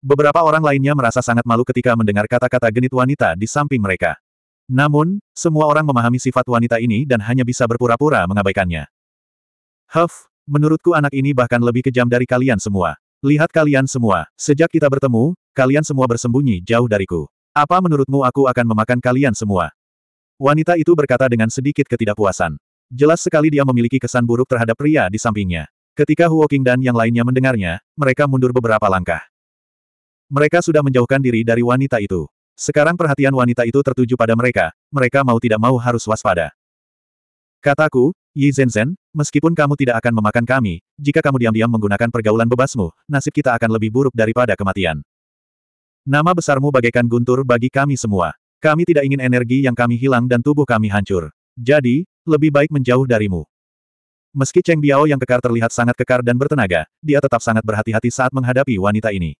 Beberapa orang lainnya merasa sangat malu ketika mendengar kata-kata genit wanita di samping mereka. Namun, semua orang memahami sifat wanita ini dan hanya bisa berpura-pura mengabaikannya. Huff, menurutku anak ini bahkan lebih kejam dari kalian semua. Lihat kalian semua, sejak kita bertemu, kalian semua bersembunyi jauh dariku. Apa menurutmu aku akan memakan kalian semua? Wanita itu berkata dengan sedikit ketidakpuasan. Jelas sekali dia memiliki kesan buruk terhadap pria di sampingnya. Ketika Huoking dan yang lainnya mendengarnya, mereka mundur beberapa langkah. Mereka sudah menjauhkan diri dari wanita itu. Sekarang perhatian wanita itu tertuju pada mereka, mereka mau tidak mau harus waspada. Kataku, Yi Zhen meskipun kamu tidak akan memakan kami, jika kamu diam-diam menggunakan pergaulan bebasmu, nasib kita akan lebih buruk daripada kematian. Nama besarmu bagaikan guntur bagi kami semua. Kami tidak ingin energi yang kami hilang dan tubuh kami hancur. Jadi, lebih baik menjauh darimu. Meski Cheng Biao yang kekar terlihat sangat kekar dan bertenaga, dia tetap sangat berhati-hati saat menghadapi wanita ini.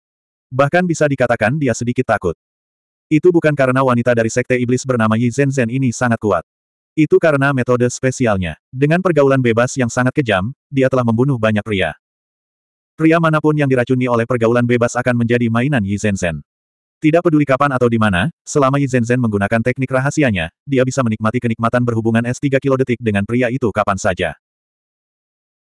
Bahkan bisa dikatakan dia sedikit takut. Itu bukan karena wanita dari sekte iblis bernama Yi Zhen Zhen ini sangat kuat. Itu karena metode spesialnya. Dengan pergaulan bebas yang sangat kejam, dia telah membunuh banyak pria. Pria manapun yang diracuni oleh pergaulan bebas akan menjadi mainan Yi Zhen Zhen. Tidak peduli kapan atau di mana, selama Yi Zhen Zhen menggunakan teknik rahasianya, dia bisa menikmati kenikmatan berhubungan S3 kilodetik dengan pria itu kapan saja.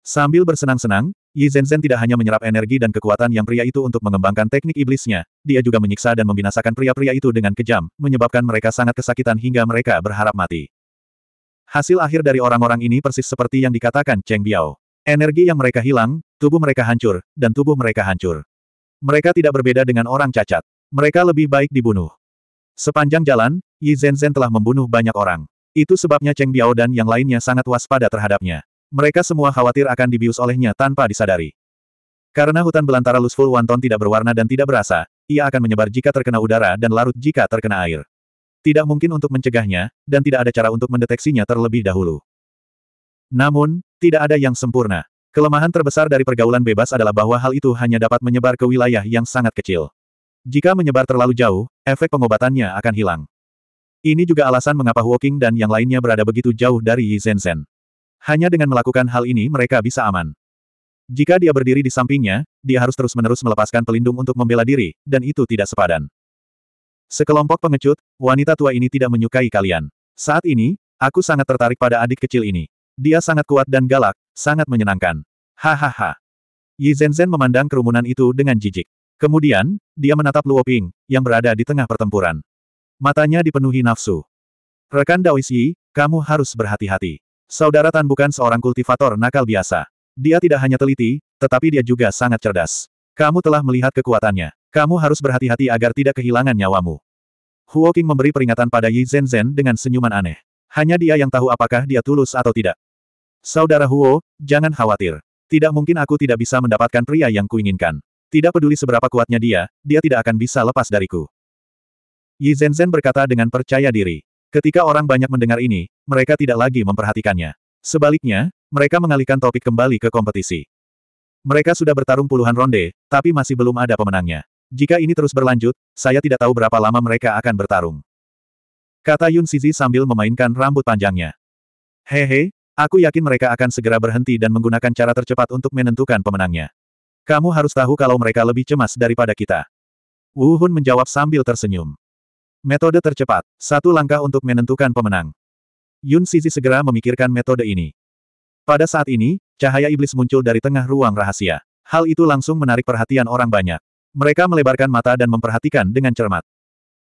Sambil bersenang-senang, Yi Zhenzhen tidak hanya menyerap energi dan kekuatan yang pria itu untuk mengembangkan teknik iblisnya, dia juga menyiksa dan membinasakan pria-pria itu dengan kejam, menyebabkan mereka sangat kesakitan hingga mereka berharap mati. Hasil akhir dari orang-orang ini persis seperti yang dikatakan Cheng Biao. Energi yang mereka hilang, tubuh mereka hancur, dan tubuh mereka hancur. Mereka tidak berbeda dengan orang cacat. Mereka lebih baik dibunuh. Sepanjang jalan, Yi Zhenzhen telah membunuh banyak orang. Itu sebabnya Cheng Biao dan yang lainnya sangat waspada terhadapnya. Mereka semua khawatir akan dibius olehnya tanpa disadari. Karena hutan belantara Lusful Wanton tidak berwarna dan tidak berasa, ia akan menyebar jika terkena udara dan larut jika terkena air. Tidak mungkin untuk mencegahnya, dan tidak ada cara untuk mendeteksinya terlebih dahulu. Namun, tidak ada yang sempurna. Kelemahan terbesar dari pergaulan bebas adalah bahwa hal itu hanya dapat menyebar ke wilayah yang sangat kecil. Jika menyebar terlalu jauh, efek pengobatannya akan hilang. Ini juga alasan mengapa Woking dan yang lainnya berada begitu jauh dari Yi Zhen Zhen. Hanya dengan melakukan hal ini mereka bisa aman. Jika dia berdiri di sampingnya, dia harus terus-menerus melepaskan pelindung untuk membela diri, dan itu tidak sepadan. Sekelompok pengecut, wanita tua ini tidak menyukai kalian. Saat ini, aku sangat tertarik pada adik kecil ini. Dia sangat kuat dan galak, sangat menyenangkan. Hahaha. Yi Zhen memandang kerumunan itu dengan jijik. Kemudian, dia menatap Luo Ping, yang berada di tengah pertempuran. Matanya dipenuhi nafsu. Rekan Daois Yi, kamu harus berhati-hati. Saudara Tan bukan seorang kultivator nakal biasa. Dia tidak hanya teliti, tetapi dia juga sangat cerdas. Kamu telah melihat kekuatannya. Kamu harus berhati-hati agar tidak kehilangan nyawamu. Huo King memberi peringatan pada Yi Zhen Zhen dengan senyuman aneh. Hanya dia yang tahu apakah dia tulus atau tidak. Saudara Huo, jangan khawatir. Tidak mungkin aku tidak bisa mendapatkan pria yang kuinginkan. Tidak peduli seberapa kuatnya dia, dia tidak akan bisa lepas dariku. Yi Zhen Zhen berkata dengan percaya diri. Ketika orang banyak mendengar ini, mereka tidak lagi memperhatikannya. Sebaliknya, mereka mengalihkan topik kembali ke kompetisi. Mereka sudah bertarung puluhan ronde, tapi masih belum ada pemenangnya. Jika ini terus berlanjut, saya tidak tahu berapa lama mereka akan bertarung. Kata Yun Sizi sambil memainkan rambut panjangnya. Hehe, aku yakin mereka akan segera berhenti dan menggunakan cara tercepat untuk menentukan pemenangnya. Kamu harus tahu kalau mereka lebih cemas daripada kita. Wuhun menjawab sambil tersenyum. Metode tercepat, satu langkah untuk menentukan pemenang. Yun Sisi segera memikirkan metode ini. Pada saat ini, cahaya iblis muncul dari tengah ruang rahasia. Hal itu langsung menarik perhatian orang banyak. Mereka melebarkan mata dan memperhatikan dengan cermat.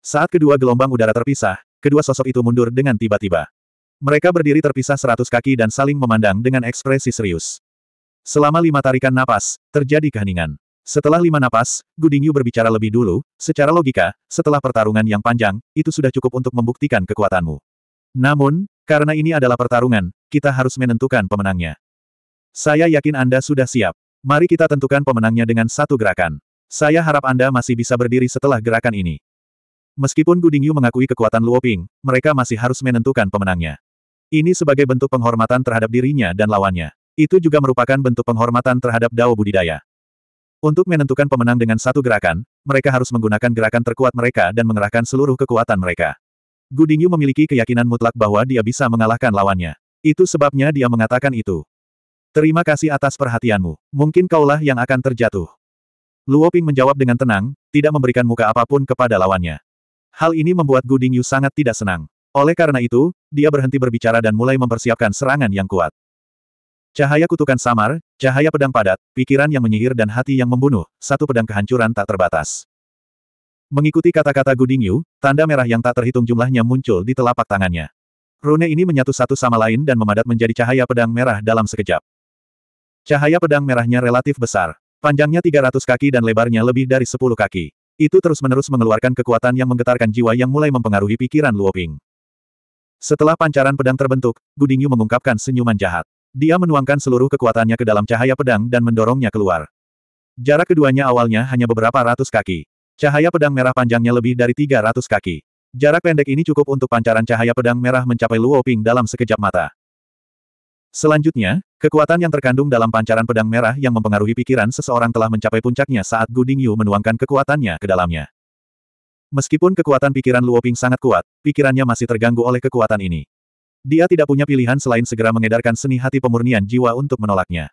Saat kedua gelombang udara terpisah, kedua sosok itu mundur dengan tiba-tiba. Mereka berdiri terpisah seratus kaki dan saling memandang dengan ekspresi serius. Selama lima tarikan napas, terjadi keheningan. Setelah lima napas, Gudingyu berbicara lebih dulu, secara logika, setelah pertarungan yang panjang, itu sudah cukup untuk membuktikan kekuatanmu. Namun, karena ini adalah pertarungan, kita harus menentukan pemenangnya. Saya yakin Anda sudah siap. Mari kita tentukan pemenangnya dengan satu gerakan. Saya harap Anda masih bisa berdiri setelah gerakan ini. Meskipun Gudingyu mengakui kekuatan Luoping, mereka masih harus menentukan pemenangnya. Ini sebagai bentuk penghormatan terhadap dirinya dan lawannya. Itu juga merupakan bentuk penghormatan terhadap Dao Budidaya. Untuk menentukan pemenang dengan satu gerakan, mereka harus menggunakan gerakan terkuat mereka dan mengerahkan seluruh kekuatan mereka. Gu Dingyu memiliki keyakinan mutlak bahwa dia bisa mengalahkan lawannya. Itu sebabnya dia mengatakan itu. Terima kasih atas perhatianmu. Mungkin kaulah yang akan terjatuh. Luo Ping menjawab dengan tenang, tidak memberikan muka apapun kepada lawannya. Hal ini membuat Gu Dingyu sangat tidak senang. Oleh karena itu, dia berhenti berbicara dan mulai mempersiapkan serangan yang kuat. Cahaya kutukan samar, cahaya pedang padat, pikiran yang menyihir dan hati yang membunuh, satu pedang kehancuran tak terbatas. Mengikuti kata-kata Guding tanda merah yang tak terhitung jumlahnya muncul di telapak tangannya. Rune ini menyatu satu sama lain dan memadat menjadi cahaya pedang merah dalam sekejap. Cahaya pedang merahnya relatif besar. Panjangnya 300 kaki dan lebarnya lebih dari 10 kaki. Itu terus-menerus mengeluarkan kekuatan yang menggetarkan jiwa yang mulai mempengaruhi pikiran Luoping. Setelah pancaran pedang terbentuk, Gudingyu mengungkapkan senyuman jahat. Dia menuangkan seluruh kekuatannya ke dalam cahaya pedang dan mendorongnya keluar. Jarak keduanya awalnya hanya beberapa ratus kaki. Cahaya pedang merah panjangnya lebih dari 300 kaki. Jarak pendek ini cukup untuk pancaran cahaya pedang merah mencapai Luo Ping dalam sekejap mata. Selanjutnya, kekuatan yang terkandung dalam pancaran pedang merah yang mempengaruhi pikiran seseorang telah mencapai puncaknya saat Gu Dingyu menuangkan kekuatannya ke dalamnya. Meskipun kekuatan pikiran Luo Ping sangat kuat, pikirannya masih terganggu oleh kekuatan ini. Dia tidak punya pilihan selain segera mengedarkan seni hati pemurnian jiwa untuk menolaknya.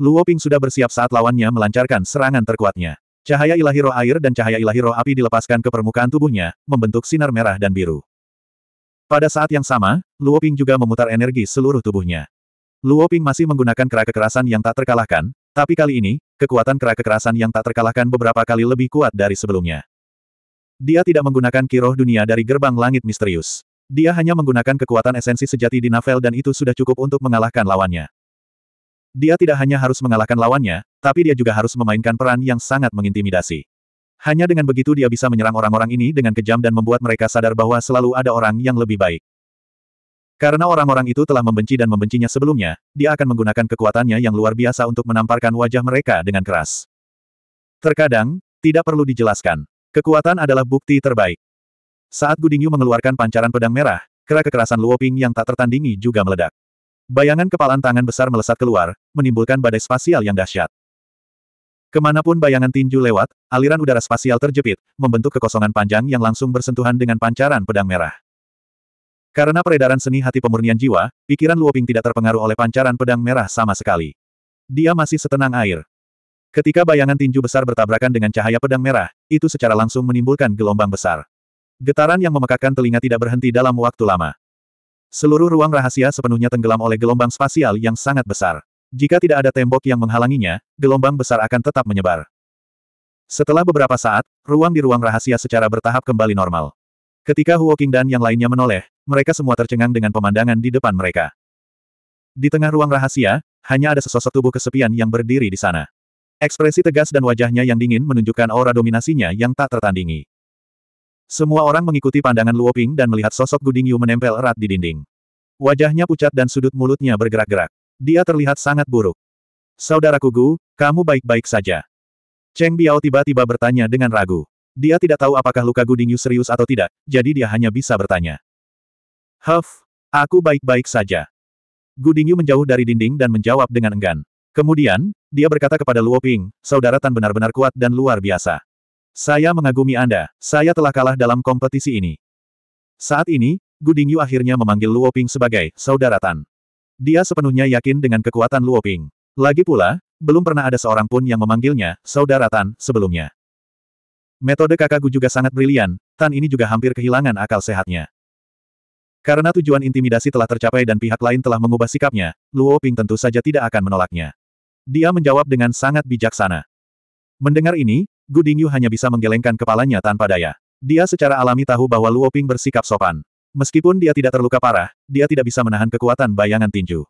Luo Ping sudah bersiap saat lawannya melancarkan serangan terkuatnya. Cahaya ilahi roh air dan cahaya ilahi roh api dilepaskan ke permukaan tubuhnya, membentuk sinar merah dan biru. Pada saat yang sama, Luo Ping juga memutar energi seluruh tubuhnya. Luo Ping masih menggunakan kera kekerasan yang tak terkalahkan, tapi kali ini, kekuatan kera kekerasan yang tak terkalahkan beberapa kali lebih kuat dari sebelumnya. Dia tidak menggunakan kiroh dunia dari gerbang langit misterius. Dia hanya menggunakan kekuatan esensi sejati di Navel dan itu sudah cukup untuk mengalahkan lawannya. Dia tidak hanya harus mengalahkan lawannya, tapi dia juga harus memainkan peran yang sangat mengintimidasi. Hanya dengan begitu dia bisa menyerang orang-orang ini dengan kejam dan membuat mereka sadar bahwa selalu ada orang yang lebih baik. Karena orang-orang itu telah membenci dan membencinya sebelumnya, dia akan menggunakan kekuatannya yang luar biasa untuk menamparkan wajah mereka dengan keras. Terkadang, tidak perlu dijelaskan. Kekuatan adalah bukti terbaik. Saat Gudingyu mengeluarkan pancaran pedang merah, kera kekerasan Luoping yang tak tertandingi juga meledak. Bayangan kepalan tangan besar melesat keluar, menimbulkan badai spasial yang dahsyat. Kemanapun bayangan tinju lewat, aliran udara spasial terjepit, membentuk kekosongan panjang yang langsung bersentuhan dengan pancaran pedang merah. Karena peredaran seni hati pemurnian jiwa, pikiran Luoping tidak terpengaruh oleh pancaran pedang merah sama sekali. Dia masih setenang air. Ketika bayangan tinju besar bertabrakan dengan cahaya pedang merah, itu secara langsung menimbulkan gelombang besar. Getaran yang memekakan telinga tidak berhenti dalam waktu lama. Seluruh ruang rahasia sepenuhnya tenggelam oleh gelombang spasial yang sangat besar. Jika tidak ada tembok yang menghalanginya, gelombang besar akan tetap menyebar. Setelah beberapa saat, ruang di ruang rahasia secara bertahap kembali normal. Ketika Huo King dan yang lainnya menoleh, mereka semua tercengang dengan pemandangan di depan mereka. Di tengah ruang rahasia, hanya ada sesosok tubuh kesepian yang berdiri di sana. Ekspresi tegas dan wajahnya yang dingin menunjukkan aura dominasinya yang tak tertandingi. Semua orang mengikuti pandangan Luoping dan melihat sosok Guding Yu menempel erat di dinding. Wajahnya pucat dan sudut mulutnya bergerak-gerak. Dia terlihat sangat buruk. Saudara Kugu, kamu baik-baik saja. Cheng Biao tiba-tiba bertanya dengan ragu. Dia tidak tahu apakah luka Guding Yu serius atau tidak, jadi dia hanya bisa bertanya. Huff, aku baik-baik saja. Guding Yu menjauh dari dinding dan menjawab dengan enggan. Kemudian, dia berkata kepada Luoping, saudara Tan benar-benar kuat dan luar biasa. Saya mengagumi Anda, saya telah kalah dalam kompetisi ini. Saat ini, Guding Yu akhirnya memanggil Luo Ping sebagai saudara Tan. Dia sepenuhnya yakin dengan kekuatan Luo Ping. Lagi pula, belum pernah ada seorang pun yang memanggilnya saudara Tan sebelumnya. Metode kakakku juga sangat brilian, Tan ini juga hampir kehilangan akal sehatnya. Karena tujuan intimidasi telah tercapai dan pihak lain telah mengubah sikapnya, Luo Ping tentu saja tidak akan menolaknya. Dia menjawab dengan sangat bijaksana. Mendengar ini, Gudingyu hanya bisa menggelengkan kepalanya tanpa daya. Dia secara alami tahu bahwa Luo Ping bersikap sopan. Meskipun dia tidak terluka parah, dia tidak bisa menahan kekuatan bayangan tinju.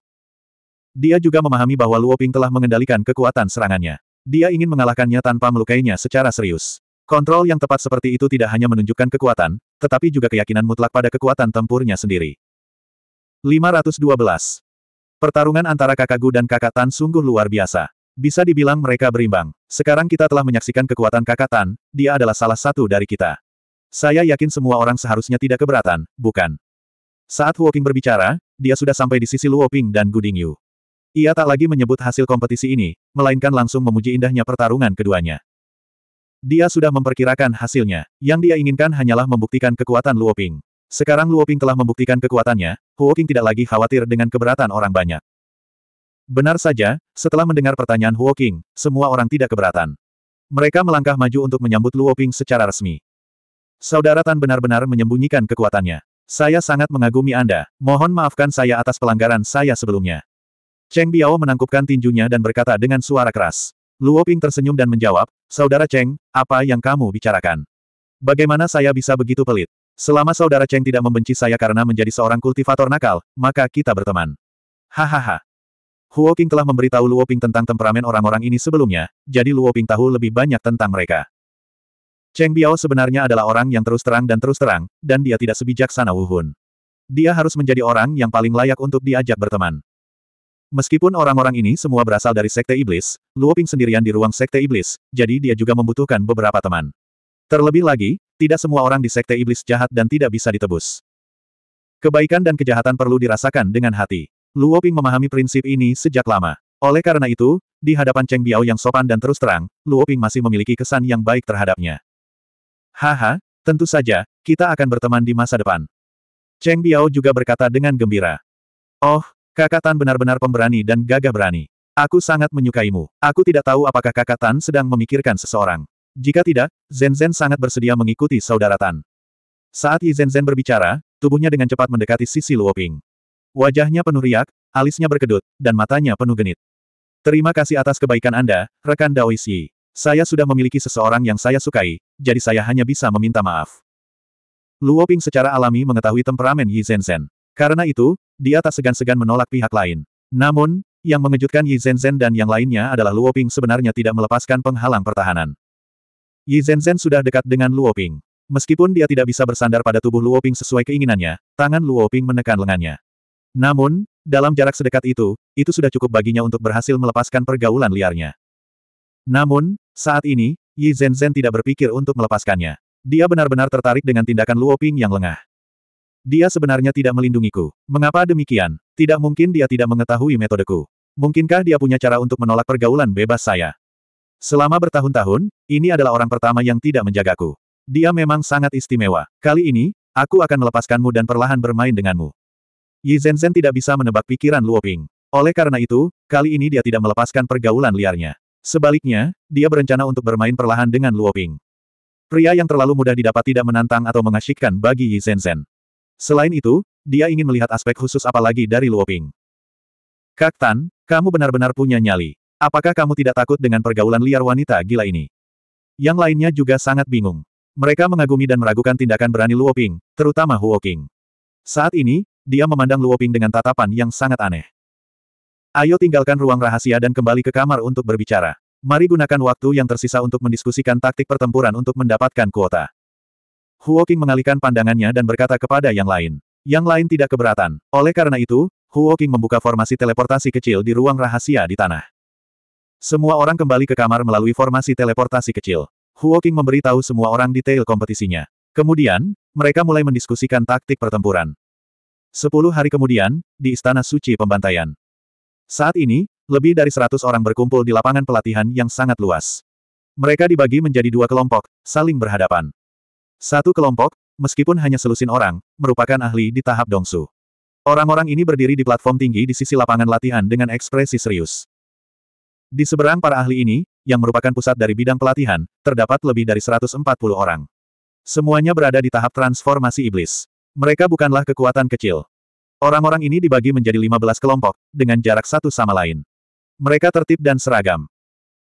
Dia juga memahami bahwa Luo Ping telah mengendalikan kekuatan serangannya. Dia ingin mengalahkannya tanpa melukainya secara serius. Kontrol yang tepat seperti itu tidak hanya menunjukkan kekuatan, tetapi juga keyakinan mutlak pada kekuatan tempurnya sendiri. 512. Pertarungan antara kakak Gu dan kakak Tan sungguh luar biasa. Bisa dibilang mereka berimbang. Sekarang kita telah menyaksikan kekuatan Kakatan. dia adalah salah satu dari kita. Saya yakin semua orang seharusnya tidak keberatan, bukan? Saat Huoping berbicara, dia sudah sampai di sisi Luoping dan Guding Yu. Ia tak lagi menyebut hasil kompetisi ini, melainkan langsung memuji indahnya pertarungan keduanya. Dia sudah memperkirakan hasilnya, yang dia inginkan hanyalah membuktikan kekuatan Luoping. Sekarang Luoping telah membuktikan kekuatannya, Huoking tidak lagi khawatir dengan keberatan orang banyak. Benar saja, setelah mendengar pertanyaan Huo King, semua orang tidak keberatan. Mereka melangkah maju untuk menyambut Luo Ping secara resmi. Saudara Tan benar-benar menyembunyikan kekuatannya. Saya sangat mengagumi Anda, mohon maafkan saya atas pelanggaran saya sebelumnya. Cheng Biao menangkupkan tinjunya dan berkata dengan suara keras. Luo Ping tersenyum dan menjawab, Saudara Cheng, apa yang kamu bicarakan? Bagaimana saya bisa begitu pelit? Selama Saudara Cheng tidak membenci saya karena menjadi seorang kultivator nakal, maka kita berteman. Hahaha. Huo Qing telah memberitahu Luo Ping tentang temperamen orang-orang ini sebelumnya, jadi Luo Ping tahu lebih banyak tentang mereka. Cheng Biao sebenarnya adalah orang yang terus terang dan terus terang, dan dia tidak sebijaksana Wu Hun. Dia harus menjadi orang yang paling layak untuk diajak berteman. Meskipun orang-orang ini semua berasal dari Sekte Iblis, Luo Ping sendirian di ruang Sekte Iblis, jadi dia juga membutuhkan beberapa teman. Terlebih lagi, tidak semua orang di Sekte Iblis jahat dan tidak bisa ditebus. Kebaikan dan kejahatan perlu dirasakan dengan hati. Luo Ping memahami prinsip ini sejak lama. Oleh karena itu, di hadapan Cheng Biao yang sopan dan terus terang, Luo Ping masih memiliki kesan yang baik terhadapnya. Haha, tentu saja, kita akan berteman di masa depan. Cheng Biao juga berkata dengan gembira. Oh, kakak Tan benar-benar pemberani dan gagah berani. Aku sangat menyukaimu. Aku tidak tahu apakah kakak Tan sedang memikirkan seseorang. Jika tidak, Zen Zen sangat bersedia mengikuti saudara Tan. Saat Yi Zen Zen berbicara, tubuhnya dengan cepat mendekati sisi Luo Ping. Wajahnya penuh riak, alisnya berkedut, dan matanya penuh genit. Terima kasih atas kebaikan Anda, rekan Daoisi. Saya sudah memiliki seseorang yang saya sukai, jadi saya hanya bisa meminta maaf. Luo Ping secara alami mengetahui temperamen Yi Zhenzhen. Karena itu, dia tak segan-segan menolak pihak lain. Namun, yang mengejutkan Yi Zhenzhen dan yang lainnya adalah Luo Ping sebenarnya tidak melepaskan penghalang pertahanan. Yi Zhenzhen sudah dekat dengan Luo Ping. Meskipun dia tidak bisa bersandar pada tubuh Luo Ping sesuai keinginannya, tangan Luo Ping menekan lengannya. Namun, dalam jarak sedekat itu, itu sudah cukup baginya untuk berhasil melepaskan pergaulan liarnya. Namun, saat ini, Yi Zhenzhen tidak berpikir untuk melepaskannya. Dia benar-benar tertarik dengan tindakan Luo Ping yang lengah. Dia sebenarnya tidak melindungiku. Mengapa demikian? Tidak mungkin dia tidak mengetahui metodeku. Mungkinkah dia punya cara untuk menolak pergaulan bebas saya? Selama bertahun-tahun, ini adalah orang pertama yang tidak menjagaku. Dia memang sangat istimewa. Kali ini, aku akan melepaskanmu dan perlahan bermain denganmu. Yi Zhenzhen tidak bisa menebak pikiran Luoping. Oleh karena itu, kali ini dia tidak melepaskan pergaulan liarnya. Sebaliknya, dia berencana untuk bermain perlahan dengan Luoping. Pria yang terlalu mudah didapat tidak menantang atau mengasyikkan bagi Yi Zhenzhen. Selain itu, dia ingin melihat aspek khusus apalagi lagi dari Luoping. Kak Tan, kamu benar-benar punya nyali. Apakah kamu tidak takut dengan pergaulan liar wanita gila ini? Yang lainnya juga sangat bingung. Mereka mengagumi dan meragukan tindakan berani Luoping, terutama Huoking. Saat ini, dia memandang Luoping dengan tatapan yang sangat aneh. Ayo tinggalkan ruang rahasia dan kembali ke kamar untuk berbicara. Mari gunakan waktu yang tersisa untuk mendiskusikan taktik pertempuran untuk mendapatkan kuota. Huoking mengalihkan pandangannya dan berkata kepada yang lain. Yang lain tidak keberatan. Oleh karena itu, Huoking membuka formasi teleportasi kecil di ruang rahasia di tanah. Semua orang kembali ke kamar melalui formasi teleportasi kecil. Huoking memberitahu semua orang detail kompetisinya. Kemudian, mereka mulai mendiskusikan taktik pertempuran. Sepuluh hari kemudian, di Istana Suci Pembantaian. Saat ini, lebih dari seratus orang berkumpul di lapangan pelatihan yang sangat luas. Mereka dibagi menjadi dua kelompok, saling berhadapan. Satu kelompok, meskipun hanya selusin orang, merupakan ahli di tahap dongsu. Orang-orang ini berdiri di platform tinggi di sisi lapangan latihan dengan ekspresi serius. Di seberang para ahli ini, yang merupakan pusat dari bidang pelatihan, terdapat lebih dari 140 orang. Semuanya berada di tahap transformasi iblis. Mereka bukanlah kekuatan kecil. Orang-orang ini dibagi menjadi 15 kelompok, dengan jarak satu sama lain. Mereka tertib dan seragam.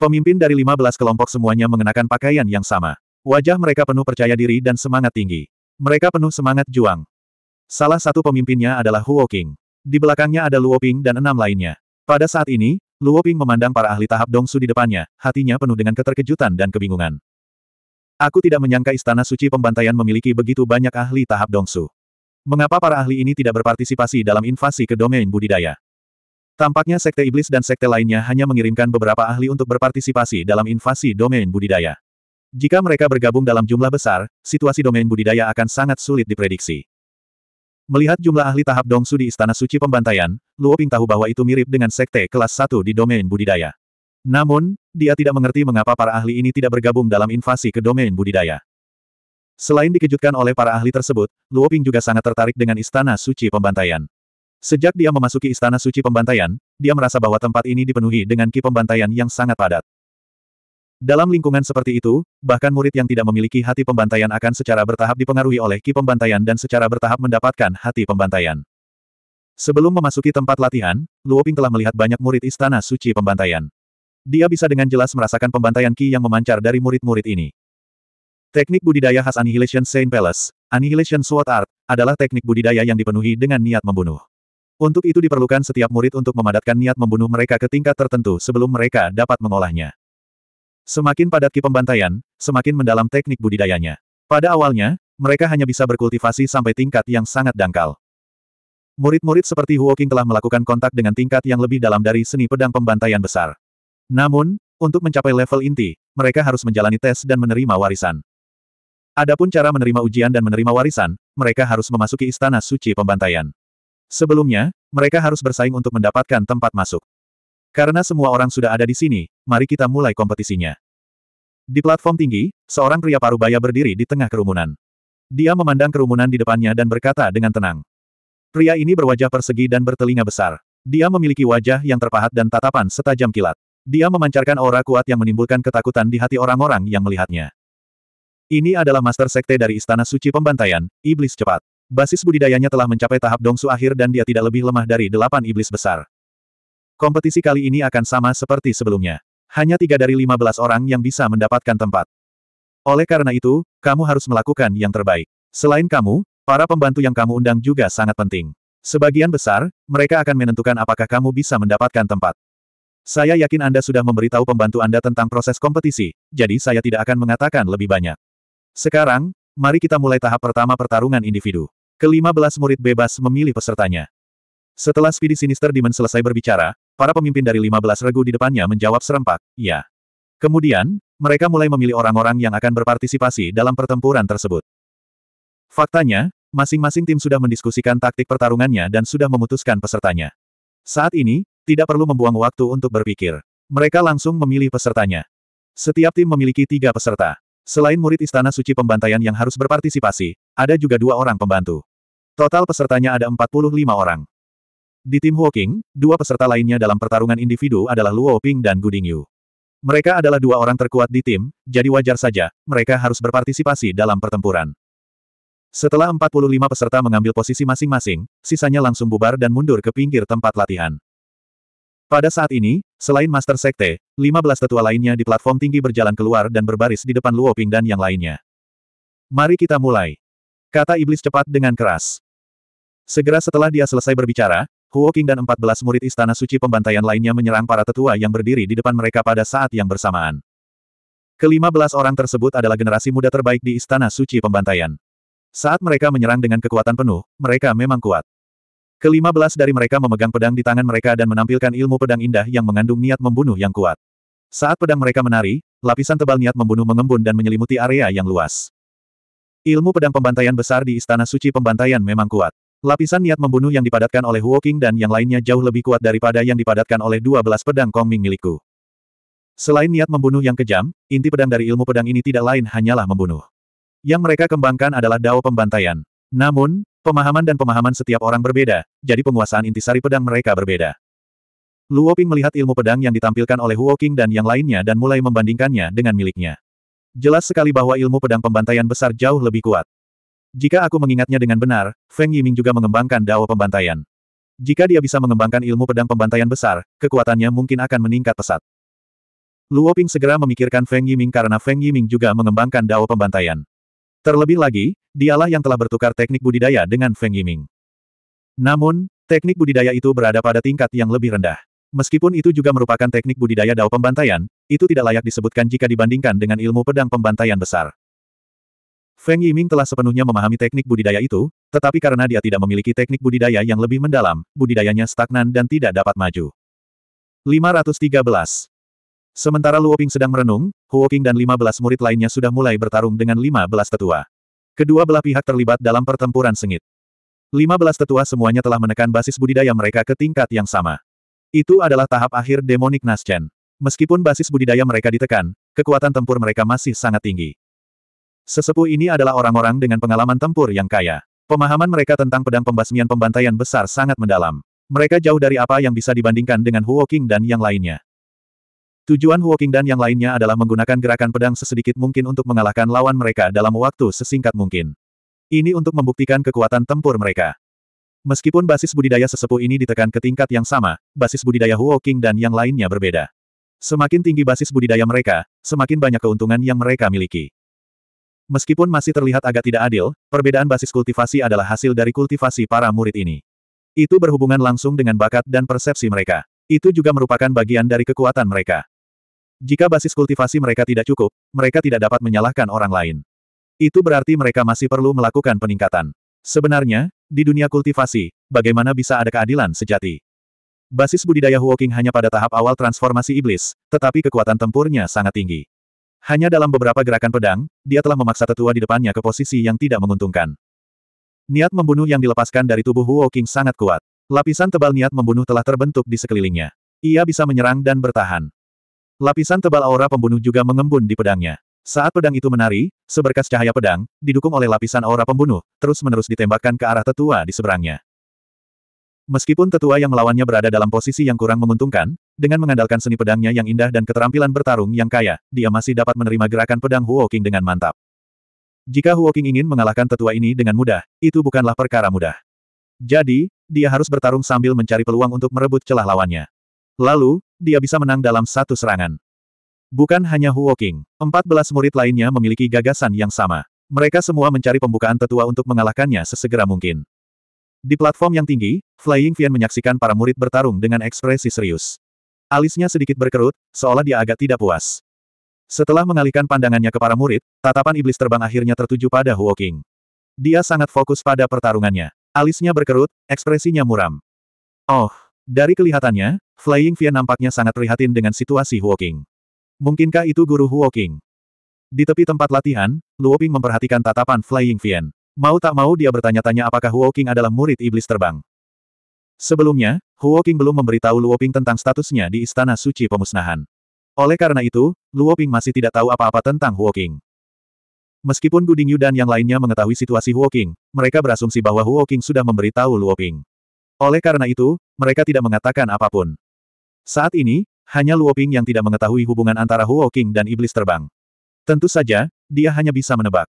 Pemimpin dari 15 kelompok semuanya mengenakan pakaian yang sama. Wajah mereka penuh percaya diri dan semangat tinggi. Mereka penuh semangat juang. Salah satu pemimpinnya adalah Huo King. Di belakangnya ada Luo Ping dan enam lainnya. Pada saat ini, Luo Ping memandang para ahli tahap dongsu di depannya, hatinya penuh dengan keterkejutan dan kebingungan. Aku tidak menyangka istana suci pembantaian memiliki begitu banyak ahli tahap dongsu. Mengapa para ahli ini tidak berpartisipasi dalam invasi ke domain budidaya? Tampaknya sekte iblis dan sekte lainnya hanya mengirimkan beberapa ahli untuk berpartisipasi dalam invasi domain budidaya. Jika mereka bergabung dalam jumlah besar, situasi domain budidaya akan sangat sulit diprediksi. Melihat jumlah ahli tahap dongsu di Istana Suci Pembantaian, Luo Ping tahu bahwa itu mirip dengan sekte kelas 1 di domain budidaya. Namun, dia tidak mengerti mengapa para ahli ini tidak bergabung dalam invasi ke domain budidaya. Selain dikejutkan oleh para ahli tersebut, Luo Ping juga sangat tertarik dengan Istana Suci Pembantaian. Sejak dia memasuki Istana Suci Pembantaian, dia merasa bahwa tempat ini dipenuhi dengan ki pembantaian yang sangat padat. Dalam lingkungan seperti itu, bahkan murid yang tidak memiliki hati pembantaian akan secara bertahap dipengaruhi oleh ki pembantaian dan secara bertahap mendapatkan hati pembantaian. Sebelum memasuki tempat latihan, Luo Ping telah melihat banyak murid istana suci pembantaian. Dia bisa dengan jelas merasakan pembantaian Ki yang memancar dari murid-murid ini. Teknik budidaya khas Annihilation Saint Palace, Annihilation Sword Art, adalah teknik budidaya yang dipenuhi dengan niat membunuh. Untuk itu diperlukan setiap murid untuk memadatkan niat membunuh mereka ke tingkat tertentu sebelum mereka dapat mengolahnya. Semakin padat Ki pembantaian, semakin mendalam teknik budidayanya. Pada awalnya, mereka hanya bisa berkultivasi sampai tingkat yang sangat dangkal. Murid-murid seperti Huoking telah melakukan kontak dengan tingkat yang lebih dalam dari seni pedang pembantaian besar. Namun, untuk mencapai level inti, mereka harus menjalani tes dan menerima warisan. Adapun cara menerima ujian dan menerima warisan, mereka harus memasuki istana suci pembantaian. Sebelumnya, mereka harus bersaing untuk mendapatkan tempat masuk. Karena semua orang sudah ada di sini, mari kita mulai kompetisinya. Di platform tinggi, seorang pria parubaya berdiri di tengah kerumunan. Dia memandang kerumunan di depannya dan berkata dengan tenang. Pria ini berwajah persegi dan bertelinga besar. Dia memiliki wajah yang terpahat dan tatapan setajam kilat. Dia memancarkan aura kuat yang menimbulkan ketakutan di hati orang-orang yang melihatnya. Ini adalah master sekte dari Istana Suci Pembantaian, Iblis Cepat. Basis budidayanya telah mencapai tahap dongsu akhir dan dia tidak lebih lemah dari delapan iblis besar. Kompetisi kali ini akan sama seperti sebelumnya. Hanya tiga dari lima belas orang yang bisa mendapatkan tempat. Oleh karena itu, kamu harus melakukan yang terbaik. Selain kamu, para pembantu yang kamu undang juga sangat penting. Sebagian besar, mereka akan menentukan apakah kamu bisa mendapatkan tempat. Saya yakin Anda sudah memberitahu pembantu Anda tentang proses kompetisi, jadi saya tidak akan mengatakan lebih banyak. Sekarang, mari kita mulai tahap pertama pertarungan individu. Kelima belas murid bebas memilih pesertanya. Setelah Speedy Sinister Demon selesai berbicara, para pemimpin dari lima belas regu di depannya menjawab serempak, ya. Kemudian, mereka mulai memilih orang-orang yang akan berpartisipasi dalam pertempuran tersebut. Faktanya, masing-masing tim sudah mendiskusikan taktik pertarungannya dan sudah memutuskan pesertanya. Saat ini, tidak perlu membuang waktu untuk berpikir. Mereka langsung memilih pesertanya. Setiap tim memiliki tiga peserta. Selain murid Istana Suci Pembantaian yang harus berpartisipasi, ada juga dua orang pembantu. Total pesertanya ada 45 orang. Di tim Hawking, dua peserta lainnya dalam pertarungan individu adalah Luo Ping dan Gu Dingyu. Mereka adalah dua orang terkuat di tim, jadi wajar saja, mereka harus berpartisipasi dalam pertempuran. Setelah 45 peserta mengambil posisi masing-masing, sisanya langsung bubar dan mundur ke pinggir tempat latihan. Pada saat ini, selain Master Sekte, 15 tetua lainnya di platform tinggi berjalan keluar dan berbaris di depan Luoping dan yang lainnya. Mari kita mulai. Kata iblis cepat dengan keras. Segera setelah dia selesai berbicara, Huo Huoking dan 14 murid istana suci pembantaian lainnya menyerang para tetua yang berdiri di depan mereka pada saat yang bersamaan. Kelima belas orang tersebut adalah generasi muda terbaik di istana suci pembantaian. Saat mereka menyerang dengan kekuatan penuh, mereka memang kuat. Kelima belas dari mereka memegang pedang di tangan mereka dan menampilkan ilmu pedang indah yang mengandung niat membunuh yang kuat. Saat pedang mereka menari, lapisan tebal niat membunuh mengembun dan menyelimuti area yang luas. Ilmu pedang pembantaian besar di Istana Suci Pembantaian memang kuat. Lapisan niat membunuh yang dipadatkan oleh Huoking dan yang lainnya jauh lebih kuat daripada yang dipadatkan oleh dua belas pedang Kongming milikku. Selain niat membunuh yang kejam, inti pedang dari ilmu pedang ini tidak lain hanyalah membunuh. Yang mereka kembangkan adalah dao pembantaian. Namun, Pemahaman dan pemahaman setiap orang berbeda, jadi penguasaan intisari pedang mereka berbeda. Luo Ping melihat ilmu pedang yang ditampilkan oleh Huo King dan yang lainnya dan mulai membandingkannya dengan miliknya. Jelas sekali bahwa ilmu pedang pembantaian besar jauh lebih kuat. Jika aku mengingatnya dengan benar, Feng Yiming juga mengembangkan dao pembantaian. Jika dia bisa mengembangkan ilmu pedang pembantaian besar, kekuatannya mungkin akan meningkat pesat. Luo Ping segera memikirkan Feng Yiming karena Feng Yiming juga mengembangkan dao pembantaian. Terlebih lagi, dialah yang telah bertukar teknik budidaya dengan Feng Yiming. Namun, teknik budidaya itu berada pada tingkat yang lebih rendah. Meskipun itu juga merupakan teknik budidaya dao pembantaian, itu tidak layak disebutkan jika dibandingkan dengan ilmu pedang pembantaian besar. Feng Yiming telah sepenuhnya memahami teknik budidaya itu, tetapi karena dia tidak memiliki teknik budidaya yang lebih mendalam, budidayanya stagnan dan tidak dapat maju. 513. Sementara Luoping sedang merenung, Huoking dan 15 murid lainnya sudah mulai bertarung dengan 15 tetua. Kedua belah pihak terlibat dalam pertempuran sengit. 15 tetua semuanya telah menekan basis budidaya mereka ke tingkat yang sama. Itu adalah tahap akhir Demonic Naschen. Meskipun basis budidaya mereka ditekan, kekuatan tempur mereka masih sangat tinggi. Sesepuh ini adalah orang-orang dengan pengalaman tempur yang kaya. Pemahaman mereka tentang pedang pembasmian pembantaian besar sangat mendalam. Mereka jauh dari apa yang bisa dibandingkan dengan Huo King dan yang lainnya. Tujuan Huoking dan yang lainnya adalah menggunakan gerakan pedang sesedikit mungkin untuk mengalahkan lawan mereka dalam waktu sesingkat mungkin. Ini untuk membuktikan kekuatan tempur mereka. Meskipun basis budidaya sesepuh ini ditekan ke tingkat yang sama, basis budidaya Huoking dan yang lainnya berbeda. Semakin tinggi basis budidaya mereka, semakin banyak keuntungan yang mereka miliki. Meskipun masih terlihat agak tidak adil, perbedaan basis kultivasi adalah hasil dari kultivasi para murid ini. Itu berhubungan langsung dengan bakat dan persepsi mereka. Itu juga merupakan bagian dari kekuatan mereka. Jika basis kultivasi mereka tidak cukup, mereka tidak dapat menyalahkan orang lain. Itu berarti mereka masih perlu melakukan peningkatan. Sebenarnya, di dunia kultivasi, bagaimana bisa ada keadilan sejati? Basis budidaya Huoking hanya pada tahap awal transformasi iblis, tetapi kekuatan tempurnya sangat tinggi. Hanya dalam beberapa gerakan pedang, dia telah memaksa tetua di depannya ke posisi yang tidak menguntungkan. Niat membunuh yang dilepaskan dari tubuh Huoking sangat kuat. Lapisan tebal niat membunuh telah terbentuk di sekelilingnya. Ia bisa menyerang dan bertahan. Lapisan tebal aura pembunuh juga mengembun di pedangnya. Saat pedang itu menari, seberkas cahaya pedang, didukung oleh lapisan aura pembunuh, terus-menerus ditembakkan ke arah tetua di seberangnya. Meskipun tetua yang melawannya berada dalam posisi yang kurang menguntungkan, dengan mengandalkan seni pedangnya yang indah dan keterampilan bertarung yang kaya, dia masih dapat menerima gerakan pedang Huo Huoking dengan mantap. Jika Huo Huoking ingin mengalahkan tetua ini dengan mudah, itu bukanlah perkara mudah. Jadi, dia harus bertarung sambil mencari peluang untuk merebut celah lawannya. Lalu, dia bisa menang dalam satu serangan. Bukan hanya Huo King, 14 murid lainnya memiliki gagasan yang sama. Mereka semua mencari pembukaan tetua untuk mengalahkannya sesegera mungkin. Di platform yang tinggi, Flying Fian menyaksikan para murid bertarung dengan ekspresi serius. Alisnya sedikit berkerut, seolah dia agak tidak puas. Setelah mengalihkan pandangannya ke para murid, tatapan iblis terbang akhirnya tertuju pada Huo King. Dia sangat fokus pada pertarungannya. Alisnya berkerut, ekspresinya muram. Oh, dari kelihatannya, Flying Fian nampaknya sangat prihatin dengan situasi Huoking. Mungkinkah itu guru Huoking? Di tepi tempat latihan, Luoping memperhatikan tatapan Flying Fian. Mau tak mau dia bertanya-tanya apakah King adalah murid iblis terbang. Sebelumnya, King belum memberitahu Luoping tentang statusnya di Istana Suci Pemusnahan. Oleh karena itu, Luoping masih tidak tahu apa-apa tentang King. Meskipun Guding Yu dan yang lainnya mengetahui situasi King, mereka berasumsi bahwa King sudah memberitahu Luoping. Oleh karena itu, mereka tidak mengatakan apapun. Saat ini, hanya Luoping yang tidak mengetahui hubungan antara Huo King dan Iblis Terbang. Tentu saja, dia hanya bisa menebak.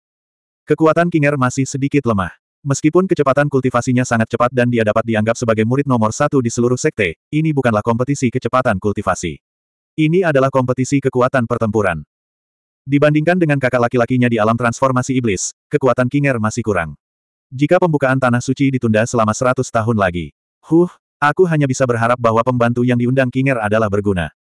Kekuatan Kinger masih sedikit lemah. Meskipun kecepatan kultivasinya sangat cepat dan dia dapat dianggap sebagai murid nomor satu di seluruh sekte, ini bukanlah kompetisi kecepatan kultivasi. Ini adalah kompetisi kekuatan pertempuran. Dibandingkan dengan kakak laki-lakinya di alam transformasi iblis, kekuatan Kinger masih kurang. Jika pembukaan Tanah Suci ditunda selama 100 tahun lagi, Huh, aku hanya bisa berharap bahwa pembantu yang diundang Kinger adalah berguna.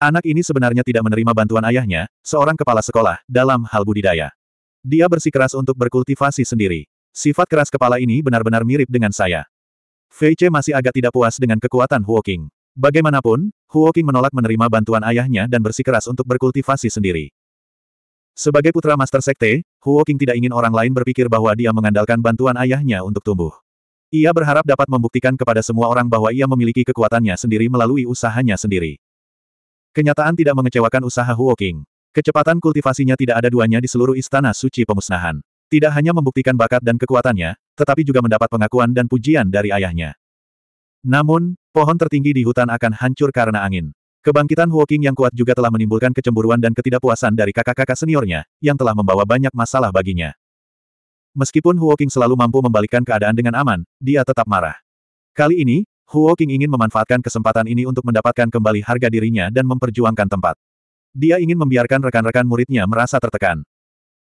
Anak ini sebenarnya tidak menerima bantuan ayahnya, seorang kepala sekolah, dalam hal budidaya. Dia bersikeras untuk berkultivasi sendiri. Sifat keras kepala ini benar-benar mirip dengan saya. Fei Che masih agak tidak puas dengan kekuatan Huoking. Bagaimanapun, Huoking menolak menerima bantuan ayahnya dan bersikeras untuk berkultivasi sendiri. Sebagai putra Master Sekte, Huoking tidak ingin orang lain berpikir bahwa dia mengandalkan bantuan ayahnya untuk tumbuh. Ia berharap dapat membuktikan kepada semua orang bahwa ia memiliki kekuatannya sendiri melalui usahanya sendiri. Kenyataan tidak mengecewakan usaha Huoking. Kecepatan kultivasinya tidak ada duanya di seluruh istana suci pemusnahan. Tidak hanya membuktikan bakat dan kekuatannya, tetapi juga mendapat pengakuan dan pujian dari ayahnya. Namun, pohon tertinggi di hutan akan hancur karena angin. Kebangkitan Huoking yang kuat juga telah menimbulkan kecemburuan dan ketidakpuasan dari kakak-kakak seniornya, yang telah membawa banyak masalah baginya. Meskipun Huo King selalu mampu membalikkan keadaan dengan aman, dia tetap marah. Kali ini, Huo King ingin memanfaatkan kesempatan ini untuk mendapatkan kembali harga dirinya dan memperjuangkan tempat. Dia ingin membiarkan rekan-rekan muridnya merasa tertekan.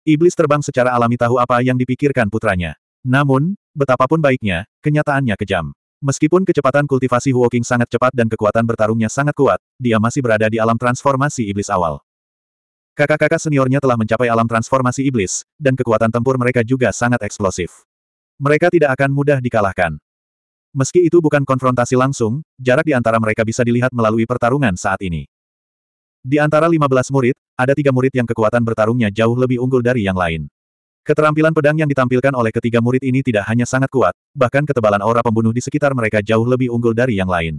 Iblis terbang secara alami tahu apa yang dipikirkan putranya. Namun, betapapun baiknya, kenyataannya kejam. Meskipun kecepatan kultivasi Huo King sangat cepat dan kekuatan bertarungnya sangat kuat, dia masih berada di alam transformasi iblis awal. Kakak-kakak seniornya telah mencapai alam transformasi iblis, dan kekuatan tempur mereka juga sangat eksplosif. Mereka tidak akan mudah dikalahkan. Meski itu bukan konfrontasi langsung, jarak di antara mereka bisa dilihat melalui pertarungan saat ini. Di antara 15 murid, ada tiga murid yang kekuatan bertarungnya jauh lebih unggul dari yang lain. Keterampilan pedang yang ditampilkan oleh ketiga murid ini tidak hanya sangat kuat, bahkan ketebalan aura pembunuh di sekitar mereka jauh lebih unggul dari yang lain.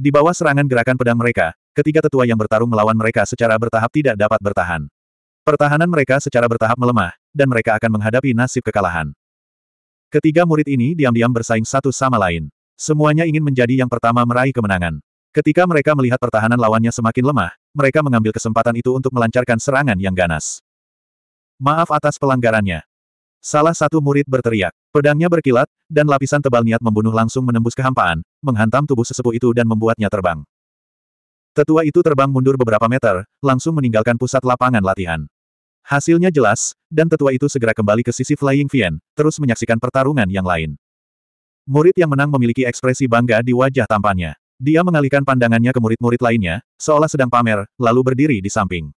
Di bawah serangan gerakan pedang mereka, ketiga tetua yang bertarung melawan mereka secara bertahap tidak dapat bertahan. Pertahanan mereka secara bertahap melemah, dan mereka akan menghadapi nasib kekalahan. Ketiga murid ini diam-diam bersaing satu sama lain. Semuanya ingin menjadi yang pertama meraih kemenangan. Ketika mereka melihat pertahanan lawannya semakin lemah, mereka mengambil kesempatan itu untuk melancarkan serangan yang ganas. Maaf atas pelanggarannya. Salah satu murid berteriak. Pedangnya berkilat, dan lapisan tebal niat membunuh langsung menembus kehampaan, menghantam tubuh sesepuh itu dan membuatnya terbang. Tetua itu terbang mundur beberapa meter, langsung meninggalkan pusat lapangan latihan. Hasilnya jelas, dan tetua itu segera kembali ke sisi Flying fien, terus menyaksikan pertarungan yang lain. Murid yang menang memiliki ekspresi bangga di wajah tampannya. Dia mengalihkan pandangannya ke murid-murid lainnya, seolah sedang pamer, lalu berdiri di samping.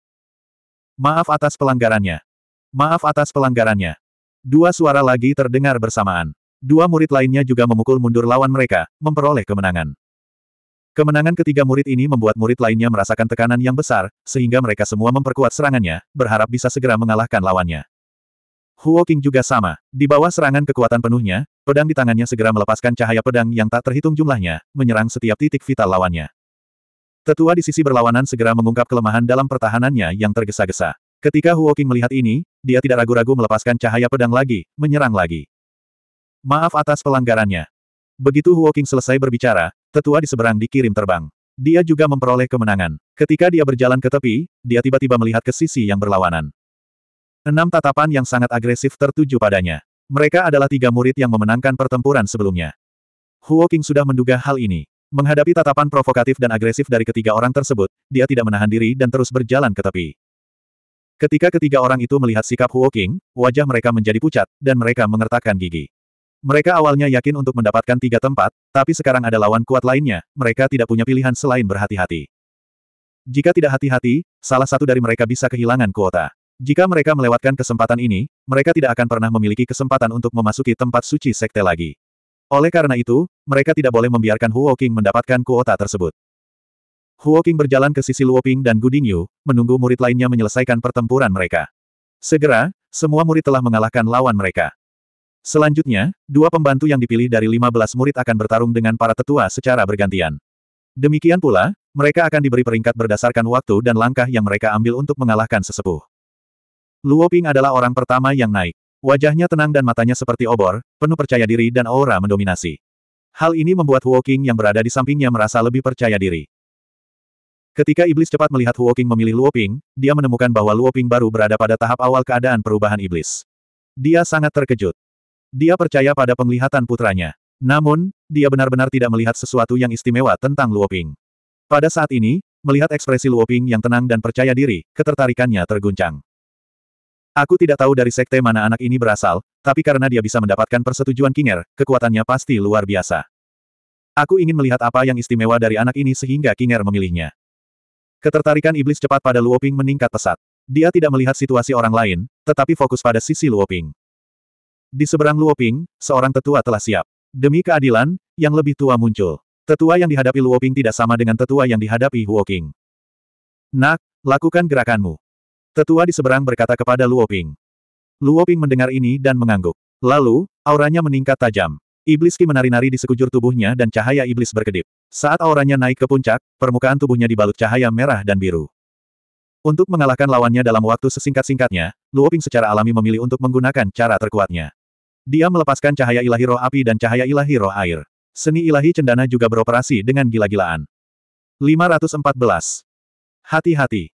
Maaf atas pelanggarannya. Maaf atas pelanggarannya. Dua suara lagi terdengar bersamaan. Dua murid lainnya juga memukul mundur lawan mereka, memperoleh kemenangan. Kemenangan ketiga murid ini membuat murid lainnya merasakan tekanan yang besar, sehingga mereka semua memperkuat serangannya, berharap bisa segera mengalahkan lawannya. Huo King juga sama. Di bawah serangan kekuatan penuhnya, pedang di tangannya segera melepaskan cahaya pedang yang tak terhitung jumlahnya, menyerang setiap titik vital lawannya. Tetua di sisi berlawanan segera mengungkap kelemahan dalam pertahanannya yang tergesa-gesa. Ketika Huoking melihat ini, dia tidak ragu-ragu melepaskan cahaya pedang lagi, menyerang lagi. Maaf atas pelanggarannya. Begitu Huoking selesai berbicara, tetua di seberang dikirim terbang. Dia juga memperoleh kemenangan. Ketika dia berjalan ke tepi, dia tiba-tiba melihat ke sisi yang berlawanan. Enam tatapan yang sangat agresif tertuju padanya. Mereka adalah tiga murid yang memenangkan pertempuran sebelumnya. Huoking sudah menduga hal ini. Menghadapi tatapan provokatif dan agresif dari ketiga orang tersebut, dia tidak menahan diri dan terus berjalan ke tepi. Ketika ketiga orang itu melihat sikap Huo King, wajah mereka menjadi pucat, dan mereka mengertakkan gigi. Mereka awalnya yakin untuk mendapatkan tiga tempat, tapi sekarang ada lawan kuat lainnya, mereka tidak punya pilihan selain berhati-hati. Jika tidak hati-hati, salah satu dari mereka bisa kehilangan kuota. Jika mereka melewatkan kesempatan ini, mereka tidak akan pernah memiliki kesempatan untuk memasuki tempat suci sekte lagi. Oleh karena itu, mereka tidak boleh membiarkan Huo King mendapatkan kuota tersebut. Huoking berjalan ke sisi Luoping dan Gudingyu, menunggu murid lainnya menyelesaikan pertempuran mereka. Segera, semua murid telah mengalahkan lawan mereka. Selanjutnya, dua pembantu yang dipilih dari 15 murid akan bertarung dengan para tetua secara bergantian. Demikian pula, mereka akan diberi peringkat berdasarkan waktu dan langkah yang mereka ambil untuk mengalahkan sesepuh. Luoping adalah orang pertama yang naik. Wajahnya tenang dan matanya seperti obor, penuh percaya diri dan aura mendominasi. Hal ini membuat Huoking yang berada di sampingnya merasa lebih percaya diri. Ketika iblis cepat melihat Huoping memilih Luoping, dia menemukan bahwa Luoping baru berada pada tahap awal keadaan perubahan iblis. Dia sangat terkejut. Dia percaya pada penglihatan putranya. Namun, dia benar-benar tidak melihat sesuatu yang istimewa tentang Luoping. Pada saat ini, melihat ekspresi Luoping yang tenang dan percaya diri, ketertarikannya terguncang. Aku tidak tahu dari sekte mana anak ini berasal, tapi karena dia bisa mendapatkan persetujuan Kinger, kekuatannya pasti luar biasa. Aku ingin melihat apa yang istimewa dari anak ini sehingga Kinger memilihnya. Ketertarikan iblis cepat pada Luoping meningkat pesat. Dia tidak melihat situasi orang lain, tetapi fokus pada sisi Luoping. Di seberang Luoping, seorang tetua telah siap. Demi keadilan, yang lebih tua muncul. Tetua yang dihadapi Luoping tidak sama dengan tetua yang dihadapi Huoqing. Nak, lakukan gerakanmu. Tetua di seberang berkata kepada Luoping. Luoping mendengar ini dan mengangguk. Lalu, auranya meningkat tajam. Iblis Ki menari-nari di sekujur tubuhnya dan cahaya iblis berkedip. Saat auranya naik ke puncak, permukaan tubuhnya dibalut cahaya merah dan biru. Untuk mengalahkan lawannya dalam waktu sesingkat-singkatnya, Luoping secara alami memilih untuk menggunakan cara terkuatnya. Dia melepaskan cahaya ilahi roh api dan cahaya ilahi roh air. Seni ilahi cendana juga beroperasi dengan gila-gilaan. 514. Hati-hati.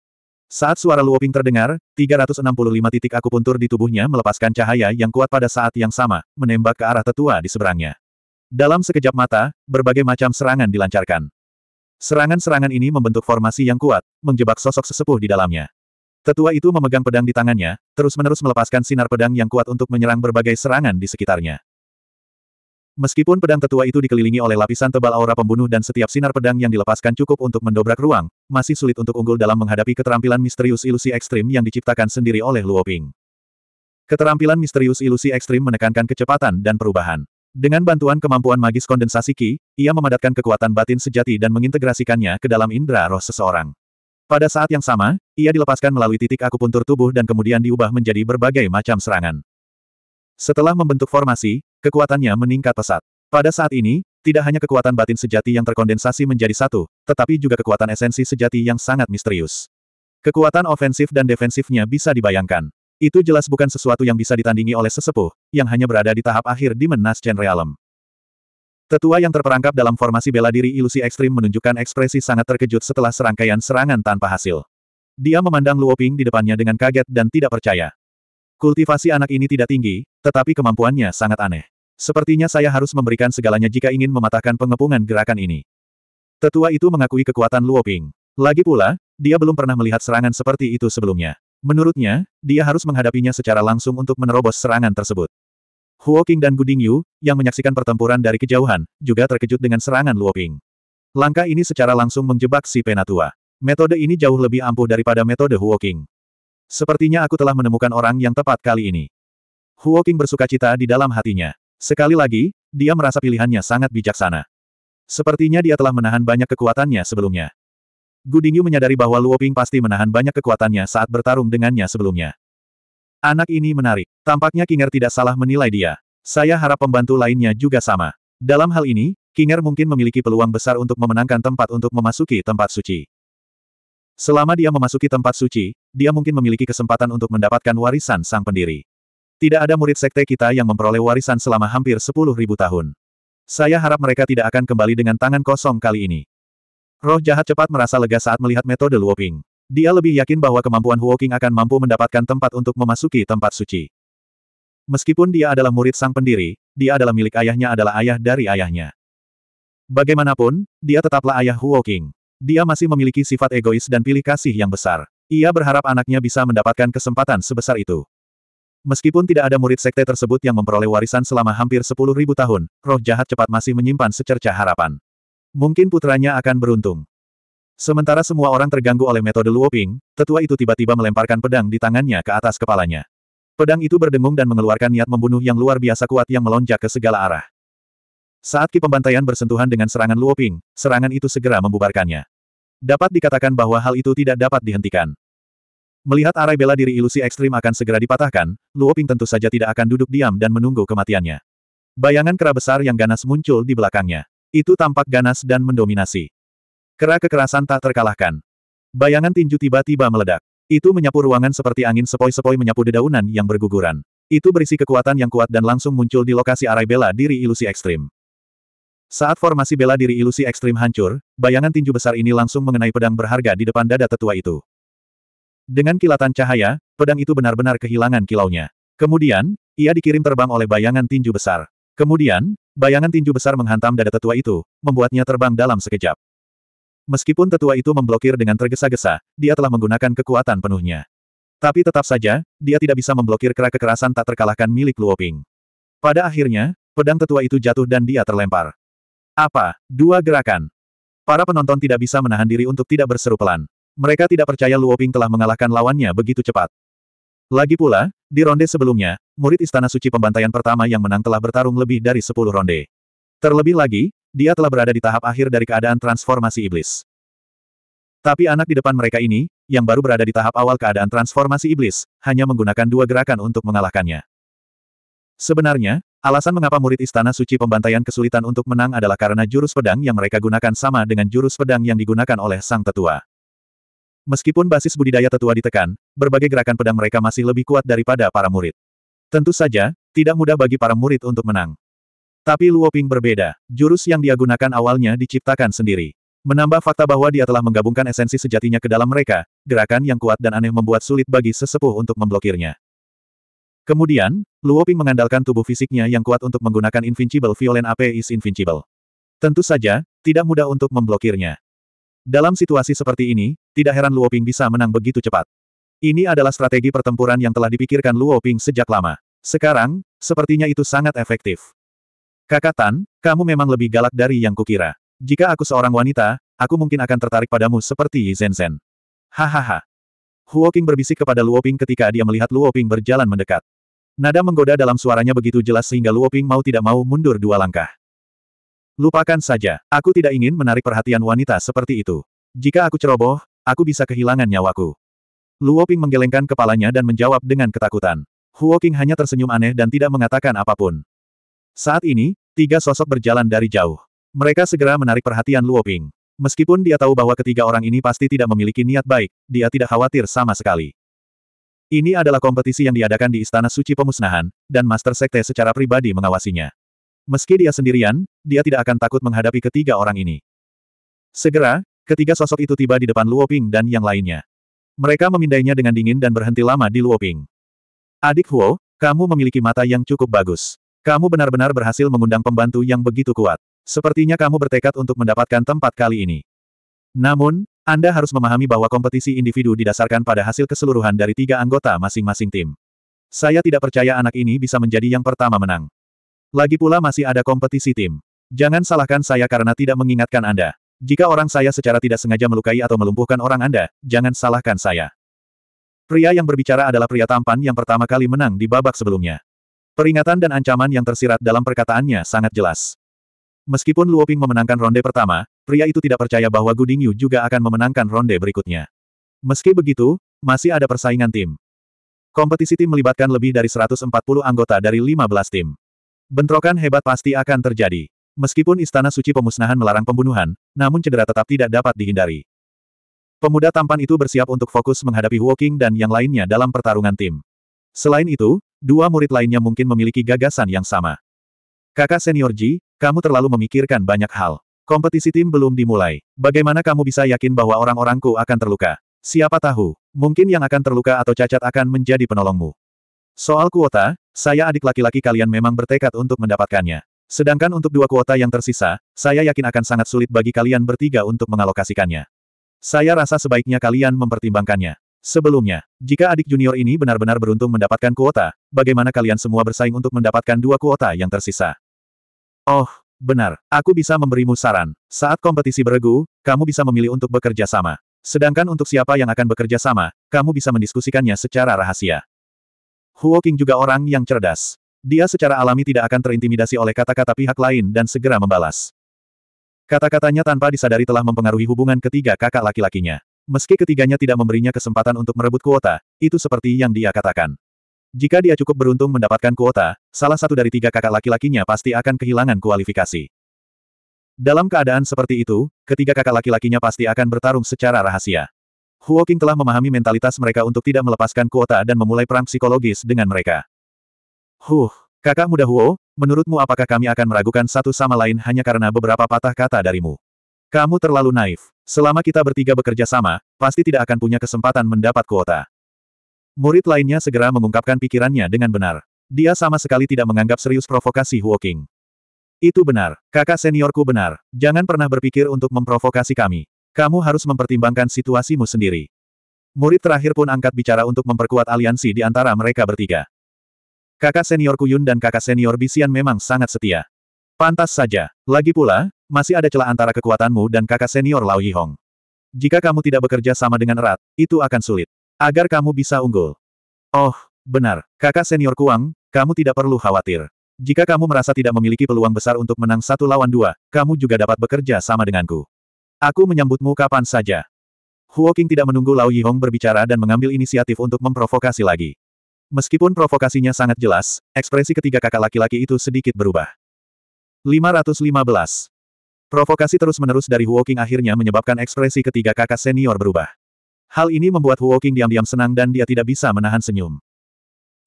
Saat suara Luoping terdengar, 365 titik akupuntur di tubuhnya melepaskan cahaya yang kuat pada saat yang sama, menembak ke arah tetua di seberangnya. Dalam sekejap mata, berbagai macam serangan dilancarkan. Serangan-serangan ini membentuk formasi yang kuat, menjebak sosok sesepuh di dalamnya. Tetua itu memegang pedang di tangannya, terus-menerus melepaskan sinar pedang yang kuat untuk menyerang berbagai serangan di sekitarnya. Meskipun pedang tetua itu dikelilingi oleh lapisan tebal aura pembunuh dan setiap sinar pedang yang dilepaskan cukup untuk mendobrak ruang, masih sulit untuk unggul dalam menghadapi keterampilan misterius ilusi ekstrim yang diciptakan sendiri oleh Luoping. Keterampilan misterius ilusi ekstrim menekankan kecepatan dan perubahan. Dengan bantuan kemampuan magis kondensasi Ki, ia memadatkan kekuatan batin sejati dan mengintegrasikannya ke dalam indera roh seseorang. Pada saat yang sama, ia dilepaskan melalui titik akupuntur tubuh dan kemudian diubah menjadi berbagai macam serangan. Setelah membentuk formasi, kekuatannya meningkat pesat. Pada saat ini, tidak hanya kekuatan batin sejati yang terkondensasi menjadi satu, tetapi juga kekuatan esensi sejati yang sangat misterius. Kekuatan ofensif dan defensifnya bisa dibayangkan. Itu jelas bukan sesuatu yang bisa ditandingi oleh sesepuh, yang hanya berada di tahap akhir di menas Chen Realm. Tetua yang terperangkap dalam formasi bela diri ilusi ekstrim menunjukkan ekspresi sangat terkejut setelah serangkaian serangan tanpa hasil. Dia memandang Luoping di depannya dengan kaget dan tidak percaya. Kultivasi anak ini tidak tinggi, tetapi kemampuannya sangat aneh. Sepertinya saya harus memberikan segalanya jika ingin mematahkan pengepungan gerakan ini. Tetua itu mengakui kekuatan Luo Ping. Lagi pula, dia belum pernah melihat serangan seperti itu sebelumnya. Menurutnya, dia harus menghadapinya secara langsung untuk menerobos serangan tersebut. Huo King dan Guding Yu, yang menyaksikan pertempuran dari kejauhan, juga terkejut dengan serangan Luo Ping. Langkah ini secara langsung menjebak si penatua. Metode ini jauh lebih ampuh daripada metode Huo King. Sepertinya aku telah menemukan orang yang tepat kali ini. Huo King bersuka cita di dalam hatinya. Sekali lagi, dia merasa pilihannya sangat bijaksana. Sepertinya dia telah menahan banyak kekuatannya sebelumnya. Gudingyu menyadari bahwa Luo Ping pasti menahan banyak kekuatannya saat bertarung dengannya sebelumnya. Anak ini menarik. Tampaknya Kinger tidak salah menilai dia. Saya harap pembantu lainnya juga sama. Dalam hal ini, Kinger mungkin memiliki peluang besar untuk memenangkan tempat untuk memasuki tempat suci. Selama dia memasuki tempat suci, dia mungkin memiliki kesempatan untuk mendapatkan warisan sang pendiri. Tidak ada murid sekte kita yang memperoleh warisan selama hampir sepuluh ribu tahun. Saya harap mereka tidak akan kembali dengan tangan kosong kali ini. Roh jahat cepat merasa lega saat melihat metode Luoping. Dia lebih yakin bahwa kemampuan Huoking akan mampu mendapatkan tempat untuk memasuki tempat suci. Meskipun dia adalah murid sang pendiri, dia adalah milik ayahnya adalah ayah dari ayahnya. Bagaimanapun, dia tetaplah ayah Huoking. Dia masih memiliki sifat egois dan pilih kasih yang besar. Ia berharap anaknya bisa mendapatkan kesempatan sebesar itu. Meskipun tidak ada murid sekte tersebut yang memperoleh warisan selama hampir sepuluh ribu tahun, roh jahat cepat masih menyimpan secerca harapan. Mungkin putranya akan beruntung. Sementara semua orang terganggu oleh metode Luoping, tetua itu tiba-tiba melemparkan pedang di tangannya ke atas kepalanya. Pedang itu berdengung dan mengeluarkan niat membunuh yang luar biasa kuat yang melonjak ke segala arah. Saat ki pembantaian bersentuhan dengan serangan Luoping, serangan itu segera membubarkannya. Dapat dikatakan bahwa hal itu tidak dapat dihentikan. Melihat arai bela diri ilusi ekstrim akan segera dipatahkan, Luo Ping tentu saja tidak akan duduk diam dan menunggu kematiannya. Bayangan kera besar yang ganas muncul di belakangnya. Itu tampak ganas dan mendominasi. Kera kekerasan tak terkalahkan. Bayangan tinju tiba-tiba meledak. Itu menyapu ruangan seperti angin sepoi-sepoi menyapu dedaunan yang berguguran. Itu berisi kekuatan yang kuat dan langsung muncul di lokasi arai bela diri ilusi ekstrim. Saat formasi bela diri ilusi ekstrim hancur, bayangan tinju besar ini langsung mengenai pedang berharga di depan dada tetua itu. Dengan kilatan cahaya, pedang itu benar-benar kehilangan kilaunya. Kemudian, ia dikirim terbang oleh bayangan tinju besar. Kemudian, bayangan tinju besar menghantam dada tetua itu, membuatnya terbang dalam sekejap. Meskipun tetua itu memblokir dengan tergesa-gesa, dia telah menggunakan kekuatan penuhnya. Tapi tetap saja, dia tidak bisa memblokir kera kekerasan tak terkalahkan milik Luoping. Pada akhirnya, pedang tetua itu jatuh dan dia terlempar. Apa? Dua gerakan. Para penonton tidak bisa menahan diri untuk tidak berseru pelan. Mereka tidak percaya Luoping telah mengalahkan lawannya begitu cepat. Lagi pula, di ronde sebelumnya, murid Istana Suci pembantaian pertama yang menang telah bertarung lebih dari 10 ronde. Terlebih lagi, dia telah berada di tahap akhir dari keadaan transformasi iblis. Tapi anak di depan mereka ini, yang baru berada di tahap awal keadaan transformasi iblis, hanya menggunakan dua gerakan untuk mengalahkannya. Sebenarnya, alasan mengapa murid Istana Suci Pembantaian kesulitan untuk menang adalah karena jurus pedang yang mereka gunakan sama dengan jurus pedang yang digunakan oleh Sang Tetua. Meskipun basis budidaya tetua ditekan, berbagai gerakan pedang mereka masih lebih kuat daripada para murid. Tentu saja, tidak mudah bagi para murid untuk menang. Tapi Luoping berbeda. Jurus yang dia gunakan awalnya diciptakan sendiri. Menambah fakta bahwa dia telah menggabungkan esensi sejatinya ke dalam mereka, gerakan yang kuat dan aneh membuat sulit bagi sesepuh untuk memblokirnya. Kemudian, Luoping mengandalkan tubuh fisiknya yang kuat untuk menggunakan Invincible Violent AP is Invincible. Tentu saja, tidak mudah untuk memblokirnya. Dalam situasi seperti ini, tidak heran Luo Ping bisa menang begitu cepat. Ini adalah strategi pertempuran yang telah dipikirkan Luo Ping sejak lama. Sekarang, sepertinya itu sangat efektif. Kakak Tan, kamu memang lebih galak dari yang kukira. Jika aku seorang wanita, aku mungkin akan tertarik padamu seperti Yi Zhen Zhen. Hahaha. Huoking berbisik kepada Luo Ping ketika dia melihat Luo Ping berjalan mendekat. Nada menggoda dalam suaranya begitu jelas sehingga Luo Ping mau tidak mau mundur dua langkah. Lupakan saja, aku tidak ingin menarik perhatian wanita seperti itu. Jika aku ceroboh, Aku bisa kehilangan nyawaku. Luo Ping menggelengkan kepalanya dan menjawab dengan ketakutan. Huo Qing hanya tersenyum aneh dan tidak mengatakan apapun. Saat ini, tiga sosok berjalan dari jauh. Mereka segera menarik perhatian Luo Ping. Meskipun dia tahu bahwa ketiga orang ini pasti tidak memiliki niat baik, dia tidak khawatir sama sekali. Ini adalah kompetisi yang diadakan di Istana Suci Pemusnahan, dan Master Sekte secara pribadi mengawasinya. Meski dia sendirian, dia tidak akan takut menghadapi ketiga orang ini. Segera, Ketiga sosok itu tiba di depan Luoping dan yang lainnya. Mereka memindainya dengan dingin dan berhenti lama di Luoping. Adik Huo, kamu memiliki mata yang cukup bagus. Kamu benar-benar berhasil mengundang pembantu yang begitu kuat. Sepertinya kamu bertekad untuk mendapatkan tempat kali ini. Namun, Anda harus memahami bahwa kompetisi individu didasarkan pada hasil keseluruhan dari tiga anggota masing-masing tim. Saya tidak percaya anak ini bisa menjadi yang pertama menang. Lagi pula masih ada kompetisi tim. Jangan salahkan saya karena tidak mengingatkan Anda. Jika orang saya secara tidak sengaja melukai atau melumpuhkan orang Anda, jangan salahkan saya. Pria yang berbicara adalah pria tampan yang pertama kali menang di babak sebelumnya. Peringatan dan ancaman yang tersirat dalam perkataannya sangat jelas. Meskipun Luoping memenangkan ronde pertama, pria itu tidak percaya bahwa Gu Dingyu juga akan memenangkan ronde berikutnya. Meski begitu, masih ada persaingan tim. Kompetisi tim melibatkan lebih dari 140 anggota dari 15 tim. Bentrokan hebat pasti akan terjadi. Meskipun Istana Suci Pemusnahan melarang pembunuhan, namun cedera tetap tidak dapat dihindari. Pemuda tampan itu bersiap untuk fokus menghadapi Woking dan yang lainnya dalam pertarungan tim. Selain itu, dua murid lainnya mungkin memiliki gagasan yang sama. Kakak senior Ji, kamu terlalu memikirkan banyak hal. Kompetisi tim belum dimulai. Bagaimana kamu bisa yakin bahwa orang-orangku akan terluka? Siapa tahu, mungkin yang akan terluka atau cacat akan menjadi penolongmu. Soal kuota, saya adik laki-laki kalian memang bertekad untuk mendapatkannya. Sedangkan untuk dua kuota yang tersisa, saya yakin akan sangat sulit bagi kalian bertiga untuk mengalokasikannya. Saya rasa sebaiknya kalian mempertimbangkannya. Sebelumnya, jika adik junior ini benar-benar beruntung mendapatkan kuota, bagaimana kalian semua bersaing untuk mendapatkan dua kuota yang tersisa? Oh, benar, aku bisa memberimu saran. Saat kompetisi beregu, kamu bisa memilih untuk bekerja sama. Sedangkan untuk siapa yang akan bekerja sama, kamu bisa mendiskusikannya secara rahasia. Huo King juga orang yang cerdas. Dia secara alami tidak akan terintimidasi oleh kata-kata pihak lain dan segera membalas. Kata-katanya tanpa disadari telah mempengaruhi hubungan ketiga kakak laki-lakinya. Meski ketiganya tidak memberinya kesempatan untuk merebut kuota, itu seperti yang dia katakan. Jika dia cukup beruntung mendapatkan kuota, salah satu dari tiga kakak laki-lakinya pasti akan kehilangan kualifikasi. Dalam keadaan seperti itu, ketiga kakak laki-lakinya pasti akan bertarung secara rahasia. Huoking telah memahami mentalitas mereka untuk tidak melepaskan kuota dan memulai perang psikologis dengan mereka. Huh, kakak muda Huo, menurutmu apakah kami akan meragukan satu sama lain hanya karena beberapa patah kata darimu? Kamu terlalu naif. Selama kita bertiga bekerja sama, pasti tidak akan punya kesempatan mendapat kuota. Murid lainnya segera mengungkapkan pikirannya dengan benar. Dia sama sekali tidak menganggap serius provokasi Huo King. Itu benar, kakak seniorku benar. Jangan pernah berpikir untuk memprovokasi kami. Kamu harus mempertimbangkan situasimu sendiri. Murid terakhir pun angkat bicara untuk memperkuat aliansi di antara mereka bertiga. Kakak senior Kuyun dan kakak senior Bisian memang sangat setia. Pantas saja. Lagi pula, masih ada celah antara kekuatanmu dan kakak senior Lao Yihong. Jika kamu tidak bekerja sama dengan erat, itu akan sulit. Agar kamu bisa unggul. Oh, benar. Kakak senior Kuang, kamu tidak perlu khawatir. Jika kamu merasa tidak memiliki peluang besar untuk menang satu lawan dua, kamu juga dapat bekerja sama denganku. Aku menyambutmu kapan saja. Huo Qing tidak menunggu Lao Yihong berbicara dan mengambil inisiatif untuk memprovokasi lagi. Meskipun provokasinya sangat jelas, ekspresi ketiga kakak laki-laki itu sedikit berubah. 515. Provokasi terus-menerus dari Huoking akhirnya menyebabkan ekspresi ketiga kakak senior berubah. Hal ini membuat Huoking diam-diam senang dan dia tidak bisa menahan senyum.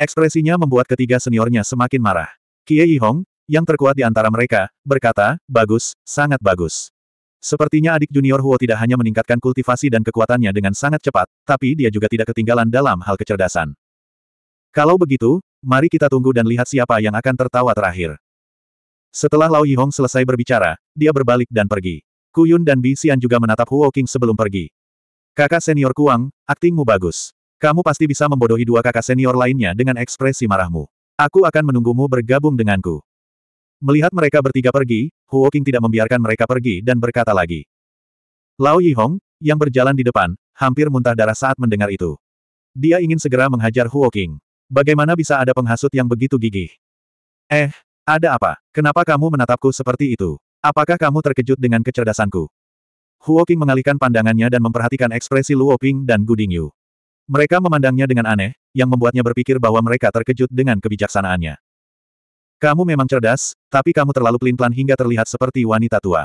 Ekspresinya membuat ketiga seniornya semakin marah. Kie Hong, yang terkuat di antara mereka, berkata, bagus, sangat bagus. Sepertinya adik junior Huo tidak hanya meningkatkan kultivasi dan kekuatannya dengan sangat cepat, tapi dia juga tidak ketinggalan dalam hal kecerdasan. Kalau begitu, mari kita tunggu dan lihat siapa yang akan tertawa terakhir. Setelah Lao Yihong selesai berbicara, dia berbalik dan pergi. Kuyun dan Bi Xian juga menatap Huo King sebelum pergi. Kakak senior Kuang, aktingmu bagus. Kamu pasti bisa membodohi dua kakak senior lainnya dengan ekspresi marahmu. Aku akan menunggumu bergabung denganku. Melihat mereka bertiga pergi, Huo King tidak membiarkan mereka pergi dan berkata lagi. Lao Yihong, yang berjalan di depan, hampir muntah darah saat mendengar itu. Dia ingin segera menghajar Huo King. Bagaimana bisa ada penghasut yang begitu gigih? Eh, ada apa? Kenapa kamu menatapku seperti itu? Apakah kamu terkejut dengan kecerdasanku? Huoping mengalihkan pandangannya dan memperhatikan ekspresi Luoping dan Gu Dingyu. Mereka memandangnya dengan aneh, yang membuatnya berpikir bahwa mereka terkejut dengan kebijaksanaannya. Kamu memang cerdas, tapi kamu terlalu pelin-pelan hingga terlihat seperti wanita tua.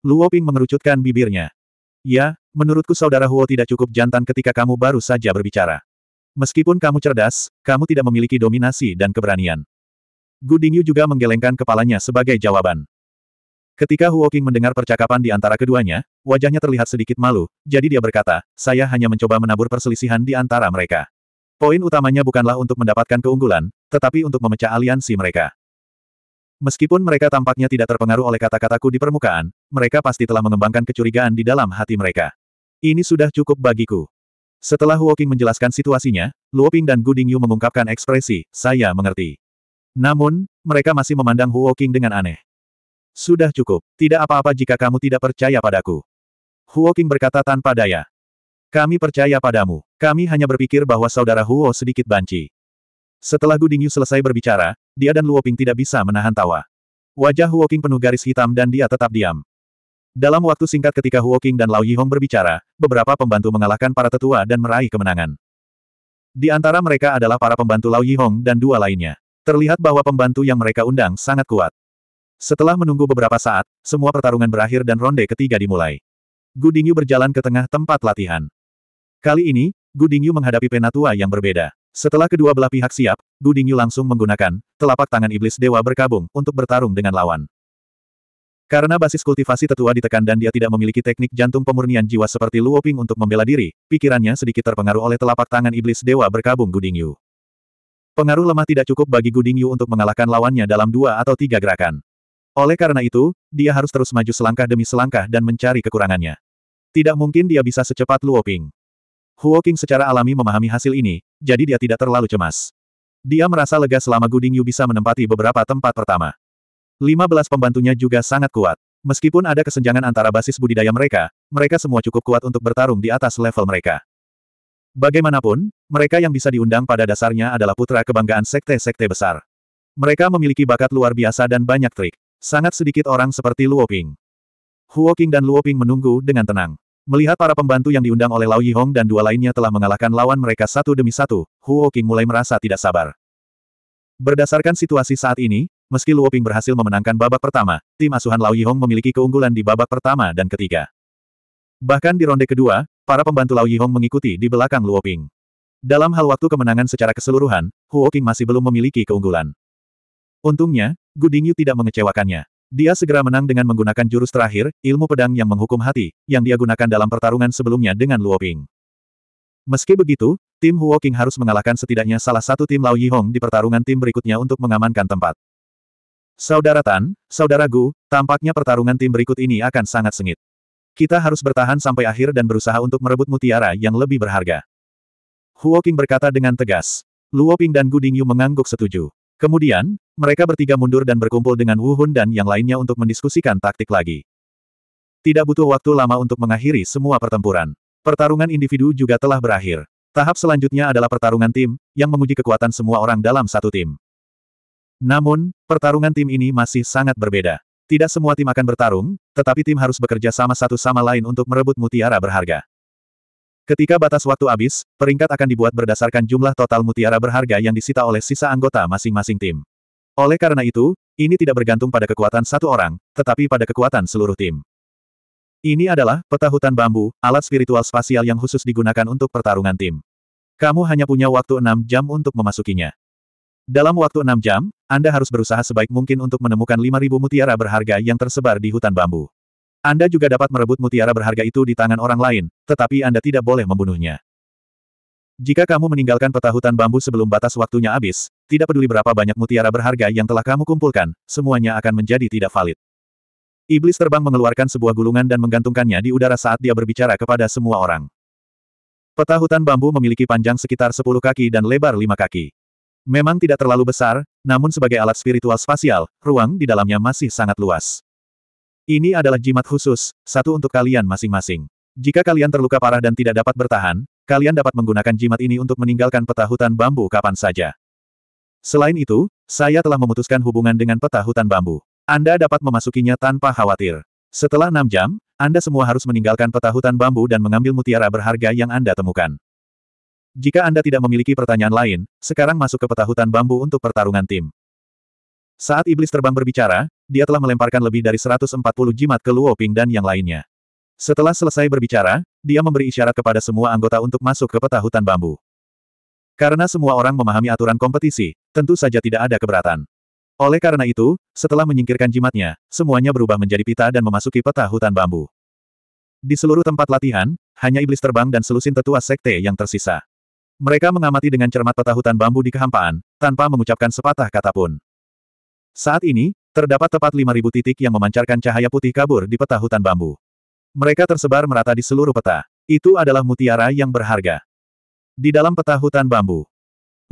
Luoping mengerucutkan bibirnya. Ya, menurutku saudara Huo tidak cukup jantan ketika kamu baru saja berbicara. Meskipun kamu cerdas, kamu tidak memiliki dominasi dan keberanian. Gu Dingyu juga menggelengkan kepalanya sebagai jawaban. Ketika Huo Qing mendengar percakapan di antara keduanya, wajahnya terlihat sedikit malu, jadi dia berkata, saya hanya mencoba menabur perselisihan di antara mereka. Poin utamanya bukanlah untuk mendapatkan keunggulan, tetapi untuk memecah aliansi mereka. Meskipun mereka tampaknya tidak terpengaruh oleh kata-kataku di permukaan, mereka pasti telah mengembangkan kecurigaan di dalam hati mereka. Ini sudah cukup bagiku. Setelah Huoqing menjelaskan situasinya, Luoping dan Guding Yu mengungkapkan ekspresi, saya mengerti. Namun, mereka masih memandang Huoking dengan aneh. Sudah cukup, tidak apa-apa jika kamu tidak percaya padaku. Huoking berkata tanpa daya. Kami percaya padamu, kami hanya berpikir bahwa saudara Huo sedikit banci. Setelah Yu selesai berbicara, dia dan Luoping tidak bisa menahan tawa. Wajah Huoking penuh garis hitam dan dia tetap diam. Dalam waktu singkat ketika Huo King dan Lao Yihong berbicara, beberapa pembantu mengalahkan para tetua dan meraih kemenangan. Di antara mereka adalah para pembantu Lao Yihong dan dua lainnya. Terlihat bahwa pembantu yang mereka undang sangat kuat. Setelah menunggu beberapa saat, semua pertarungan berakhir dan ronde ketiga dimulai. Gu Dingyu berjalan ke tengah tempat latihan. Kali ini, Gu Dingyu menghadapi penatua yang berbeda. Setelah kedua belah pihak siap, Gu Dingyu langsung menggunakan telapak tangan iblis dewa berkabung untuk bertarung dengan lawan. Karena basis kultivasi tetua ditekan dan dia tidak memiliki teknik jantung pemurnian jiwa seperti Luo Ping untuk membela diri, pikirannya sedikit terpengaruh oleh telapak tangan iblis dewa berkabung Guding Yu. Pengaruh lemah tidak cukup bagi Guding Yu untuk mengalahkan lawannya dalam dua atau tiga gerakan. Oleh karena itu, dia harus terus maju selangkah demi selangkah dan mencari kekurangannya. Tidak mungkin dia bisa secepat Luo Ping. Huo Qing secara alami memahami hasil ini, jadi dia tidak terlalu cemas. Dia merasa lega selama Guding Yu bisa menempati beberapa tempat pertama. 15 pembantunya juga sangat kuat. Meskipun ada kesenjangan antara basis budidaya mereka, mereka semua cukup kuat untuk bertarung di atas level mereka. Bagaimanapun, mereka yang bisa diundang pada dasarnya adalah putra kebanggaan sekte-sekte besar. Mereka memiliki bakat luar biasa dan banyak trik. Sangat sedikit orang seperti Luoping, Ping. Huo dan Luoping menunggu dengan tenang. Melihat para pembantu yang diundang oleh Lao Yihong dan dua lainnya telah mengalahkan lawan mereka satu demi satu, Huo mulai merasa tidak sabar. Berdasarkan situasi saat ini, Meski Luo Ping berhasil memenangkan babak pertama, tim asuhan Lao Yihong memiliki keunggulan di babak pertama dan ketiga. Bahkan di ronde kedua, para pembantu Lao Yihong mengikuti di belakang Luo Ping. Dalam hal waktu kemenangan secara keseluruhan, Huo Qing masih belum memiliki keunggulan. Untungnya, Gu Dingyu tidak mengecewakannya. Dia segera menang dengan menggunakan jurus terakhir, ilmu pedang yang menghukum hati, yang dia gunakan dalam pertarungan sebelumnya dengan Luo Ping. Meski begitu, tim Huo Qing harus mengalahkan setidaknya salah satu tim Lao Yihong di pertarungan tim berikutnya untuk mengamankan tempat. Saudara Tan, Saudara Gu, tampaknya pertarungan tim berikut ini akan sangat sengit. Kita harus bertahan sampai akhir dan berusaha untuk merebut mutiara yang lebih berharga. Huo Qing berkata dengan tegas. Luo Ping dan Gu Dingyu mengangguk setuju. Kemudian, mereka bertiga mundur dan berkumpul dengan Wu Hun dan yang lainnya untuk mendiskusikan taktik lagi. Tidak butuh waktu lama untuk mengakhiri semua pertempuran. Pertarungan individu juga telah berakhir. Tahap selanjutnya adalah pertarungan tim, yang menguji kekuatan semua orang dalam satu tim. Namun, pertarungan tim ini masih sangat berbeda. Tidak semua tim akan bertarung, tetapi tim harus bekerja sama satu sama lain untuk merebut mutiara berharga. Ketika batas waktu habis, peringkat akan dibuat berdasarkan jumlah total mutiara berharga yang disita oleh sisa anggota masing-masing tim. Oleh karena itu, ini tidak bergantung pada kekuatan satu orang, tetapi pada kekuatan seluruh tim. Ini adalah peta hutan bambu, alat spiritual spasial yang khusus digunakan untuk pertarungan tim. Kamu hanya punya waktu enam jam untuk memasukinya. Dalam waktu enam jam, Anda harus berusaha sebaik mungkin untuk menemukan lima ribu mutiara berharga yang tersebar di hutan bambu. Anda juga dapat merebut mutiara berharga itu di tangan orang lain, tetapi Anda tidak boleh membunuhnya. Jika kamu meninggalkan peta hutan bambu sebelum batas waktunya habis, tidak peduli berapa banyak mutiara berharga yang telah kamu kumpulkan, semuanya akan menjadi tidak valid. Iblis terbang mengeluarkan sebuah gulungan dan menggantungkannya di udara saat dia berbicara kepada semua orang. Peta hutan bambu memiliki panjang sekitar 10 kaki dan lebar 5 kaki. Memang tidak terlalu besar, namun sebagai alat spiritual spasial, ruang di dalamnya masih sangat luas. Ini adalah jimat khusus, satu untuk kalian masing-masing. Jika kalian terluka parah dan tidak dapat bertahan, kalian dapat menggunakan jimat ini untuk meninggalkan peta hutan bambu kapan saja. Selain itu, saya telah memutuskan hubungan dengan peta hutan bambu. Anda dapat memasukinya tanpa khawatir. Setelah enam jam, Anda semua harus meninggalkan peta hutan bambu dan mengambil mutiara berharga yang Anda temukan. Jika Anda tidak memiliki pertanyaan lain, sekarang masuk ke peta hutan bambu untuk pertarungan tim. Saat iblis terbang berbicara, dia telah melemparkan lebih dari 140 jimat ke Luo Ping dan yang lainnya. Setelah selesai berbicara, dia memberi isyarat kepada semua anggota untuk masuk ke peta hutan bambu. Karena semua orang memahami aturan kompetisi, tentu saja tidak ada keberatan. Oleh karena itu, setelah menyingkirkan jimatnya, semuanya berubah menjadi pita dan memasuki peta hutan bambu. Di seluruh tempat latihan, hanya iblis terbang dan selusin tetua sekte yang tersisa. Mereka mengamati dengan cermat peta hutan bambu di kehampaan, tanpa mengucapkan sepatah kata pun. Saat ini, terdapat tepat 5.000 titik yang memancarkan cahaya putih kabur di peta hutan bambu. Mereka tersebar merata di seluruh peta. Itu adalah mutiara yang berharga. Di dalam peta hutan bambu,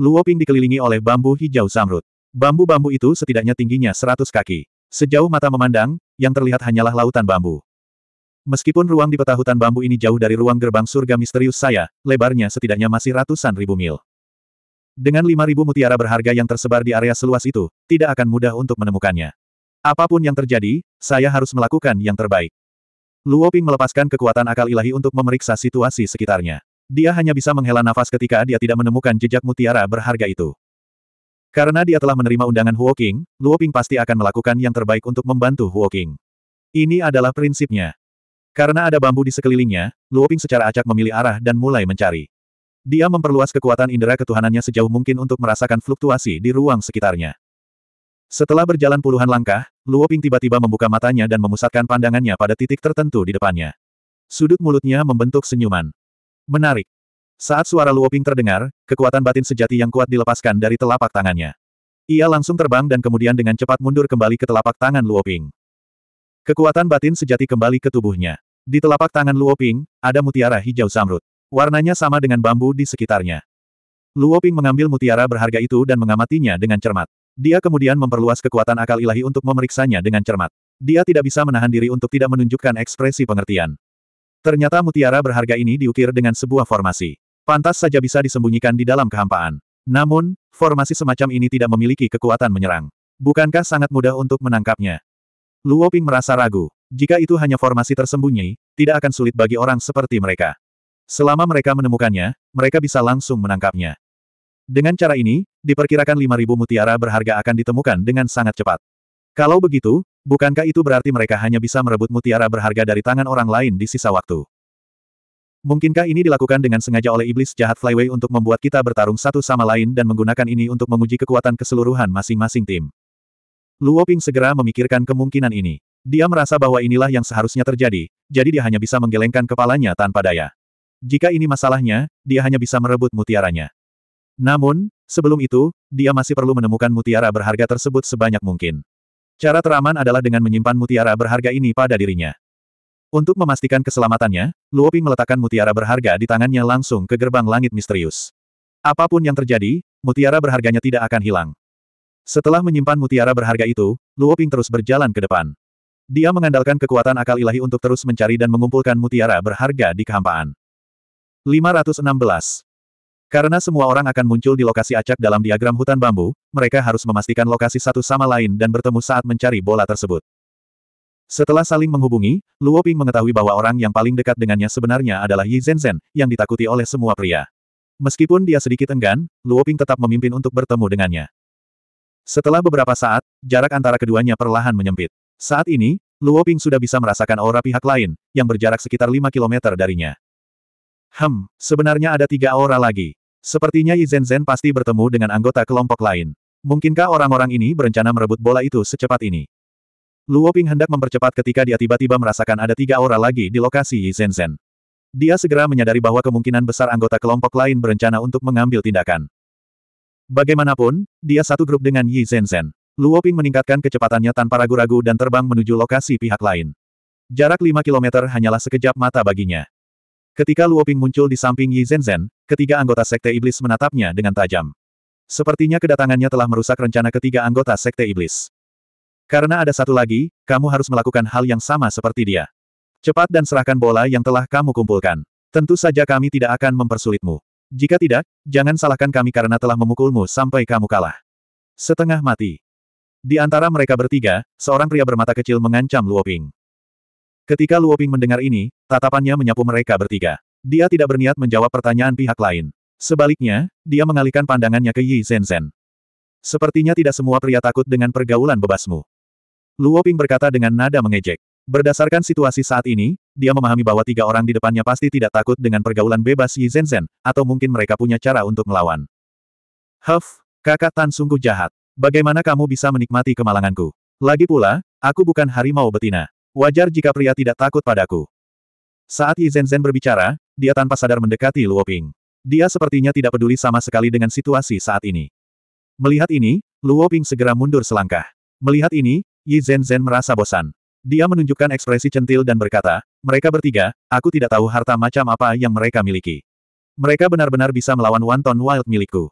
Luoping dikelilingi oleh bambu hijau samrut. Bambu-bambu itu setidaknya tingginya 100 kaki. Sejauh mata memandang, yang terlihat hanyalah lautan bambu. Meskipun ruang di peta hutan bambu ini jauh dari ruang gerbang surga misterius saya, lebarnya setidaknya masih ratusan ribu mil. Dengan lima ribu mutiara berharga yang tersebar di area seluas itu, tidak akan mudah untuk menemukannya. Apapun yang terjadi, saya harus melakukan yang terbaik. Luo Ping melepaskan kekuatan akal ilahi untuk memeriksa situasi sekitarnya. Dia hanya bisa menghela nafas ketika dia tidak menemukan jejak mutiara berharga itu. Karena dia telah menerima undangan Huo King, Luo Ping pasti akan melakukan yang terbaik untuk membantu Huo King. Ini adalah prinsipnya. Karena ada bambu di sekelilingnya, Luoping secara acak memilih arah dan mulai mencari. Dia memperluas kekuatan indera ketuhanannya sejauh mungkin untuk merasakan fluktuasi di ruang sekitarnya. Setelah berjalan puluhan langkah, Luoping tiba-tiba membuka matanya dan memusatkan pandangannya pada titik tertentu di depannya. Sudut mulutnya membentuk senyuman. Menarik. Saat suara Luoping terdengar, kekuatan batin sejati yang kuat dilepaskan dari telapak tangannya. Ia langsung terbang dan kemudian dengan cepat mundur kembali ke telapak tangan Luoping. Kekuatan batin sejati kembali ke tubuhnya. Di telapak tangan Luoping ada mutiara hijau zamrud. Warnanya sama dengan bambu di sekitarnya. Luoping mengambil mutiara berharga itu dan mengamatinya dengan cermat. Dia kemudian memperluas kekuatan akal ilahi untuk memeriksanya dengan cermat. Dia tidak bisa menahan diri untuk tidak menunjukkan ekspresi pengertian. Ternyata mutiara berharga ini diukir dengan sebuah formasi. Pantas saja bisa disembunyikan di dalam kehampaan. Namun, formasi semacam ini tidak memiliki kekuatan menyerang. Bukankah sangat mudah untuk menangkapnya? Luo Ping merasa ragu. Jika itu hanya formasi tersembunyi, tidak akan sulit bagi orang seperti mereka. Selama mereka menemukannya, mereka bisa langsung menangkapnya. Dengan cara ini, diperkirakan 5.000 mutiara berharga akan ditemukan dengan sangat cepat. Kalau begitu, bukankah itu berarti mereka hanya bisa merebut mutiara berharga dari tangan orang lain di sisa waktu? Mungkinkah ini dilakukan dengan sengaja oleh iblis jahat Flyway untuk membuat kita bertarung satu sama lain dan menggunakan ini untuk menguji kekuatan keseluruhan masing-masing tim? Luo Ping segera memikirkan kemungkinan ini. Dia merasa bahwa inilah yang seharusnya terjadi, jadi dia hanya bisa menggelengkan kepalanya tanpa daya. Jika ini masalahnya, dia hanya bisa merebut mutiaranya. Namun, sebelum itu, dia masih perlu menemukan mutiara berharga tersebut sebanyak mungkin. Cara teraman adalah dengan menyimpan mutiara berharga ini pada dirinya. Untuk memastikan keselamatannya, Luo Ping meletakkan mutiara berharga di tangannya langsung ke gerbang langit misterius. Apapun yang terjadi, mutiara berharganya tidak akan hilang. Setelah menyimpan mutiara berharga itu, Luo Ping terus berjalan ke depan. Dia mengandalkan kekuatan akal ilahi untuk terus mencari dan mengumpulkan mutiara berharga di kehampaan. 516. Karena semua orang akan muncul di lokasi acak dalam diagram hutan bambu, mereka harus memastikan lokasi satu sama lain dan bertemu saat mencari bola tersebut. Setelah saling menghubungi, Luo Ping mengetahui bahwa orang yang paling dekat dengannya sebenarnya adalah Yi Zhenzhen, yang ditakuti oleh semua pria. Meskipun dia sedikit enggan, Luo Ping tetap memimpin untuk bertemu dengannya. Setelah beberapa saat, jarak antara keduanya perlahan menyempit. Saat ini, Luo Ping sudah bisa merasakan aura pihak lain, yang berjarak sekitar 5 kilometer darinya. Hmm, sebenarnya ada tiga aura lagi. Sepertinya Zhen Zhen pasti bertemu dengan anggota kelompok lain. Mungkinkah orang-orang ini berencana merebut bola itu secepat ini? Luo Ping hendak mempercepat ketika dia tiba-tiba merasakan ada tiga aura lagi di lokasi Zhen Zhen. Dia segera menyadari bahwa kemungkinan besar anggota kelompok lain berencana untuk mengambil tindakan. Bagaimanapun, dia satu grup dengan Yi Zhenzhen. Luo Ping meningkatkan kecepatannya tanpa ragu-ragu dan terbang menuju lokasi pihak lain. Jarak 5 km hanyalah sekejap mata baginya. Ketika Luo Ping muncul di samping Yi Zhenzhen, ketiga anggota Sekte Iblis menatapnya dengan tajam. Sepertinya kedatangannya telah merusak rencana ketiga anggota Sekte Iblis. Karena ada satu lagi, kamu harus melakukan hal yang sama seperti dia. Cepat dan serahkan bola yang telah kamu kumpulkan. Tentu saja kami tidak akan mempersulitmu. Jika tidak, jangan salahkan kami karena telah memukulmu sampai kamu kalah. Setengah mati. Di antara mereka bertiga, seorang pria bermata kecil mengancam Luoping. Ketika Luoping mendengar ini, tatapannya menyapu mereka bertiga. Dia tidak berniat menjawab pertanyaan pihak lain. Sebaliknya, dia mengalihkan pandangannya ke Yi Zhenzhen. Sepertinya tidak semua pria takut dengan pergaulan bebasmu. Luoping berkata dengan nada mengejek. Berdasarkan situasi saat ini, dia memahami bahwa tiga orang di depannya pasti tidak takut dengan pergaulan bebas Yi Zhen, atau mungkin mereka punya cara untuk melawan. Huff, kakak Tan sungguh jahat. Bagaimana kamu bisa menikmati kemalanganku? Lagi pula, aku bukan harimau betina. Wajar jika pria tidak takut padaku. Saat Yi Zhen berbicara, dia tanpa sadar mendekati Luo Ping. Dia sepertinya tidak peduli sama sekali dengan situasi saat ini. Melihat ini, Luo Ping segera mundur selangkah. Melihat ini, Yi Zhen merasa bosan. Dia menunjukkan ekspresi centil dan berkata, mereka bertiga, aku tidak tahu harta macam apa yang mereka miliki. Mereka benar-benar bisa melawan Wanton Wild milikku.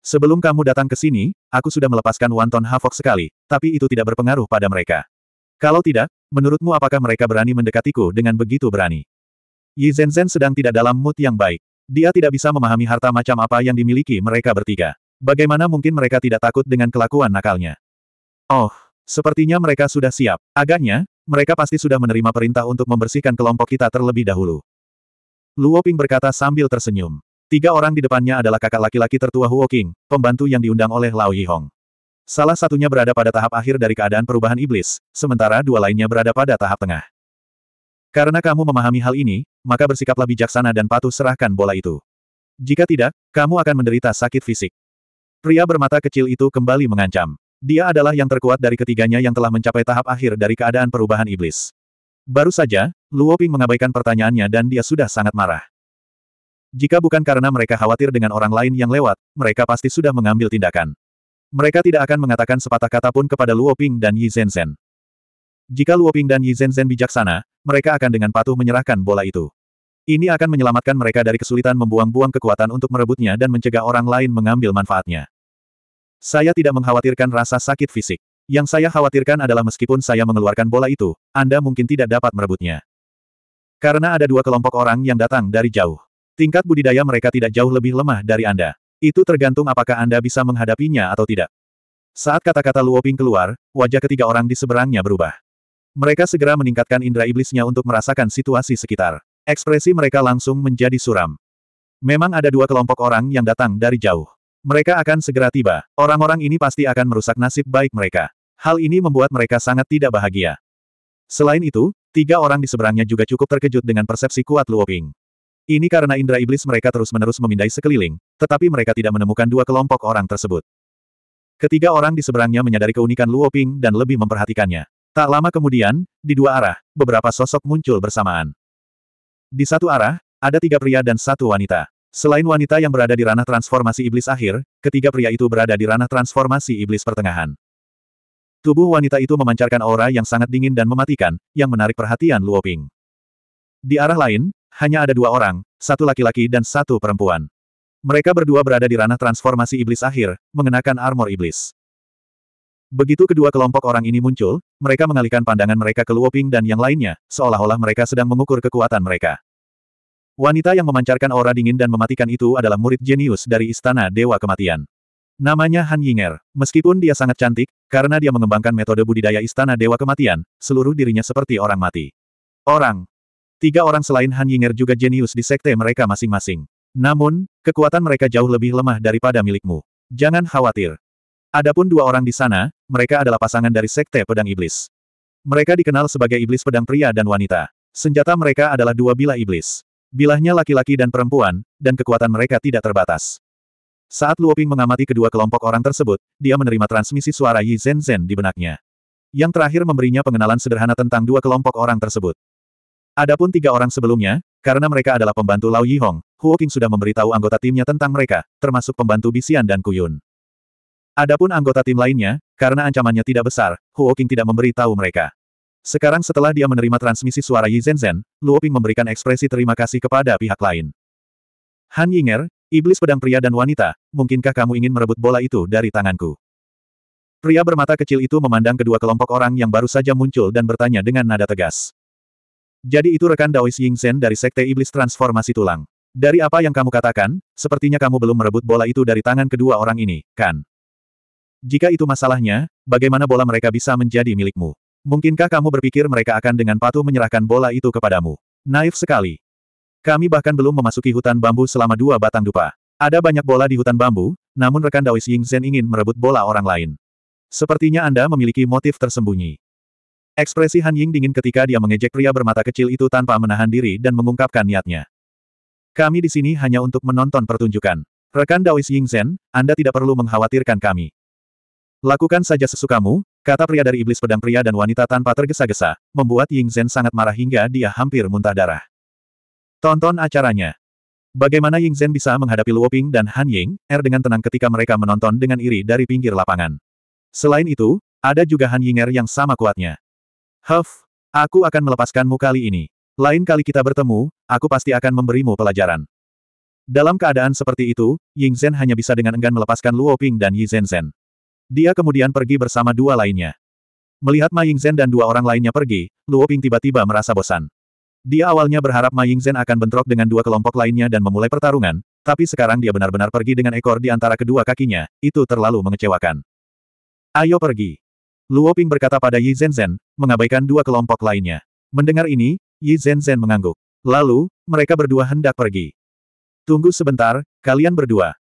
Sebelum kamu datang ke sini, aku sudah melepaskan Wanton Havok sekali, tapi itu tidak berpengaruh pada mereka. Kalau tidak, menurutmu apakah mereka berani mendekatiku dengan begitu berani? Yi Zhen sedang tidak dalam mood yang baik. Dia tidak bisa memahami harta macam apa yang dimiliki mereka bertiga. Bagaimana mungkin mereka tidak takut dengan kelakuan nakalnya? Oh, Sepertinya mereka sudah siap. Agaknya, mereka pasti sudah menerima perintah untuk membersihkan kelompok kita terlebih dahulu. Luo Ping berkata sambil tersenyum. Tiga orang di depannya adalah kakak laki-laki tertua Huo King, pembantu yang diundang oleh Lao Yi Hong. Salah satunya berada pada tahap akhir dari keadaan perubahan iblis, sementara dua lainnya berada pada tahap tengah. Karena kamu memahami hal ini, maka bersikaplah bijaksana dan patuh serahkan bola itu. Jika tidak, kamu akan menderita sakit fisik. Pria bermata kecil itu kembali mengancam. Dia adalah yang terkuat dari ketiganya yang telah mencapai tahap akhir dari keadaan perubahan iblis. Baru saja, Luo Ping mengabaikan pertanyaannya dan dia sudah sangat marah. Jika bukan karena mereka khawatir dengan orang lain yang lewat, mereka pasti sudah mengambil tindakan. Mereka tidak akan mengatakan sepatah kata pun kepada Luo Ping dan Yi Zhenzhen. Jika Luo Ping dan Yi Zhenzhen bijaksana, mereka akan dengan patuh menyerahkan bola itu. Ini akan menyelamatkan mereka dari kesulitan membuang-buang kekuatan untuk merebutnya dan mencegah orang lain mengambil manfaatnya. Saya tidak mengkhawatirkan rasa sakit fisik. Yang saya khawatirkan adalah meskipun saya mengeluarkan bola itu, Anda mungkin tidak dapat merebutnya. Karena ada dua kelompok orang yang datang dari jauh. Tingkat budidaya mereka tidak jauh lebih lemah dari Anda. Itu tergantung apakah Anda bisa menghadapinya atau tidak. Saat kata-kata Luoping keluar, wajah ketiga orang di seberangnya berubah. Mereka segera meningkatkan indera iblisnya untuk merasakan situasi sekitar. Ekspresi mereka langsung menjadi suram. Memang ada dua kelompok orang yang datang dari jauh. Mereka akan segera tiba. Orang-orang ini pasti akan merusak nasib baik mereka. Hal ini membuat mereka sangat tidak bahagia. Selain itu, tiga orang di seberangnya juga cukup terkejut dengan persepsi kuat Luoping. Ini karena indera iblis mereka terus-menerus memindai sekeliling, tetapi mereka tidak menemukan dua kelompok orang tersebut. Ketiga orang di seberangnya menyadari keunikan Luoping dan lebih memperhatikannya. Tak lama kemudian, di dua arah, beberapa sosok muncul bersamaan. Di satu arah, ada tiga pria dan satu wanita. Selain wanita yang berada di ranah transformasi iblis akhir, ketiga pria itu berada di ranah transformasi iblis pertengahan. Tubuh wanita itu memancarkan aura yang sangat dingin dan mematikan, yang menarik perhatian Luo Ping. Di arah lain, hanya ada dua orang, satu laki-laki dan satu perempuan. Mereka berdua berada di ranah transformasi iblis akhir, mengenakan armor iblis. Begitu kedua kelompok orang ini muncul, mereka mengalihkan pandangan mereka ke Luo Ping dan yang lainnya, seolah-olah mereka sedang mengukur kekuatan mereka. Wanita yang memancarkan aura dingin dan mematikan itu adalah murid jenius dari Istana Dewa Kematian. Namanya Han Yinger. Meskipun dia sangat cantik, karena dia mengembangkan metode budidaya Istana Dewa Kematian, seluruh dirinya seperti orang mati. Orang. Tiga orang selain Han Yinger juga jenius di sekte mereka masing-masing. Namun, kekuatan mereka jauh lebih lemah daripada milikmu. Jangan khawatir. Adapun dua orang di sana, mereka adalah pasangan dari sekte pedang iblis. Mereka dikenal sebagai iblis pedang pria dan wanita. Senjata mereka adalah dua bila iblis. Bilahnya laki-laki dan perempuan, dan kekuatan mereka tidak terbatas. Saat Luoping mengamati kedua kelompok orang tersebut, dia menerima transmisi suara Yi Zhen Zhen di benaknya. Yang terakhir memberinya pengenalan sederhana tentang dua kelompok orang tersebut. Adapun tiga orang sebelumnya, karena mereka adalah pembantu Lau Yihong, Huo King sudah memberitahu anggota timnya tentang mereka, termasuk pembantu Bisian dan Kuyun. Adapun anggota tim lainnya, karena ancamannya tidak besar, Huo tidak memberitahu mereka. Sekarang setelah dia menerima transmisi suara Yi Zhen, Luo Ping memberikan ekspresi terima kasih kepada pihak lain. Han Yinger, iblis pedang pria dan wanita, mungkinkah kamu ingin merebut bola itu dari tanganku? Pria bermata kecil itu memandang kedua kelompok orang yang baru saja muncul dan bertanya dengan nada tegas. Jadi itu rekan Daois Zhen dari Sekte Iblis Transformasi Tulang. Dari apa yang kamu katakan, sepertinya kamu belum merebut bola itu dari tangan kedua orang ini, kan? Jika itu masalahnya, bagaimana bola mereka bisa menjadi milikmu? Mungkinkah kamu berpikir mereka akan dengan patuh menyerahkan bola itu kepadamu? Naif sekali. Kami bahkan belum memasuki hutan bambu selama dua batang dupa. Ada banyak bola di hutan bambu, namun rekan Daois Yingzhen ingin merebut bola orang lain. Sepertinya Anda memiliki motif tersembunyi. Ekspresi Han Ying dingin ketika dia mengejek pria bermata kecil itu tanpa menahan diri dan mengungkapkan niatnya. Kami di sini hanya untuk menonton pertunjukan. Rekan Daois Yingzhen, Anda tidak perlu mengkhawatirkan kami. Lakukan saja sesukamu, Kata pria dari iblis pedang pria dan wanita tanpa tergesa-gesa, membuat Ying Zhen sangat marah hingga dia hampir muntah darah. Tonton acaranya. Bagaimana Ying Zhen bisa menghadapi Luo Ping dan Han Ying, Er dengan tenang ketika mereka menonton dengan iri dari pinggir lapangan. Selain itu, ada juga Han Ying Er yang sama kuatnya. Huff, aku akan melepaskanmu kali ini. Lain kali kita bertemu, aku pasti akan memberimu pelajaran. Dalam keadaan seperti itu, Ying Zhen hanya bisa dengan enggan melepaskan Luo Ping dan Yi Zhen Zhen. Dia kemudian pergi bersama dua lainnya. Melihat Ma Yingzhen dan dua orang lainnya pergi, Luo Ping tiba-tiba merasa bosan. Dia awalnya berharap Ma Yingzhen akan bentrok dengan dua kelompok lainnya dan memulai pertarungan, tapi sekarang dia benar-benar pergi dengan ekor di antara kedua kakinya, itu terlalu mengecewakan. Ayo pergi. Luo Ping berkata pada Yi Zhenzhen, mengabaikan dua kelompok lainnya. Mendengar ini, Yi Zhenzhen mengangguk. Lalu, mereka berdua hendak pergi. Tunggu sebentar, kalian berdua.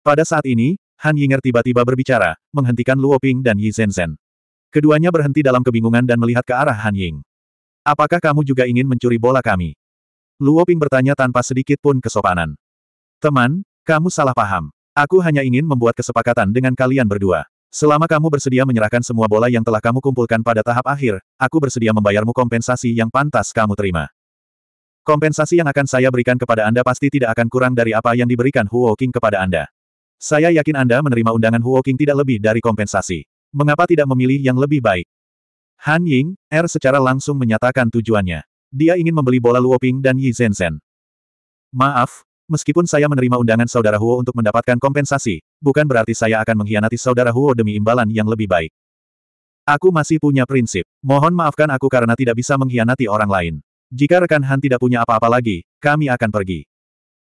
Pada saat ini, Han Yinger tiba-tiba berbicara, menghentikan Luo Ping dan Yi Zhenzhen. Keduanya berhenti dalam kebingungan dan melihat ke arah Han Ying. Apakah kamu juga ingin mencuri bola kami? Luo Ping bertanya tanpa sedikit pun kesopanan. Teman, kamu salah paham. Aku hanya ingin membuat kesepakatan dengan kalian berdua. Selama kamu bersedia menyerahkan semua bola yang telah kamu kumpulkan pada tahap akhir, aku bersedia membayarmu kompensasi yang pantas kamu terima. Kompensasi yang akan saya berikan kepada Anda pasti tidak akan kurang dari apa yang diberikan Huo King kepada Anda. Saya yakin Anda menerima undangan Huo King tidak lebih dari kompensasi. Mengapa tidak memilih yang lebih baik? Han Ying, Er secara langsung menyatakan tujuannya. Dia ingin membeli bola Luoping dan Yi Zhenzhen. Maaf, meskipun saya menerima undangan saudara Huo untuk mendapatkan kompensasi, bukan berarti saya akan mengkhianati saudara Huo demi imbalan yang lebih baik. Aku masih punya prinsip. Mohon maafkan aku karena tidak bisa mengkhianati orang lain. Jika rekan Han tidak punya apa-apa lagi, kami akan pergi.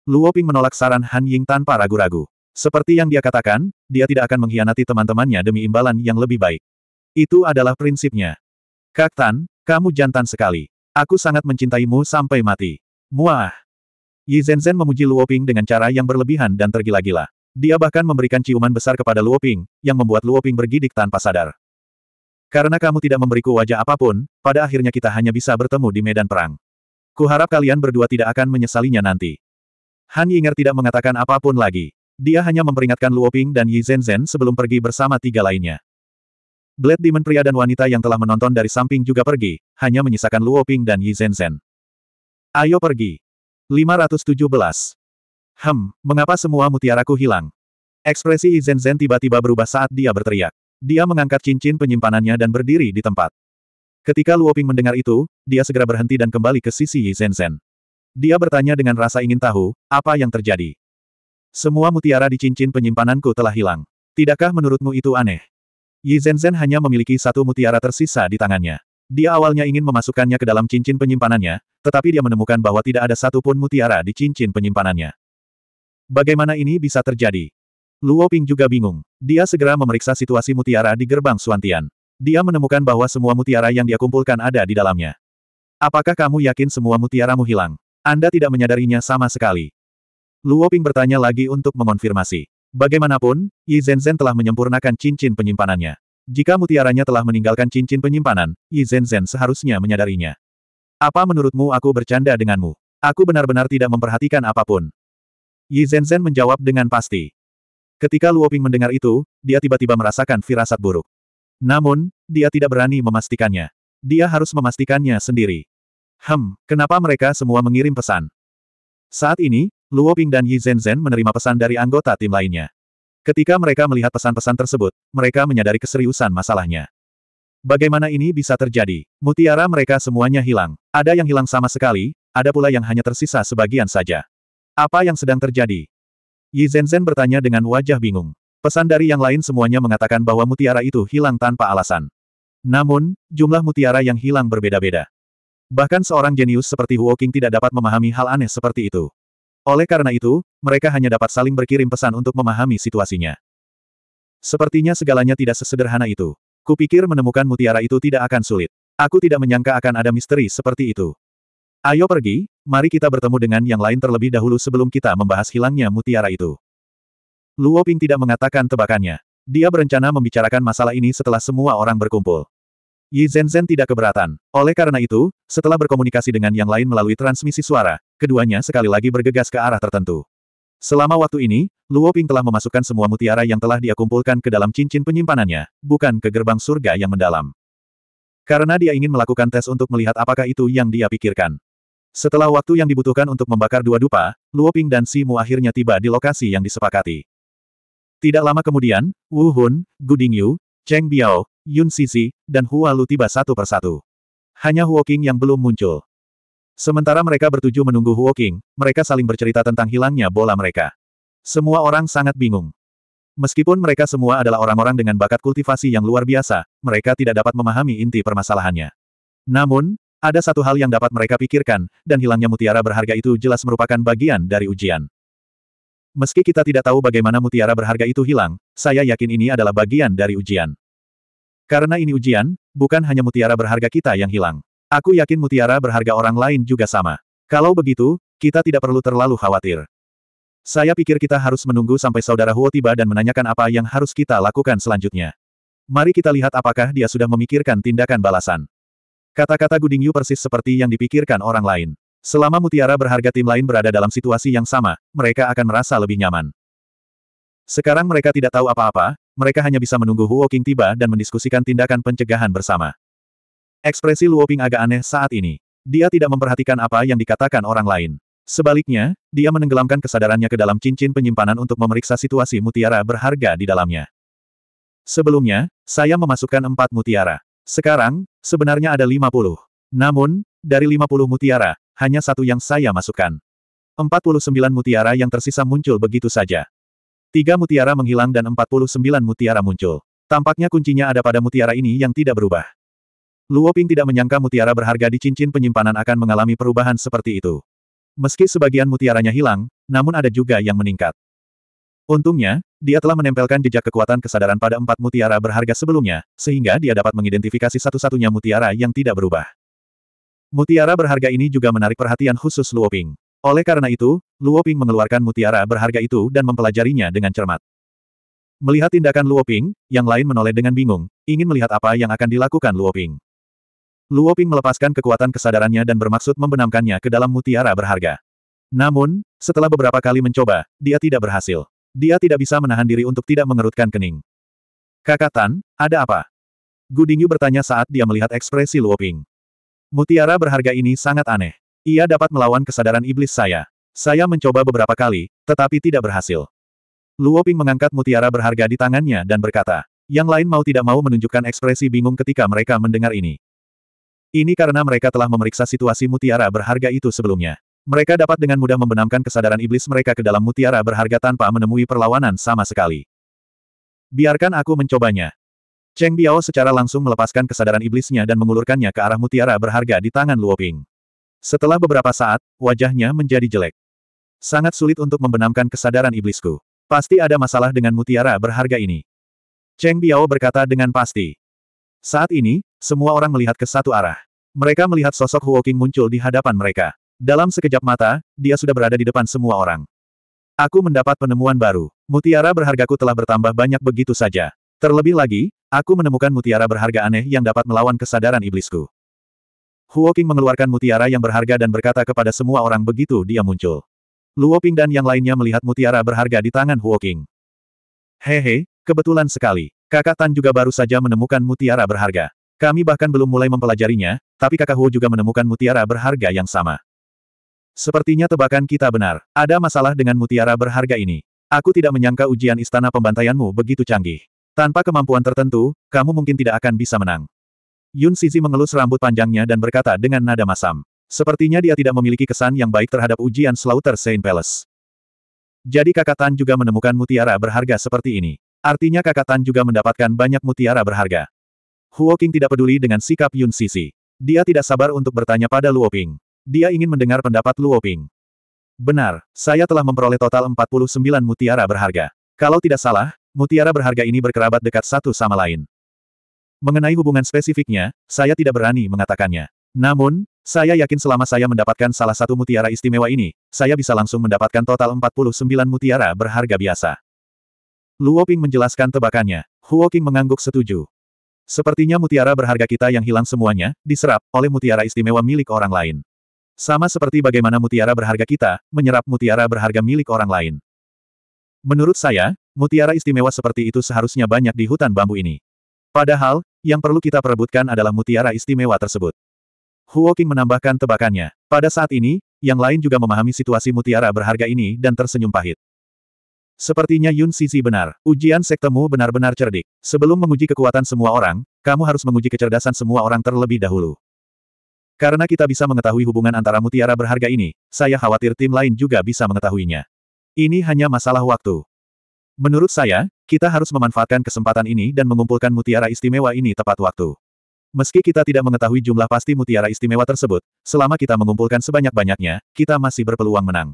Luoping menolak saran Han Ying tanpa ragu-ragu. Seperti yang dia katakan, dia tidak akan mengkhianati teman-temannya demi imbalan yang lebih baik. Itu adalah prinsipnya. Kak Tan, kamu jantan sekali. Aku sangat mencintaimu sampai mati. Muah! Yi Zhen memuji Luo Ping dengan cara yang berlebihan dan tergila-gila. Dia bahkan memberikan ciuman besar kepada Luo Ping, yang membuat Luo Ping bergidik tanpa sadar. Karena kamu tidak memberiku wajah apapun, pada akhirnya kita hanya bisa bertemu di medan perang. Kuharap kalian berdua tidak akan menyesalinya nanti. Han Yinger tidak mengatakan apapun lagi. Dia hanya memperingatkan Luo Ping dan Yi Zhenzhen sebelum pergi bersama tiga lainnya. Blade Demon pria dan wanita yang telah menonton dari samping juga pergi, hanya menyisakan Luo Ping dan Yi Zhenzhen. Ayo pergi. 517. Hem, mengapa semua mutiaraku hilang? Ekspresi Yi Zhenzhen tiba-tiba berubah saat dia berteriak. Dia mengangkat cincin penyimpanannya dan berdiri di tempat. Ketika Luo Ping mendengar itu, dia segera berhenti dan kembali ke sisi Yi Zhenzhen. Dia bertanya dengan rasa ingin tahu, apa yang terjadi. Semua mutiara di cincin penyimpananku telah hilang. Tidakkah menurutmu itu aneh? Yi Zhen hanya memiliki satu mutiara tersisa di tangannya. Dia awalnya ingin memasukkannya ke dalam cincin penyimpanannya, tetapi dia menemukan bahwa tidak ada satupun mutiara di cincin penyimpanannya. Bagaimana ini bisa terjadi? Luo Ping juga bingung. Dia segera memeriksa situasi mutiara di gerbang Suantian. Dia menemukan bahwa semua mutiara yang dia kumpulkan ada di dalamnya. Apakah kamu yakin semua mutiaramu hilang? Anda tidak menyadarinya sama sekali. Luo Ping bertanya lagi untuk mengonfirmasi. Bagaimanapun, Yi Zhenzhen telah menyempurnakan cincin penyimpanannya. Jika mutiaranya telah meninggalkan cincin penyimpanan, Yi Zhenzhen seharusnya menyadarinya. Apa menurutmu aku bercanda denganmu? Aku benar-benar tidak memperhatikan apapun. Yi Zhenzhen menjawab dengan pasti. Ketika Luo Ping mendengar itu, dia tiba-tiba merasakan firasat buruk. Namun, dia tidak berani memastikannya. Dia harus memastikannya sendiri. Hem, kenapa mereka semua mengirim pesan? Saat ini, Luo Ping dan Yi Zhen menerima pesan dari anggota tim lainnya. Ketika mereka melihat pesan-pesan tersebut, mereka menyadari keseriusan masalahnya. Bagaimana ini bisa terjadi? Mutiara mereka semuanya hilang. Ada yang hilang sama sekali, ada pula yang hanya tersisa sebagian saja. Apa yang sedang terjadi? Yi Zhen bertanya dengan wajah bingung. Pesan dari yang lain semuanya mengatakan bahwa mutiara itu hilang tanpa alasan. Namun, jumlah mutiara yang hilang berbeda-beda. Bahkan seorang jenius seperti Huo Qing tidak dapat memahami hal aneh seperti itu. Oleh karena itu, mereka hanya dapat saling berkirim pesan untuk memahami situasinya. Sepertinya segalanya tidak sesederhana itu. Kupikir menemukan mutiara itu tidak akan sulit. Aku tidak menyangka akan ada misteri seperti itu. Ayo pergi, mari kita bertemu dengan yang lain terlebih dahulu sebelum kita membahas hilangnya mutiara itu. Luoping tidak mengatakan tebakannya. Dia berencana membicarakan masalah ini setelah semua orang berkumpul. Yi Zhenzhen tidak keberatan. Oleh karena itu, setelah berkomunikasi dengan yang lain melalui transmisi suara, keduanya sekali lagi bergegas ke arah tertentu. Selama waktu ini, Luo Ping telah memasukkan semua mutiara yang telah dia kumpulkan ke dalam cincin penyimpanannya, bukan ke gerbang surga yang mendalam. Karena dia ingin melakukan tes untuk melihat apakah itu yang dia pikirkan. Setelah waktu yang dibutuhkan untuk membakar dua dupa, Luo Ping dan Simu akhirnya tiba di lokasi yang disepakati. Tidak lama kemudian, Wu Hun, Gu Dingyu, Cheng Biao, Yun Sisi, dan Hua Lu tiba satu persatu. Hanya Huo King yang belum muncul. Sementara mereka bertuju menunggu Huo King, mereka saling bercerita tentang hilangnya bola mereka. Semua orang sangat bingung. Meskipun mereka semua adalah orang-orang dengan bakat kultivasi yang luar biasa, mereka tidak dapat memahami inti permasalahannya. Namun, ada satu hal yang dapat mereka pikirkan, dan hilangnya mutiara berharga itu jelas merupakan bagian dari ujian. Meski kita tidak tahu bagaimana mutiara berharga itu hilang, saya yakin ini adalah bagian dari ujian. Karena ini ujian, bukan hanya mutiara berharga kita yang hilang. Aku yakin mutiara berharga orang lain juga sama. Kalau begitu, kita tidak perlu terlalu khawatir. Saya pikir kita harus menunggu sampai saudara Huo tiba dan menanyakan apa yang harus kita lakukan selanjutnya. Mari kita lihat apakah dia sudah memikirkan tindakan balasan. Kata-kata Guding Yu persis seperti yang dipikirkan orang lain. Selama mutiara berharga tim lain berada dalam situasi yang sama, mereka akan merasa lebih nyaman. Sekarang mereka tidak tahu apa-apa, mereka hanya bisa menunggu Huo King tiba dan mendiskusikan tindakan pencegahan bersama. Ekspresi Luo Ping agak aneh saat ini. Dia tidak memperhatikan apa yang dikatakan orang lain. Sebaliknya, dia menenggelamkan kesadarannya ke dalam cincin penyimpanan untuk memeriksa situasi mutiara berharga di dalamnya. Sebelumnya, saya memasukkan empat mutiara. Sekarang, sebenarnya ada lima puluh. Namun, dari lima puluh mutiara, hanya satu yang saya masukkan. Empat puluh sembilan mutiara yang tersisa muncul begitu saja. Tiga mutiara menghilang dan 49 mutiara muncul. Tampaknya kuncinya ada pada mutiara ini yang tidak berubah. Luo Ping tidak menyangka mutiara berharga di cincin penyimpanan akan mengalami perubahan seperti itu. Meski sebagian mutiaranya hilang, namun ada juga yang meningkat. Untungnya, dia telah menempelkan jejak kekuatan kesadaran pada empat mutiara berharga sebelumnya, sehingga dia dapat mengidentifikasi satu-satunya mutiara yang tidak berubah. Mutiara berharga ini juga menarik perhatian khusus Luo Ping. Oleh karena itu, Luo Ping mengeluarkan mutiara berharga itu dan mempelajarinya dengan cermat. Melihat tindakan Luo Ping, yang lain menoleh dengan bingung, ingin melihat apa yang akan dilakukan Luo Ping. Luo Ping melepaskan kekuatan kesadarannya dan bermaksud membenamkannya ke dalam mutiara berharga. Namun, setelah beberapa kali mencoba, dia tidak berhasil. Dia tidak bisa menahan diri untuk tidak mengerutkan kening. Kakak Tan, ada apa? Gu Dingyu bertanya saat dia melihat ekspresi Luo Ping. Mutiara berharga ini sangat aneh. Ia dapat melawan kesadaran iblis saya. Saya mencoba beberapa kali, tetapi tidak berhasil. Luo Ping mengangkat mutiara berharga di tangannya dan berkata, yang lain mau tidak mau menunjukkan ekspresi bingung ketika mereka mendengar ini. Ini karena mereka telah memeriksa situasi mutiara berharga itu sebelumnya. Mereka dapat dengan mudah membenamkan kesadaran iblis mereka ke dalam mutiara berharga tanpa menemui perlawanan sama sekali. Biarkan aku mencobanya. Cheng Biao secara langsung melepaskan kesadaran iblisnya dan mengulurkannya ke arah mutiara berharga di tangan Luoping. Setelah beberapa saat, wajahnya menjadi jelek. Sangat sulit untuk membenamkan kesadaran iblisku. Pasti ada masalah dengan mutiara berharga ini. Cheng Biao berkata dengan pasti. Saat ini, semua orang melihat ke satu arah. Mereka melihat sosok Huo Qing muncul di hadapan mereka. Dalam sekejap mata, dia sudah berada di depan semua orang. Aku mendapat penemuan baru. Mutiara berhargaku telah bertambah banyak begitu saja. Terlebih lagi, aku menemukan mutiara berharga aneh yang dapat melawan kesadaran iblisku. Qing mengeluarkan mutiara yang berharga dan berkata kepada semua orang begitu dia muncul. Luo Ping dan yang lainnya melihat mutiara berharga di tangan Huoking. Hehe, kebetulan sekali. Kakak Tan juga baru saja menemukan mutiara berharga. Kami bahkan belum mulai mempelajarinya, tapi kakak Huo juga menemukan mutiara berharga yang sama. Sepertinya tebakan kita benar. Ada masalah dengan mutiara berharga ini. Aku tidak menyangka ujian istana pembantaianmu begitu canggih. Tanpa kemampuan tertentu, kamu mungkin tidak akan bisa menang. Yun Sisi mengelus rambut panjangnya dan berkata dengan nada masam. Sepertinya dia tidak memiliki kesan yang baik terhadap ujian Slaughter Saint Palace. Jadi kakak Tan juga menemukan mutiara berharga seperti ini. Artinya kakak Tan juga mendapatkan banyak mutiara berharga. Huo King tidak peduli dengan sikap Yun Sisi. Dia tidak sabar untuk bertanya pada Luo Ping. Dia ingin mendengar pendapat Luo Ping. Benar, saya telah memperoleh total 49 mutiara berharga. Kalau tidak salah, mutiara berharga ini berkerabat dekat satu sama lain. Mengenai hubungan spesifiknya, saya tidak berani mengatakannya. Namun, saya yakin selama saya mendapatkan salah satu mutiara istimewa ini, saya bisa langsung mendapatkan total 49 mutiara berharga biasa. Luo Ping menjelaskan tebakannya. Huo Qing mengangguk setuju. Sepertinya mutiara berharga kita yang hilang semuanya, diserap oleh mutiara istimewa milik orang lain. Sama seperti bagaimana mutiara berharga kita, menyerap mutiara berharga milik orang lain. Menurut saya, mutiara istimewa seperti itu seharusnya banyak di hutan bambu ini. Padahal, yang perlu kita perebutkan adalah mutiara istimewa tersebut. Huo King menambahkan tebakannya. Pada saat ini, yang lain juga memahami situasi mutiara berharga ini dan tersenyum pahit. Sepertinya Yun Sisi benar. Ujian sektemu benar-benar cerdik. Sebelum menguji kekuatan semua orang, kamu harus menguji kecerdasan semua orang terlebih dahulu. Karena kita bisa mengetahui hubungan antara mutiara berharga ini, saya khawatir tim lain juga bisa mengetahuinya. Ini hanya masalah waktu. Menurut saya, kita harus memanfaatkan kesempatan ini dan mengumpulkan mutiara istimewa ini tepat waktu. Meski kita tidak mengetahui jumlah pasti mutiara istimewa tersebut, selama kita mengumpulkan sebanyak-banyaknya, kita masih berpeluang menang.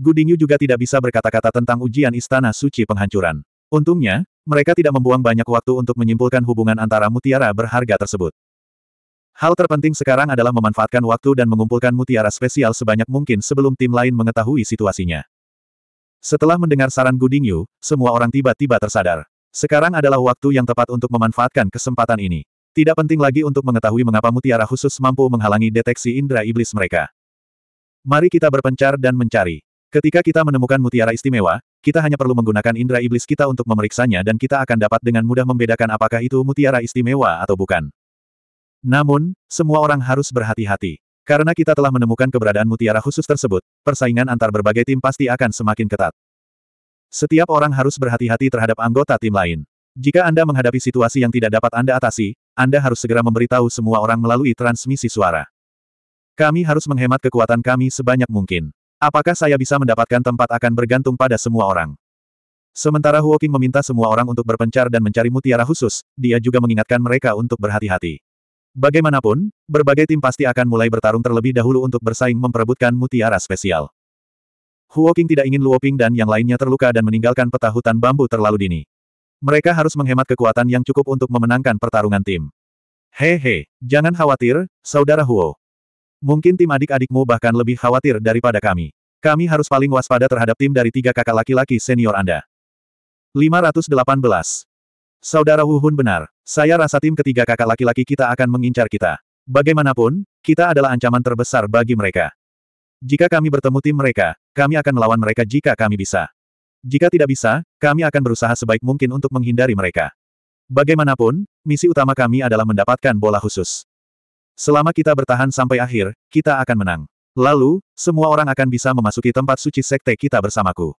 Gudingyu juga tidak bisa berkata-kata tentang ujian Istana Suci Penghancuran. Untungnya, mereka tidak membuang banyak waktu untuk menyimpulkan hubungan antara mutiara berharga tersebut. Hal terpenting sekarang adalah memanfaatkan waktu dan mengumpulkan mutiara spesial sebanyak mungkin sebelum tim lain mengetahui situasinya. Setelah mendengar saran Guding Yu, semua orang tiba-tiba tersadar. Sekarang adalah waktu yang tepat untuk memanfaatkan kesempatan ini. Tidak penting lagi untuk mengetahui mengapa mutiara khusus mampu menghalangi deteksi indera iblis mereka. Mari kita berpencar dan mencari. Ketika kita menemukan mutiara istimewa, kita hanya perlu menggunakan indera iblis kita untuk memeriksanya dan kita akan dapat dengan mudah membedakan apakah itu mutiara istimewa atau bukan. Namun, semua orang harus berhati-hati. Karena kita telah menemukan keberadaan mutiara khusus tersebut, persaingan antar berbagai tim pasti akan semakin ketat. Setiap orang harus berhati-hati terhadap anggota tim lain. Jika Anda menghadapi situasi yang tidak dapat Anda atasi, Anda harus segera memberitahu semua orang melalui transmisi suara. Kami harus menghemat kekuatan kami sebanyak mungkin. Apakah saya bisa mendapatkan tempat akan bergantung pada semua orang? Sementara Huoking meminta semua orang untuk berpencar dan mencari mutiara khusus, dia juga mengingatkan mereka untuk berhati-hati. Bagaimanapun, berbagai tim pasti akan mulai bertarung terlebih dahulu untuk bersaing memperebutkan mutiara spesial. Huo King tidak ingin Luoping dan yang lainnya terluka dan meninggalkan peta hutan bambu terlalu dini. Mereka harus menghemat kekuatan yang cukup untuk memenangkan pertarungan tim. Hehe, jangan khawatir, saudara Huo. Mungkin tim adik-adikmu bahkan lebih khawatir daripada kami. Kami harus paling waspada terhadap tim dari tiga kakak laki-laki senior Anda. 518. Saudara Wu Hun benar, saya rasa tim ketiga kakak laki-laki kita akan mengincar kita. Bagaimanapun, kita adalah ancaman terbesar bagi mereka. Jika kami bertemu tim mereka, kami akan melawan mereka jika kami bisa. Jika tidak bisa, kami akan berusaha sebaik mungkin untuk menghindari mereka. Bagaimanapun, misi utama kami adalah mendapatkan bola khusus. Selama kita bertahan sampai akhir, kita akan menang. Lalu, semua orang akan bisa memasuki tempat suci sekte kita bersamaku.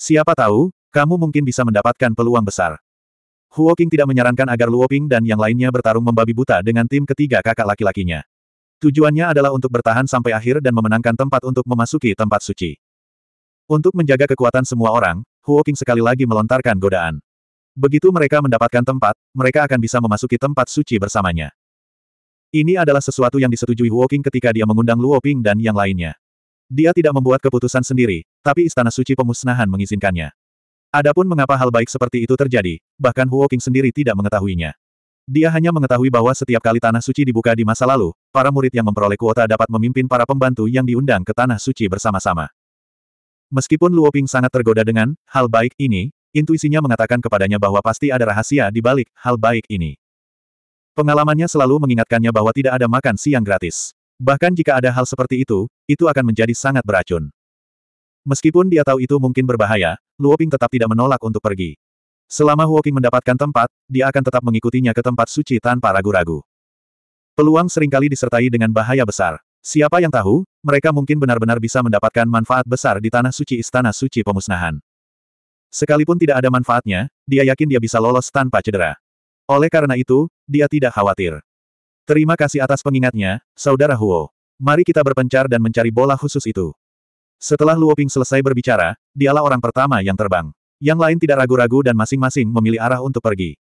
Siapa tahu, kamu mungkin bisa mendapatkan peluang besar. Qing tidak menyarankan agar Luo Ping dan yang lainnya bertarung membabi buta dengan tim ketiga kakak laki-lakinya. Tujuannya adalah untuk bertahan sampai akhir dan memenangkan tempat untuk memasuki tempat suci. Untuk menjaga kekuatan semua orang, Qing sekali lagi melontarkan godaan. Begitu mereka mendapatkan tempat, mereka akan bisa memasuki tempat suci bersamanya. Ini adalah sesuatu yang disetujui Qing ketika dia mengundang Luo Ping dan yang lainnya. Dia tidak membuat keputusan sendiri, tapi Istana Suci Pemusnahan mengizinkannya. Adapun mengapa hal baik seperti itu terjadi, bahkan Huo King sendiri tidak mengetahuinya. Dia hanya mengetahui bahwa setiap kali Tanah Suci dibuka di masa lalu, para murid yang memperoleh kuota dapat memimpin para pembantu yang diundang ke Tanah Suci bersama-sama. Meskipun Luo Ping sangat tergoda dengan hal baik ini, intuisinya mengatakan kepadanya bahwa pasti ada rahasia di balik hal baik ini. Pengalamannya selalu mengingatkannya bahwa tidak ada makan siang gratis. Bahkan jika ada hal seperti itu, itu akan menjadi sangat beracun. Meskipun dia tahu itu mungkin berbahaya, Luoping tetap tidak menolak untuk pergi. Selama Huoking mendapatkan tempat, dia akan tetap mengikutinya ke tempat suci tanpa ragu-ragu. Peluang seringkali disertai dengan bahaya besar. Siapa yang tahu, mereka mungkin benar-benar bisa mendapatkan manfaat besar di tanah suci istana suci pemusnahan. Sekalipun tidak ada manfaatnya, dia yakin dia bisa lolos tanpa cedera. Oleh karena itu, dia tidak khawatir. Terima kasih atas pengingatnya, Saudara Huo. Mari kita berpencar dan mencari bola khusus itu. Setelah Luo Ping selesai berbicara, dialah orang pertama yang terbang. Yang lain tidak ragu-ragu dan masing-masing memilih arah untuk pergi.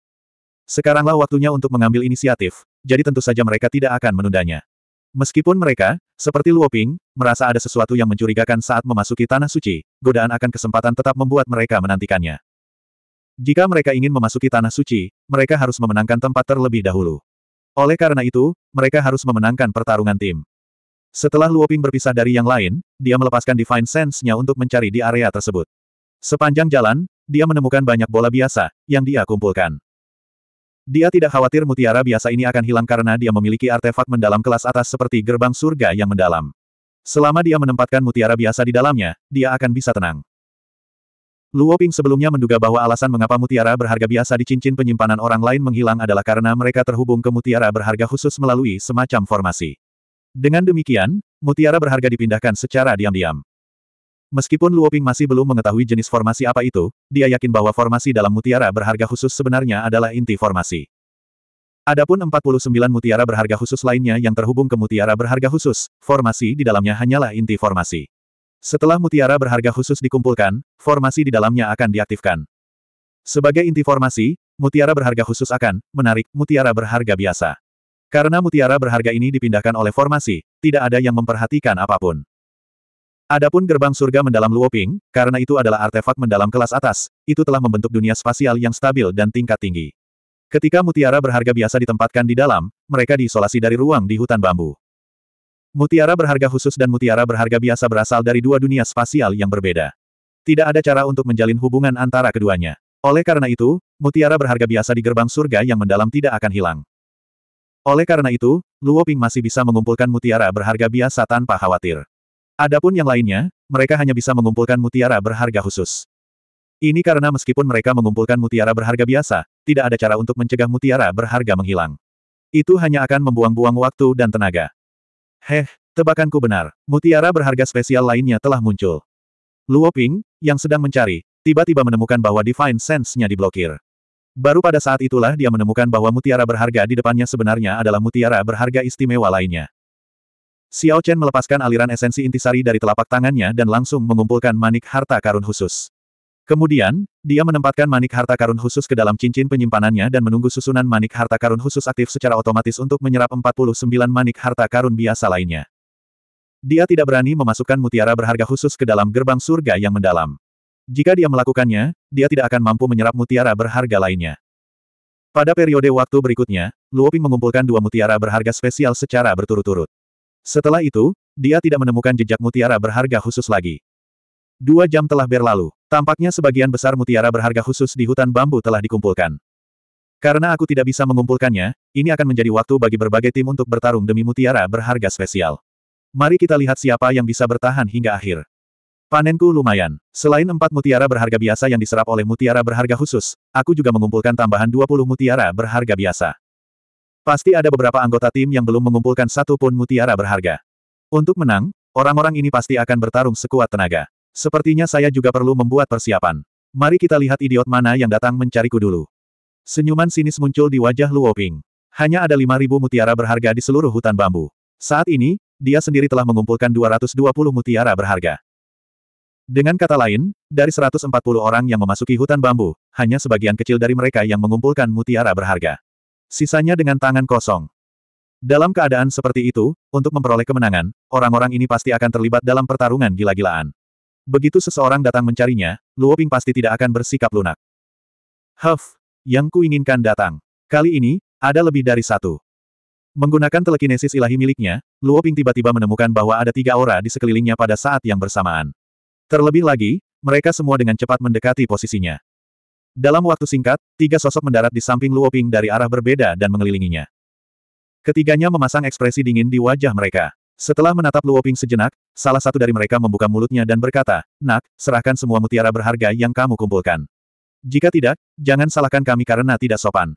Sekaranglah waktunya untuk mengambil inisiatif, jadi tentu saja mereka tidak akan menundanya. Meskipun mereka, seperti Luo Ping, merasa ada sesuatu yang mencurigakan saat memasuki Tanah Suci, godaan akan kesempatan tetap membuat mereka menantikannya. Jika mereka ingin memasuki Tanah Suci, mereka harus memenangkan tempat terlebih dahulu. Oleh karena itu, mereka harus memenangkan pertarungan tim. Setelah Luoping berpisah dari yang lain, dia melepaskan Divine Sense-nya untuk mencari di area tersebut. Sepanjang jalan, dia menemukan banyak bola biasa, yang dia kumpulkan. Dia tidak khawatir mutiara biasa ini akan hilang karena dia memiliki artefak mendalam kelas atas seperti gerbang surga yang mendalam. Selama dia menempatkan mutiara biasa di dalamnya, dia akan bisa tenang. Luoping sebelumnya menduga bahwa alasan mengapa mutiara berharga biasa di cincin penyimpanan orang lain menghilang adalah karena mereka terhubung ke mutiara berharga khusus melalui semacam formasi. Dengan demikian, mutiara berharga dipindahkan secara diam-diam. Meskipun Luoping masih belum mengetahui jenis formasi apa itu, dia yakin bahwa formasi dalam mutiara berharga khusus sebenarnya adalah inti formasi. Adapun 49 mutiara berharga khusus lainnya yang terhubung ke mutiara berharga khusus, formasi di dalamnya hanyalah inti formasi. Setelah mutiara berharga khusus dikumpulkan, formasi di dalamnya akan diaktifkan. Sebagai inti formasi, mutiara berharga khusus akan menarik mutiara berharga biasa. Karena mutiara berharga ini dipindahkan oleh formasi, tidak ada yang memperhatikan apapun. Adapun gerbang surga mendalam Luoping, karena itu adalah artefak mendalam kelas atas, itu telah membentuk dunia spasial yang stabil dan tingkat tinggi. Ketika mutiara berharga biasa ditempatkan di dalam, mereka diisolasi dari ruang di hutan bambu. Mutiara berharga khusus dan mutiara berharga biasa berasal dari dua dunia spasial yang berbeda. Tidak ada cara untuk menjalin hubungan antara keduanya. Oleh karena itu, mutiara berharga biasa di gerbang surga yang mendalam tidak akan hilang. Oleh karena itu, Luo Ping masih bisa mengumpulkan mutiara berharga biasa tanpa khawatir. Adapun yang lainnya, mereka hanya bisa mengumpulkan mutiara berharga khusus. Ini karena meskipun mereka mengumpulkan mutiara berharga biasa, tidak ada cara untuk mencegah mutiara berharga menghilang. Itu hanya akan membuang-buang waktu dan tenaga. Heh, tebakanku benar, mutiara berharga spesial lainnya telah muncul. Luo Ping, yang sedang mencari, tiba-tiba menemukan bahwa Divine Sense-nya diblokir. Baru pada saat itulah dia menemukan bahwa mutiara berharga di depannya sebenarnya adalah mutiara berharga istimewa lainnya. Xiao Chen melepaskan aliran esensi intisari dari telapak tangannya dan langsung mengumpulkan manik harta karun khusus. Kemudian, dia menempatkan manik harta karun khusus ke dalam cincin penyimpanannya dan menunggu susunan manik harta karun khusus aktif secara otomatis untuk menyerap 49 manik harta karun biasa lainnya. Dia tidak berani memasukkan mutiara berharga khusus ke dalam gerbang surga yang mendalam. Jika dia melakukannya, dia tidak akan mampu menyerap mutiara berharga lainnya. Pada periode waktu berikutnya, Luoping mengumpulkan dua mutiara berharga spesial secara berturut-turut. Setelah itu, dia tidak menemukan jejak mutiara berharga khusus lagi. Dua jam telah berlalu. Tampaknya sebagian besar mutiara berharga khusus di hutan bambu telah dikumpulkan. Karena aku tidak bisa mengumpulkannya, ini akan menjadi waktu bagi berbagai tim untuk bertarung demi mutiara berharga spesial. Mari kita lihat siapa yang bisa bertahan hingga akhir. Panenku lumayan. Selain empat mutiara berharga biasa yang diserap oleh mutiara berharga khusus, aku juga mengumpulkan tambahan 20 mutiara berharga biasa. Pasti ada beberapa anggota tim yang belum mengumpulkan satu pun mutiara berharga. Untuk menang, orang-orang ini pasti akan bertarung sekuat tenaga. Sepertinya saya juga perlu membuat persiapan. Mari kita lihat idiot mana yang datang mencariku dulu. Senyuman sinis muncul di wajah Luo Ping. Hanya ada 5.000 mutiara berharga di seluruh hutan bambu. Saat ini, dia sendiri telah mengumpulkan 220 mutiara berharga. Dengan kata lain, dari 140 orang yang memasuki hutan bambu, hanya sebagian kecil dari mereka yang mengumpulkan mutiara berharga. Sisanya dengan tangan kosong. Dalam keadaan seperti itu, untuk memperoleh kemenangan, orang-orang ini pasti akan terlibat dalam pertarungan gila-gilaan. Begitu seseorang datang mencarinya, Luo Ping pasti tidak akan bersikap lunak. Huff, yang kuinginkan datang. Kali ini, ada lebih dari satu. Menggunakan telekinesis ilahi miliknya, Luo Ping tiba-tiba menemukan bahwa ada tiga aura di sekelilingnya pada saat yang bersamaan. Terlebih lagi, mereka semua dengan cepat mendekati posisinya. Dalam waktu singkat, tiga sosok mendarat di samping Luoping dari arah berbeda dan mengelilinginya. Ketiganya memasang ekspresi dingin di wajah mereka. Setelah menatap Luoping sejenak, salah satu dari mereka membuka mulutnya dan berkata, Nak, serahkan semua mutiara berharga yang kamu kumpulkan. Jika tidak, jangan salahkan kami karena tidak sopan.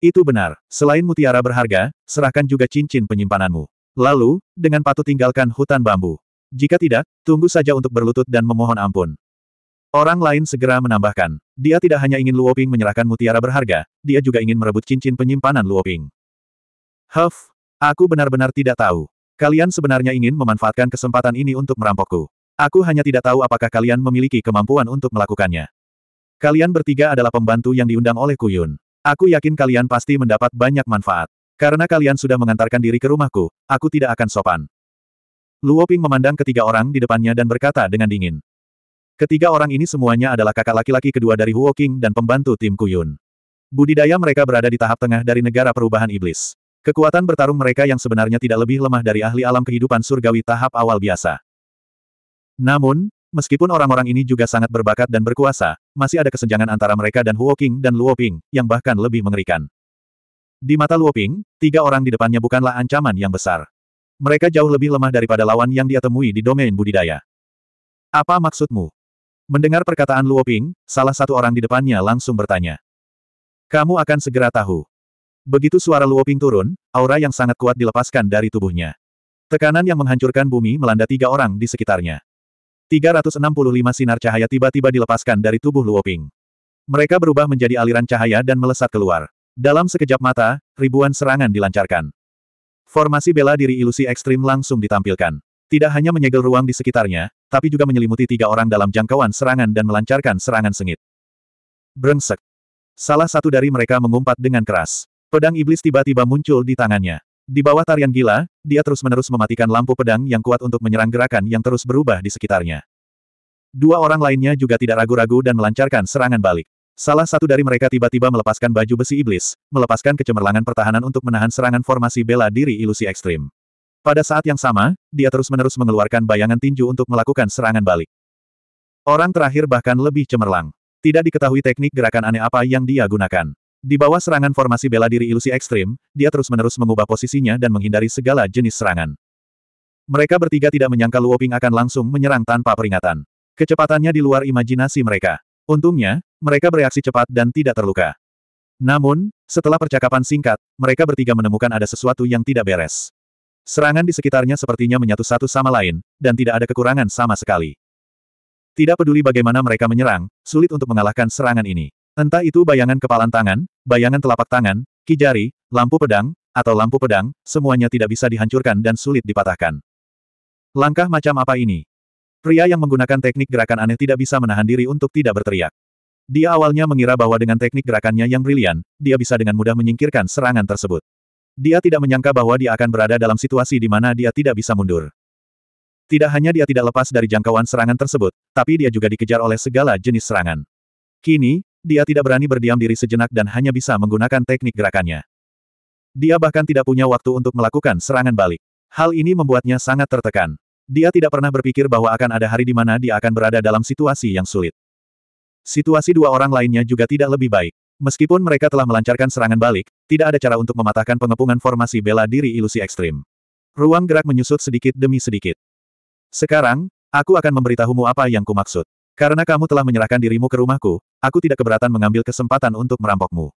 Itu benar, selain mutiara berharga, serahkan juga cincin penyimpananmu. Lalu, dengan patuh tinggalkan hutan bambu. Jika tidak, tunggu saja untuk berlutut dan memohon ampun. Orang lain segera menambahkan, dia tidak hanya ingin Luoping menyerahkan mutiara berharga, dia juga ingin merebut cincin penyimpanan Luoping. Huff, aku benar-benar tidak tahu. Kalian sebenarnya ingin memanfaatkan kesempatan ini untuk merampokku. Aku hanya tidak tahu apakah kalian memiliki kemampuan untuk melakukannya. Kalian bertiga adalah pembantu yang diundang oleh Kuyun. Aku yakin kalian pasti mendapat banyak manfaat. Karena kalian sudah mengantarkan diri ke rumahku, aku tidak akan sopan. Luo Ping memandang ketiga orang di depannya dan berkata dengan dingin. Ketiga orang ini semuanya adalah kakak laki-laki kedua dari Huo King dan pembantu tim Kuyun. Budidaya mereka berada di tahap tengah dari negara perubahan iblis. Kekuatan bertarung mereka yang sebenarnya tidak lebih lemah dari ahli alam kehidupan surgawi tahap awal biasa. Namun, meskipun orang-orang ini juga sangat berbakat dan berkuasa, masih ada kesenjangan antara mereka dan Huo King dan Luo Ping, yang bahkan lebih mengerikan. Di mata Luo Ping, tiga orang di depannya bukanlah ancaman yang besar. Mereka jauh lebih lemah daripada lawan yang dia temui di domain budidaya. Apa maksudmu? Mendengar perkataan Luo Ping, salah satu orang di depannya langsung bertanya. Kamu akan segera tahu. Begitu suara Luo Ping turun, aura yang sangat kuat dilepaskan dari tubuhnya. Tekanan yang menghancurkan bumi melanda tiga orang di sekitarnya. 365 sinar cahaya tiba-tiba dilepaskan dari tubuh Luo Ping. Mereka berubah menjadi aliran cahaya dan melesat keluar. Dalam sekejap mata, ribuan serangan dilancarkan. Formasi bela diri ilusi ekstrim langsung ditampilkan. Tidak hanya menyegel ruang di sekitarnya, tapi juga menyelimuti tiga orang dalam jangkauan serangan dan melancarkan serangan sengit. Brengsek. Salah satu dari mereka mengumpat dengan keras. Pedang iblis tiba-tiba muncul di tangannya. Di bawah tarian gila, dia terus-menerus mematikan lampu pedang yang kuat untuk menyerang gerakan yang terus berubah di sekitarnya. Dua orang lainnya juga tidak ragu-ragu dan melancarkan serangan balik. Salah satu dari mereka tiba-tiba melepaskan baju besi iblis, melepaskan kecemerlangan pertahanan untuk menahan serangan formasi bela diri ilusi ekstrim. Pada saat yang sama, dia terus-menerus mengeluarkan bayangan tinju untuk melakukan serangan balik. Orang terakhir bahkan lebih cemerlang. Tidak diketahui teknik gerakan aneh apa yang dia gunakan. Di bawah serangan formasi bela diri ilusi ekstrim, dia terus-menerus mengubah posisinya dan menghindari segala jenis serangan. Mereka bertiga tidak menyangka Luoping akan langsung menyerang tanpa peringatan. Kecepatannya di luar imajinasi mereka. Untungnya, mereka bereaksi cepat dan tidak terluka. Namun, setelah percakapan singkat, mereka bertiga menemukan ada sesuatu yang tidak beres. Serangan di sekitarnya sepertinya menyatu satu sama lain, dan tidak ada kekurangan sama sekali. Tidak peduli bagaimana mereka menyerang, sulit untuk mengalahkan serangan ini. Entah itu bayangan kepalan tangan, bayangan telapak tangan, kijari, lampu pedang, atau lampu pedang, semuanya tidak bisa dihancurkan dan sulit dipatahkan. Langkah macam apa ini? Pria yang menggunakan teknik gerakan aneh tidak bisa menahan diri untuk tidak berteriak. Dia awalnya mengira bahwa dengan teknik gerakannya yang brilian, dia bisa dengan mudah menyingkirkan serangan tersebut. Dia tidak menyangka bahwa dia akan berada dalam situasi di mana dia tidak bisa mundur. Tidak hanya dia tidak lepas dari jangkauan serangan tersebut, tapi dia juga dikejar oleh segala jenis serangan. Kini, dia tidak berani berdiam diri sejenak dan hanya bisa menggunakan teknik gerakannya. Dia bahkan tidak punya waktu untuk melakukan serangan balik. Hal ini membuatnya sangat tertekan. Dia tidak pernah berpikir bahwa akan ada hari di mana dia akan berada dalam situasi yang sulit. Situasi dua orang lainnya juga tidak lebih baik. Meskipun mereka telah melancarkan serangan balik, tidak ada cara untuk mematahkan pengepungan formasi bela diri ilusi ekstrim. Ruang gerak menyusut sedikit demi sedikit. Sekarang, aku akan memberitahumu apa yang kumaksud. Karena kamu telah menyerahkan dirimu ke rumahku, aku tidak keberatan mengambil kesempatan untuk merampokmu.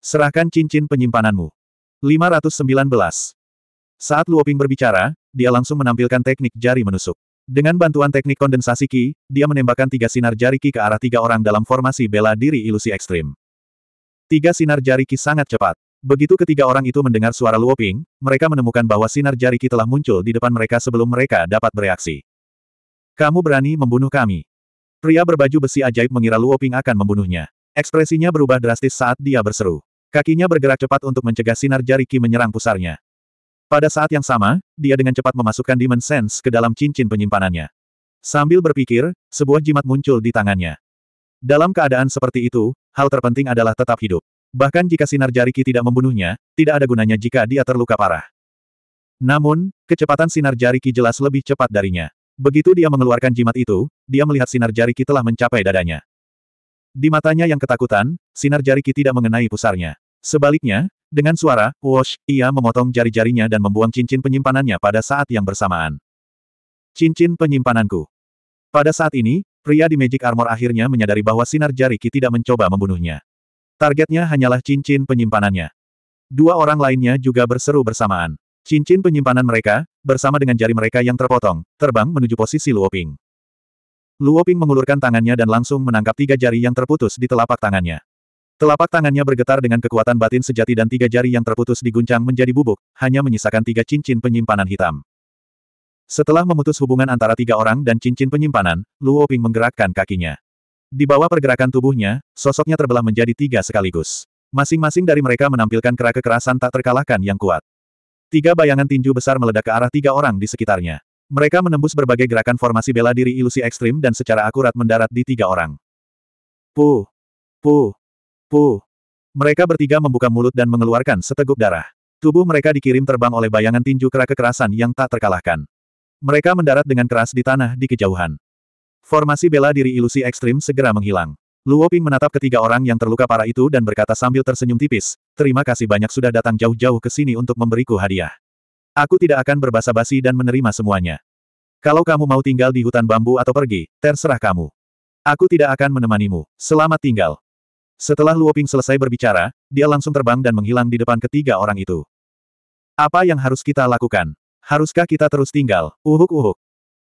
Serahkan cincin penyimpananmu. 519. Saat Luoping berbicara, dia langsung menampilkan teknik jari menusuk. Dengan bantuan teknik kondensasi Ki, dia menembakkan tiga sinar jari Ki ke arah tiga orang dalam formasi bela diri ilusi ekstrim. Tiga sinar jari Ki sangat cepat. Begitu ketiga orang itu mendengar suara Luoping, mereka menemukan bahwa sinar jari Ki telah muncul di depan mereka sebelum mereka dapat bereaksi. Kamu berani membunuh kami. Pria berbaju besi ajaib mengira Luoping akan membunuhnya. Ekspresinya berubah drastis saat dia berseru. Kakinya bergerak cepat untuk mencegah sinar jari Ki menyerang pusarnya. Pada saat yang sama, dia dengan cepat memasukkan Demon Sense ke dalam cincin penyimpanannya. Sambil berpikir, sebuah jimat muncul di tangannya. Dalam keadaan seperti itu, hal terpenting adalah tetap hidup. Bahkan jika sinar jariki tidak membunuhnya, tidak ada gunanya jika dia terluka parah. Namun, kecepatan sinar jariki jelas lebih cepat darinya. Begitu dia mengeluarkan jimat itu, dia melihat sinar jariki telah mencapai dadanya. Di matanya yang ketakutan, sinar jariki tidak mengenai pusarnya. Sebaliknya, dengan suara, wash, ia memotong jari-jarinya dan membuang cincin penyimpanannya pada saat yang bersamaan. Cincin penyimpananku. Pada saat ini, pria di Magic Armor akhirnya menyadari bahwa sinar jari Ki tidak mencoba membunuhnya. Targetnya hanyalah cincin penyimpanannya. Dua orang lainnya juga berseru bersamaan. Cincin penyimpanan mereka, bersama dengan jari mereka yang terpotong, terbang menuju posisi Luoping. Luoping mengulurkan tangannya dan langsung menangkap tiga jari yang terputus di telapak tangannya. Telapak tangannya bergetar dengan kekuatan batin sejati dan tiga jari yang terputus diguncang menjadi bubuk, hanya menyisakan tiga cincin penyimpanan hitam. Setelah memutus hubungan antara tiga orang dan cincin penyimpanan, Luo Ping menggerakkan kakinya. Di bawah pergerakan tubuhnya, sosoknya terbelah menjadi tiga sekaligus. Masing-masing dari mereka menampilkan kera kekerasan tak terkalahkan yang kuat. Tiga bayangan tinju besar meledak ke arah tiga orang di sekitarnya. Mereka menembus berbagai gerakan formasi bela diri ilusi ekstrim dan secara akurat mendarat di tiga orang. Pu! Pu! Puh! Mereka bertiga membuka mulut dan mengeluarkan seteguk darah. Tubuh mereka dikirim terbang oleh bayangan tinju kera kekerasan yang tak terkalahkan. Mereka mendarat dengan keras di tanah di kejauhan. Formasi bela diri ilusi ekstrim segera menghilang. Luo Ping menatap ketiga orang yang terluka parah itu dan berkata sambil tersenyum tipis, terima kasih banyak sudah datang jauh-jauh ke sini untuk memberiku hadiah. Aku tidak akan berbasa-basi dan menerima semuanya. Kalau kamu mau tinggal di hutan bambu atau pergi, terserah kamu. Aku tidak akan menemanimu. Selamat tinggal. Setelah Luoping selesai berbicara, dia langsung terbang dan menghilang di depan ketiga orang itu. Apa yang harus kita lakukan? Haruskah kita terus tinggal? Uhuk-uhuk.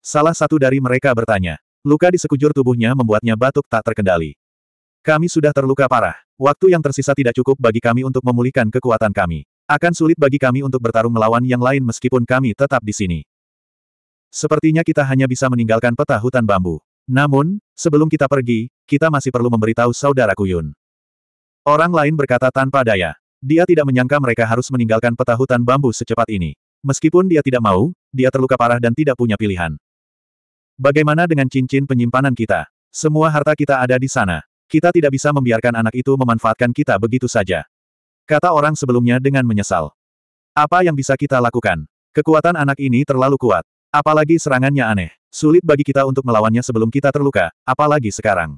Salah satu dari mereka bertanya. Luka di sekujur tubuhnya membuatnya batuk tak terkendali. Kami sudah terluka parah. Waktu yang tersisa tidak cukup bagi kami untuk memulihkan kekuatan kami. Akan sulit bagi kami untuk bertarung melawan yang lain meskipun kami tetap di sini. Sepertinya kita hanya bisa meninggalkan peta hutan bambu. Namun, sebelum kita pergi, kita masih perlu memberitahu saudara Kuyun. Orang lain berkata tanpa daya. Dia tidak menyangka mereka harus meninggalkan peta hutan bambu secepat ini. Meskipun dia tidak mau, dia terluka parah dan tidak punya pilihan. Bagaimana dengan cincin penyimpanan kita? Semua harta kita ada di sana. Kita tidak bisa membiarkan anak itu memanfaatkan kita begitu saja. Kata orang sebelumnya dengan menyesal. Apa yang bisa kita lakukan? Kekuatan anak ini terlalu kuat. Apalagi serangannya aneh. Sulit bagi kita untuk melawannya sebelum kita terluka, apalagi sekarang.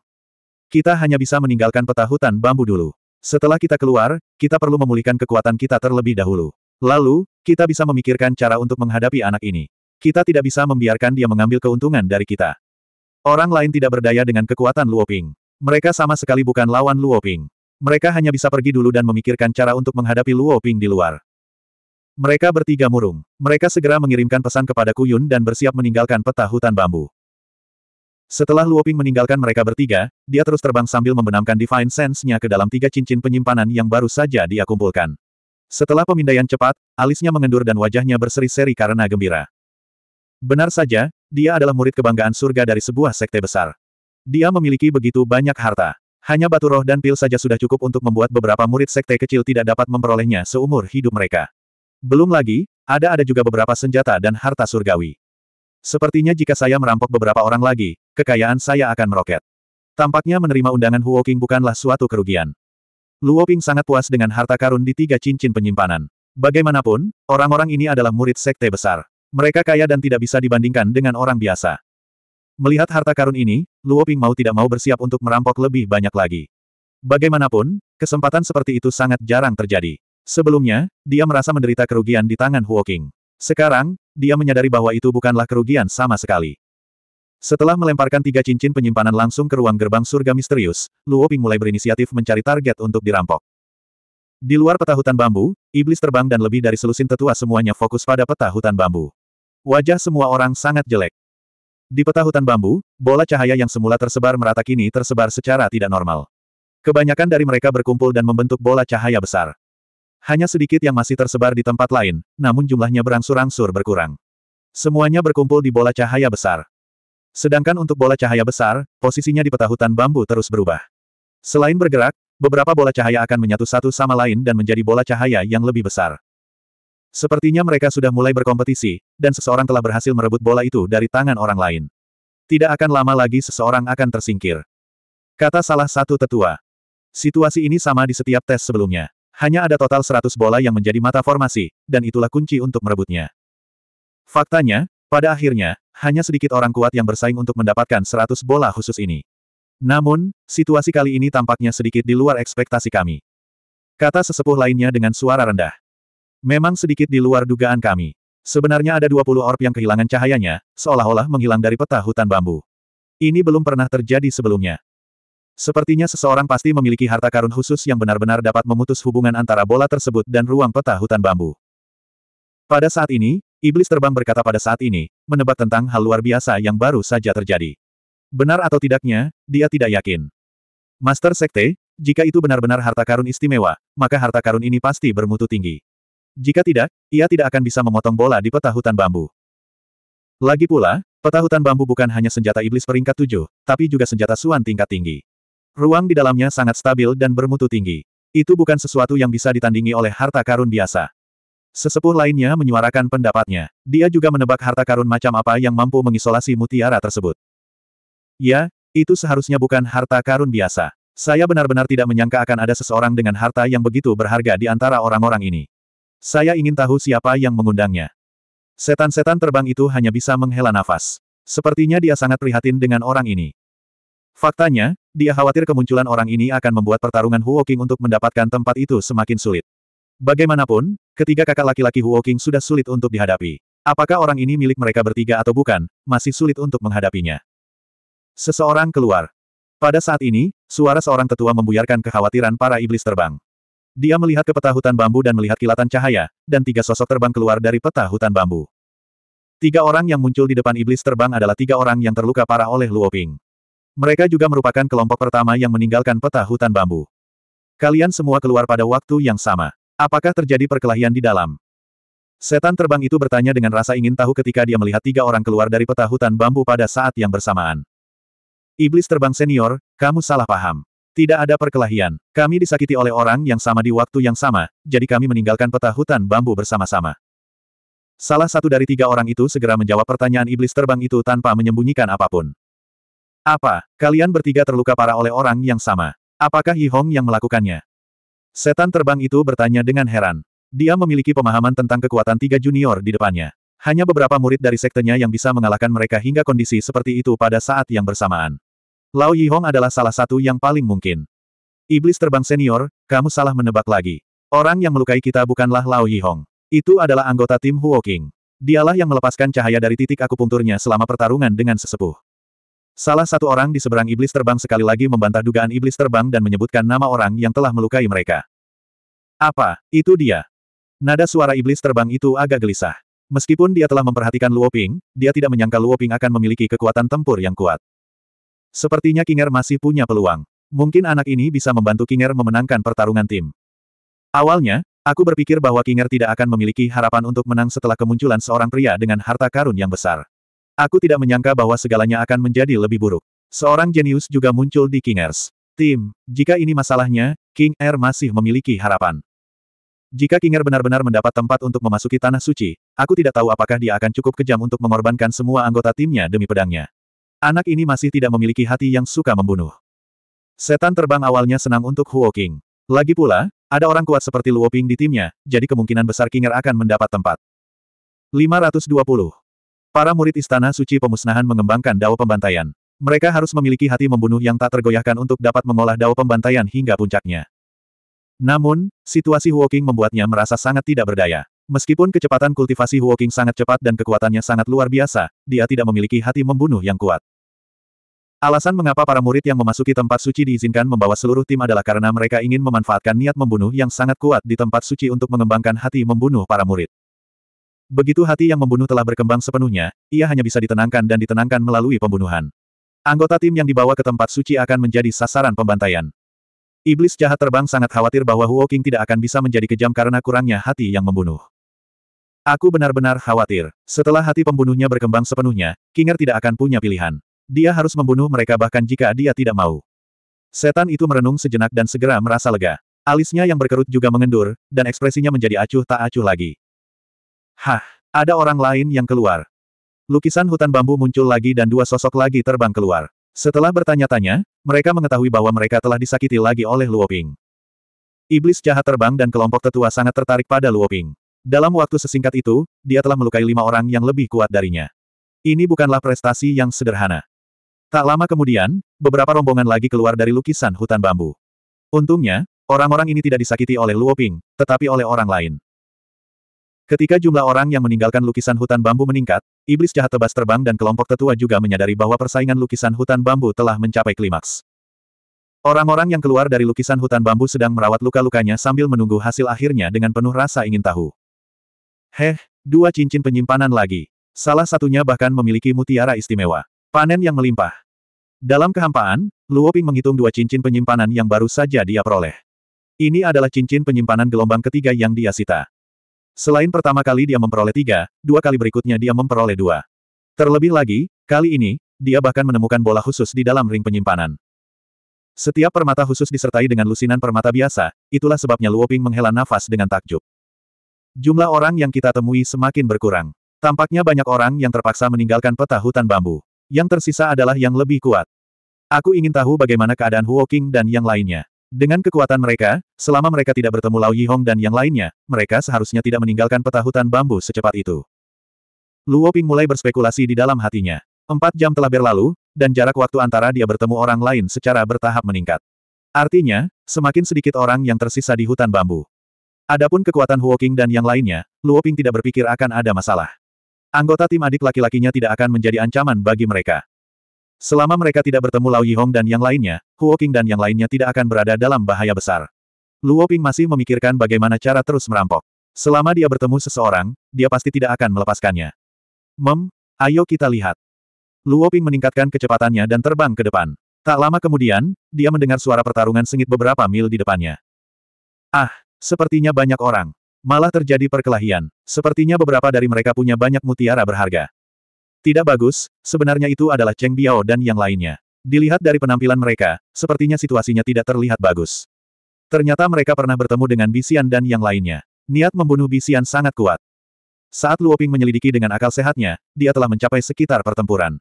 Kita hanya bisa meninggalkan peta hutan bambu dulu. Setelah kita keluar, kita perlu memulihkan kekuatan kita terlebih dahulu. Lalu, kita bisa memikirkan cara untuk menghadapi anak ini. Kita tidak bisa membiarkan dia mengambil keuntungan dari kita. Orang lain tidak berdaya dengan kekuatan Luoping. Mereka sama sekali bukan lawan Luoping. Mereka hanya bisa pergi dulu dan memikirkan cara untuk menghadapi Luoping di luar. Mereka bertiga murung. Mereka segera mengirimkan pesan kepada Kuyun dan bersiap meninggalkan peta hutan bambu. Setelah Luoping meninggalkan mereka bertiga, dia terus terbang sambil membenamkan Divine Sense-nya ke dalam tiga cincin penyimpanan yang baru saja dia kumpulkan. Setelah pemindaian cepat, alisnya mengendur dan wajahnya berseri-seri karena gembira. Benar saja, dia adalah murid kebanggaan surga dari sebuah sekte besar. Dia memiliki begitu banyak harta. Hanya batu roh dan pil saja sudah cukup untuk membuat beberapa murid sekte kecil tidak dapat memperolehnya seumur hidup mereka. Belum lagi, ada-ada juga beberapa senjata dan harta surgawi. Sepertinya jika saya merampok beberapa orang lagi, kekayaan saya akan meroket. Tampaknya menerima undangan Huo King bukanlah suatu kerugian. Luo Ping sangat puas dengan harta karun di tiga cincin penyimpanan. Bagaimanapun, orang-orang ini adalah murid sekte besar. Mereka kaya dan tidak bisa dibandingkan dengan orang biasa. Melihat harta karun ini, Luo Ping mau tidak mau bersiap untuk merampok lebih banyak lagi. Bagaimanapun, kesempatan seperti itu sangat jarang terjadi. Sebelumnya, dia merasa menderita kerugian di tangan Huo King. Sekarang, dia menyadari bahwa itu bukanlah kerugian sama sekali. Setelah melemparkan tiga cincin penyimpanan langsung ke ruang gerbang surga misterius, Luo Ping mulai berinisiatif mencari target untuk dirampok. Di luar peta hutan bambu, iblis terbang dan lebih dari selusin tetua semuanya fokus pada peta hutan bambu. Wajah semua orang sangat jelek. Di peta hutan bambu, bola cahaya yang semula tersebar merata kini tersebar secara tidak normal. Kebanyakan dari mereka berkumpul dan membentuk bola cahaya besar. Hanya sedikit yang masih tersebar di tempat lain, namun jumlahnya berangsur-angsur berkurang. Semuanya berkumpul di bola cahaya besar. Sedangkan untuk bola cahaya besar, posisinya di peta hutan bambu terus berubah. Selain bergerak, beberapa bola cahaya akan menyatu satu sama lain dan menjadi bola cahaya yang lebih besar. Sepertinya mereka sudah mulai berkompetisi, dan seseorang telah berhasil merebut bola itu dari tangan orang lain. Tidak akan lama lagi seseorang akan tersingkir. Kata salah satu tetua. Situasi ini sama di setiap tes sebelumnya. Hanya ada total 100 bola yang menjadi mata formasi, dan itulah kunci untuk merebutnya. Faktanya, pada akhirnya, hanya sedikit orang kuat yang bersaing untuk mendapatkan 100 bola khusus ini. Namun, situasi kali ini tampaknya sedikit di luar ekspektasi kami. Kata sesepuh lainnya dengan suara rendah. Memang sedikit di luar dugaan kami. Sebenarnya ada 20 orb yang kehilangan cahayanya, seolah-olah menghilang dari peta hutan bambu. Ini belum pernah terjadi sebelumnya. Sepertinya seseorang pasti memiliki harta karun khusus yang benar-benar dapat memutus hubungan antara bola tersebut dan ruang peta hutan bambu. Pada saat ini, Iblis terbang berkata pada saat ini, menebak tentang hal luar biasa yang baru saja terjadi. Benar atau tidaknya, dia tidak yakin. Master Sekte, jika itu benar-benar harta karun istimewa, maka harta karun ini pasti bermutu tinggi. Jika tidak, ia tidak akan bisa memotong bola di peta hutan bambu. Lagi pula, peta hutan bambu bukan hanya senjata iblis peringkat tujuh, tapi juga senjata suan tingkat tinggi. Ruang di dalamnya sangat stabil dan bermutu tinggi. Itu bukan sesuatu yang bisa ditandingi oleh harta karun biasa. Sesepuh lainnya menyuarakan pendapatnya. Dia juga menebak harta karun macam apa yang mampu mengisolasi mutiara tersebut. Ya, itu seharusnya bukan harta karun biasa. Saya benar-benar tidak menyangka akan ada seseorang dengan harta yang begitu berharga di antara orang-orang ini. Saya ingin tahu siapa yang mengundangnya. Setan-setan terbang itu hanya bisa menghela nafas. Sepertinya dia sangat prihatin dengan orang ini. Faktanya, dia khawatir kemunculan orang ini akan membuat pertarungan Huoking untuk mendapatkan tempat itu semakin sulit. Bagaimanapun, ketiga kakak laki-laki Huoking sudah sulit untuk dihadapi. Apakah orang ini milik mereka bertiga atau bukan, masih sulit untuk menghadapinya. Seseorang keluar. Pada saat ini, suara seorang tetua membuyarkan kekhawatiran para iblis terbang. Dia melihat ke peta hutan bambu dan melihat kilatan cahaya, dan tiga sosok terbang keluar dari peta hutan bambu. Tiga orang yang muncul di depan iblis terbang adalah tiga orang yang terluka parah oleh Luoping. Mereka juga merupakan kelompok pertama yang meninggalkan peta hutan bambu. Kalian semua keluar pada waktu yang sama. Apakah terjadi perkelahian di dalam? Setan terbang itu bertanya dengan rasa ingin tahu ketika dia melihat tiga orang keluar dari peta hutan bambu pada saat yang bersamaan. Iblis terbang senior, kamu salah paham. Tidak ada perkelahian. Kami disakiti oleh orang yang sama di waktu yang sama, jadi kami meninggalkan peta hutan bambu bersama-sama. Salah satu dari tiga orang itu segera menjawab pertanyaan iblis terbang itu tanpa menyembunyikan apapun. Apa, kalian bertiga terluka parah oleh orang yang sama? Apakah Yi Hong yang melakukannya? Setan terbang itu bertanya dengan heran. Dia memiliki pemahaman tentang kekuatan tiga junior di depannya. Hanya beberapa murid dari sektenya yang bisa mengalahkan mereka hingga kondisi seperti itu pada saat yang bersamaan. Lao Yi Hong adalah salah satu yang paling mungkin. Iblis terbang senior, kamu salah menebak lagi. Orang yang melukai kita bukanlah Lao Yi Hong. Itu adalah anggota tim Huo King. Dialah yang melepaskan cahaya dari titik akupunturnya selama pertarungan dengan sesepuh. Salah satu orang di seberang iblis terbang sekali lagi membantah dugaan iblis terbang dan menyebutkan nama orang yang telah melukai mereka. Apa, itu dia? Nada suara iblis terbang itu agak gelisah. Meskipun dia telah memperhatikan Luo Ping, dia tidak menyangka Luo Ping akan memiliki kekuatan tempur yang kuat. Sepertinya Kinger masih punya peluang. Mungkin anak ini bisa membantu Kinger memenangkan pertarungan tim. Awalnya, aku berpikir bahwa Kinger tidak akan memiliki harapan untuk menang setelah kemunculan seorang pria dengan harta karun yang besar. Aku tidak menyangka bahwa segalanya akan menjadi lebih buruk. Seorang jenius juga muncul di Kingers. Tim, jika ini masalahnya, King Air er masih memiliki harapan. Jika King'er benar-benar mendapat tempat untuk memasuki Tanah Suci, aku tidak tahu apakah dia akan cukup kejam untuk mengorbankan semua anggota timnya demi pedangnya. Anak ini masih tidak memiliki hati yang suka membunuh. Setan terbang awalnya senang untuk Huo King. Lagi pula, ada orang kuat seperti Luo Ping di timnya, jadi kemungkinan besar King'er akan mendapat tempat. 520 Para murid istana suci pemusnahan mengembangkan dao pembantaian. Mereka harus memiliki hati membunuh yang tak tergoyahkan untuk dapat mengolah dao pembantaian hingga puncaknya. Namun, situasi Huoking membuatnya merasa sangat tidak berdaya. Meskipun kecepatan kultivasi Huoking sangat cepat dan kekuatannya sangat luar biasa, dia tidak memiliki hati membunuh yang kuat. Alasan mengapa para murid yang memasuki tempat suci diizinkan membawa seluruh tim adalah karena mereka ingin memanfaatkan niat membunuh yang sangat kuat di tempat suci untuk mengembangkan hati membunuh para murid. Begitu hati yang membunuh telah berkembang sepenuhnya, ia hanya bisa ditenangkan dan ditenangkan melalui pembunuhan. Anggota tim yang dibawa ke tempat suci akan menjadi sasaran pembantaian. Iblis jahat terbang sangat khawatir bahwa Huo King tidak akan bisa menjadi kejam karena kurangnya hati yang membunuh. Aku benar-benar khawatir. Setelah hati pembunuhnya berkembang sepenuhnya, Kinger tidak akan punya pilihan. Dia harus membunuh mereka bahkan jika dia tidak mau. Setan itu merenung sejenak dan segera merasa lega. Alisnya yang berkerut juga mengendur, dan ekspresinya menjadi acuh tak acuh lagi. Hah, ada orang lain yang keluar. Lukisan hutan bambu muncul lagi dan dua sosok lagi terbang keluar. Setelah bertanya-tanya, mereka mengetahui bahwa mereka telah disakiti lagi oleh Luoping. Iblis jahat terbang dan kelompok tetua sangat tertarik pada Luoping. Dalam waktu sesingkat itu, dia telah melukai lima orang yang lebih kuat darinya. Ini bukanlah prestasi yang sederhana. Tak lama kemudian, beberapa rombongan lagi keluar dari lukisan hutan bambu. Untungnya, orang-orang ini tidak disakiti oleh Luoping, tetapi oleh orang lain. Ketika jumlah orang yang meninggalkan lukisan hutan bambu meningkat, iblis jahat tebas terbang dan kelompok tetua juga menyadari bahwa persaingan lukisan hutan bambu telah mencapai klimaks. Orang-orang yang keluar dari lukisan hutan bambu sedang merawat luka-lukanya sambil menunggu hasil akhirnya dengan penuh rasa ingin tahu. Heh, dua cincin penyimpanan lagi. Salah satunya bahkan memiliki mutiara istimewa. Panen yang melimpah. Dalam kehampaan, Luoping menghitung dua cincin penyimpanan yang baru saja dia peroleh. Ini adalah cincin penyimpanan gelombang ketiga yang dia sita. Selain pertama kali dia memperoleh tiga, dua kali berikutnya dia memperoleh dua. Terlebih lagi, kali ini, dia bahkan menemukan bola khusus di dalam ring penyimpanan. Setiap permata khusus disertai dengan lusinan permata biasa, itulah sebabnya Luoping menghela nafas dengan takjub. Jumlah orang yang kita temui semakin berkurang. Tampaknya banyak orang yang terpaksa meninggalkan peta hutan bambu. Yang tersisa adalah yang lebih kuat. Aku ingin tahu bagaimana keadaan Huoking dan yang lainnya. Dengan kekuatan mereka, selama mereka tidak bertemu Lao Yihong dan yang lainnya, mereka seharusnya tidak meninggalkan peta hutan bambu secepat itu. Luo Ping mulai berspekulasi di dalam hatinya. Empat jam telah berlalu, dan jarak waktu antara dia bertemu orang lain secara bertahap meningkat. Artinya, semakin sedikit orang yang tersisa di hutan bambu. Adapun kekuatan Huo Huoking dan yang lainnya, Luo Ping tidak berpikir akan ada masalah. Anggota tim adik laki-lakinya tidak akan menjadi ancaman bagi mereka. Selama mereka tidak bertemu Lau Yihong dan yang lainnya, Huo King dan yang lainnya tidak akan berada dalam bahaya besar. Luoping masih memikirkan bagaimana cara terus merampok. Selama dia bertemu seseorang, dia pasti tidak akan melepaskannya. Mem, ayo kita lihat. Luoping meningkatkan kecepatannya dan terbang ke depan. Tak lama kemudian, dia mendengar suara pertarungan sengit beberapa mil di depannya. Ah, sepertinya banyak orang. Malah terjadi perkelahian. Sepertinya beberapa dari mereka punya banyak mutiara berharga. Tidak bagus, sebenarnya itu adalah Cheng Biao dan yang lainnya. Dilihat dari penampilan mereka, sepertinya situasinya tidak terlihat bagus. Ternyata mereka pernah bertemu dengan Bisian dan yang lainnya. Niat membunuh Bisian sangat kuat. Saat Luoping menyelidiki dengan akal sehatnya, dia telah mencapai sekitar pertempuran.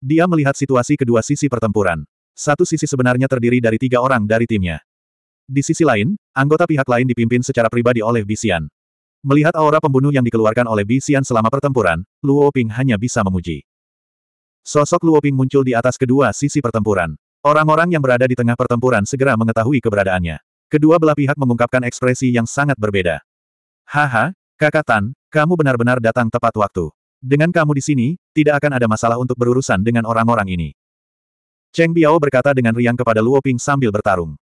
Dia melihat situasi kedua sisi pertempuran. Satu sisi sebenarnya terdiri dari tiga orang dari timnya. Di sisi lain, anggota pihak lain dipimpin secara pribadi oleh Bisian. Melihat aura pembunuh yang dikeluarkan oleh Bi selama pertempuran, Luo Ping hanya bisa memuji. Sosok Luo Ping muncul di atas kedua sisi pertempuran. Orang-orang yang berada di tengah pertempuran segera mengetahui keberadaannya. Kedua belah pihak mengungkapkan ekspresi yang sangat berbeda. Haha, kakak Tan, kamu benar-benar datang tepat waktu. Dengan kamu di sini, tidak akan ada masalah untuk berurusan dengan orang-orang ini. Cheng Biao berkata dengan riang kepada Luo Ping sambil bertarung.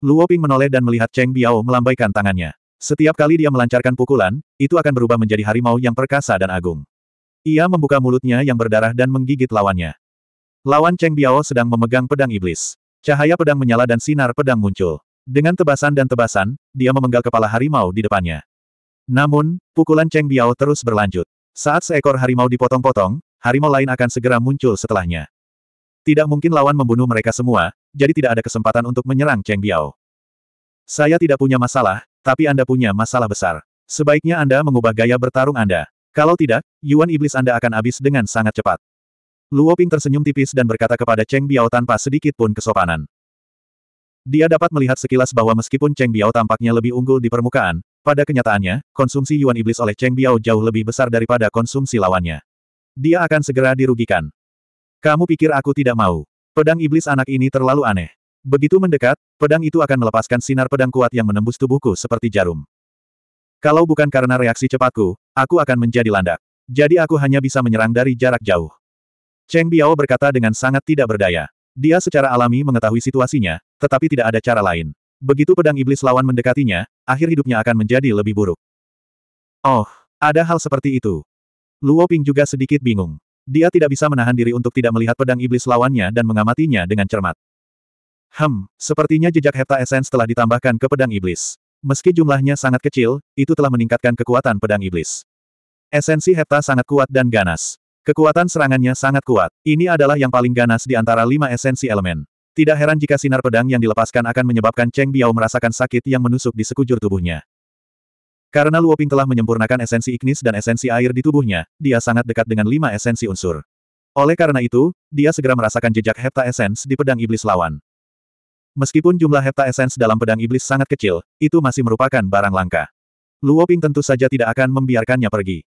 Luo Ping menoleh dan melihat Cheng Biao melambaikan tangannya. Setiap kali dia melancarkan pukulan, itu akan berubah menjadi harimau yang perkasa dan agung. Ia membuka mulutnya yang berdarah dan menggigit lawannya. Lawan Cheng Biao sedang memegang pedang iblis. Cahaya pedang menyala dan sinar pedang muncul. Dengan tebasan dan tebasan, dia memenggal kepala harimau di depannya. Namun, pukulan Cheng Biao terus berlanjut. Saat seekor harimau dipotong-potong, harimau lain akan segera muncul setelahnya. Tidak mungkin lawan membunuh mereka semua, jadi tidak ada kesempatan untuk menyerang Cheng Biao. Saya tidak punya masalah, tapi Anda punya masalah besar. Sebaiknya Anda mengubah gaya bertarung Anda. Kalau tidak, Yuan Iblis Anda akan habis dengan sangat cepat. Luo Ping tersenyum tipis dan berkata kepada Cheng Biao tanpa sedikit pun kesopanan. Dia dapat melihat sekilas bahwa meskipun Cheng Biao tampaknya lebih unggul di permukaan, pada kenyataannya, konsumsi Yuan Iblis oleh Cheng Biao jauh lebih besar daripada konsumsi lawannya. Dia akan segera dirugikan. Kamu pikir aku tidak mau? Pedang iblis anak ini terlalu aneh. Begitu mendekat, pedang itu akan melepaskan sinar pedang kuat yang menembus tubuhku seperti jarum. Kalau bukan karena reaksi cepatku, aku akan menjadi landak. Jadi aku hanya bisa menyerang dari jarak jauh. Cheng Biao berkata dengan sangat tidak berdaya. Dia secara alami mengetahui situasinya, tetapi tidak ada cara lain. Begitu pedang iblis lawan mendekatinya, akhir hidupnya akan menjadi lebih buruk. Oh, ada hal seperti itu. Luo Ping juga sedikit bingung. Dia tidak bisa menahan diri untuk tidak melihat pedang iblis lawannya dan mengamatinya dengan cermat. Hem, sepertinya jejak heta essence telah ditambahkan ke pedang iblis. Meski jumlahnya sangat kecil, itu telah meningkatkan kekuatan pedang iblis. Esensi heta sangat kuat dan ganas. Kekuatan serangannya sangat kuat. Ini adalah yang paling ganas di antara lima esensi elemen. Tidak heran jika sinar pedang yang dilepaskan akan menyebabkan Cheng Biao merasakan sakit yang menusuk di sekujur tubuhnya. Karena Luoping telah menyempurnakan esensi ignis dan esensi air di tubuhnya, dia sangat dekat dengan lima esensi unsur. Oleh karena itu, dia segera merasakan jejak heta essence di pedang iblis lawan. Meskipun jumlah hepta esens dalam pedang iblis sangat kecil, itu masih merupakan barang langka. Luo Ping tentu saja tidak akan membiarkannya pergi.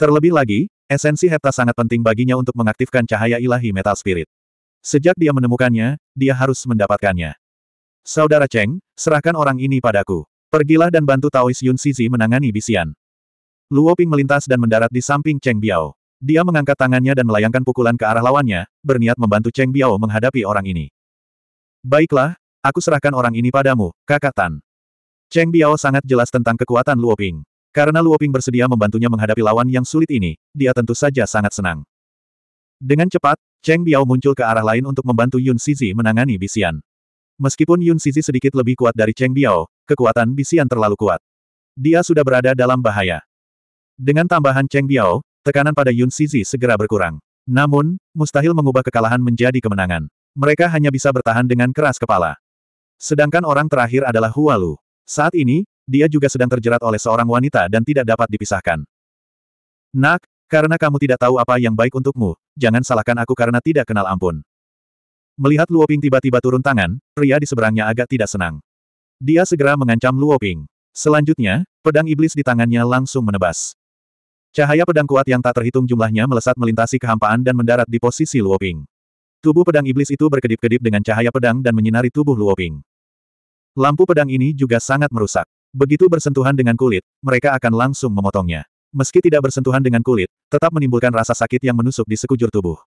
Terlebih lagi, esensi hepta sangat penting baginya untuk mengaktifkan cahaya ilahi metal spirit. Sejak dia menemukannya, dia harus mendapatkannya. Saudara Cheng, serahkan orang ini padaku. Pergilah dan bantu Taois Yun Sizi menangani bisian. Luo Ping melintas dan mendarat di samping Cheng Biao. Dia mengangkat tangannya dan melayangkan pukulan ke arah lawannya, berniat membantu Cheng Biao menghadapi orang ini. Baiklah, aku serahkan orang ini padamu, kakak Tan. Cheng Biao sangat jelas tentang kekuatan Luoping. Karena Luoping bersedia membantunya menghadapi lawan yang sulit ini, dia tentu saja sangat senang. Dengan cepat, Cheng Biao muncul ke arah lain untuk membantu Yun Sizi menangani Bisian. Meskipun Yun Sizi sedikit lebih kuat dari Cheng Biao, kekuatan Bisian terlalu kuat. Dia sudah berada dalam bahaya. Dengan tambahan Cheng Biao, tekanan pada Yun Sizi segera berkurang. Namun, mustahil mengubah kekalahan menjadi kemenangan. Mereka hanya bisa bertahan dengan keras kepala. Sedangkan orang terakhir adalah Huwalu. Saat ini, dia juga sedang terjerat oleh seorang wanita dan tidak dapat dipisahkan. Nak, karena kamu tidak tahu apa yang baik untukmu, jangan salahkan aku karena tidak kenal ampun. Melihat Luoping tiba-tiba turun tangan, pria di seberangnya agak tidak senang. Dia segera mengancam Luoping. Selanjutnya, pedang iblis di tangannya langsung menebas. Cahaya pedang kuat yang tak terhitung jumlahnya melesat melintasi kehampaan dan mendarat di posisi Luoping. Tubuh pedang iblis itu berkedip-kedip dengan cahaya pedang dan menyinari tubuh Luoping. Lampu pedang ini juga sangat merusak. Begitu bersentuhan dengan kulit, mereka akan langsung memotongnya. Meski tidak bersentuhan dengan kulit, tetap menimbulkan rasa sakit yang menusuk di sekujur tubuh.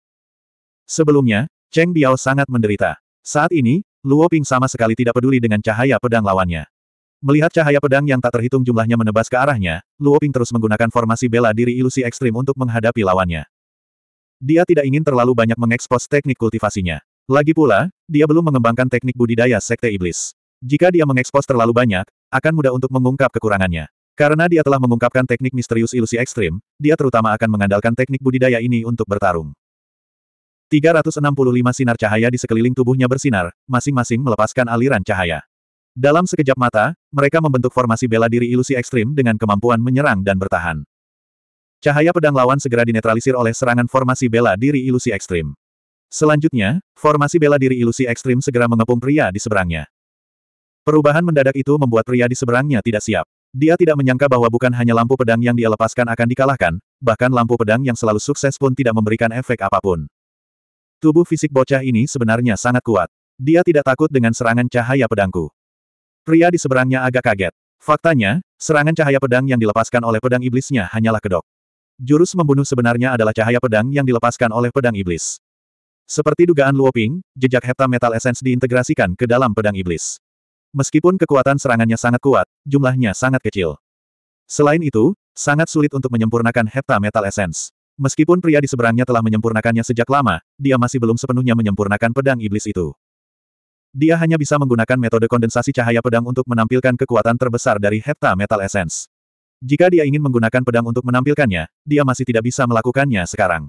Sebelumnya, Cheng Biao sangat menderita. Saat ini, Luoping sama sekali tidak peduli dengan cahaya pedang lawannya. Melihat cahaya pedang yang tak terhitung jumlahnya menebas ke arahnya, Luoping terus menggunakan formasi bela diri ilusi ekstrim untuk menghadapi lawannya. Dia tidak ingin terlalu banyak mengekspos teknik kultivasinya. Lagi pula, dia belum mengembangkan teknik budidaya sekte iblis. Jika dia mengekspos terlalu banyak, akan mudah untuk mengungkap kekurangannya. Karena dia telah mengungkapkan teknik misterius ilusi ekstrim, dia terutama akan mengandalkan teknik budidaya ini untuk bertarung. 365 sinar cahaya di sekeliling tubuhnya bersinar, masing-masing melepaskan aliran cahaya. Dalam sekejap mata, mereka membentuk formasi bela diri ilusi ekstrim dengan kemampuan menyerang dan bertahan. Cahaya pedang lawan segera dinetralisir oleh serangan formasi bela diri ilusi ekstrim. Selanjutnya, formasi bela diri ilusi ekstrim segera mengepung pria di seberangnya. Perubahan mendadak itu membuat pria di seberangnya tidak siap. Dia tidak menyangka bahwa bukan hanya lampu pedang yang dia lepaskan akan dikalahkan, bahkan lampu pedang yang selalu sukses pun tidak memberikan efek apapun. Tubuh fisik bocah ini sebenarnya sangat kuat. Dia tidak takut dengan serangan cahaya pedangku. Pria di seberangnya agak kaget. Faktanya, serangan cahaya pedang yang dilepaskan oleh pedang iblisnya hanyalah kedok. Jurus membunuh sebenarnya adalah cahaya pedang yang dilepaskan oleh pedang iblis. Seperti dugaan Luoping, jejak hepta metal essence diintegrasikan ke dalam pedang iblis. Meskipun kekuatan serangannya sangat kuat, jumlahnya sangat kecil. Selain itu, sangat sulit untuk menyempurnakan hepta metal essence. Meskipun pria di seberangnya telah menyempurnakannya sejak lama, dia masih belum sepenuhnya menyempurnakan pedang iblis itu. Dia hanya bisa menggunakan metode kondensasi cahaya pedang untuk menampilkan kekuatan terbesar dari hepta metal essence. Jika dia ingin menggunakan pedang untuk menampilkannya, dia masih tidak bisa melakukannya sekarang.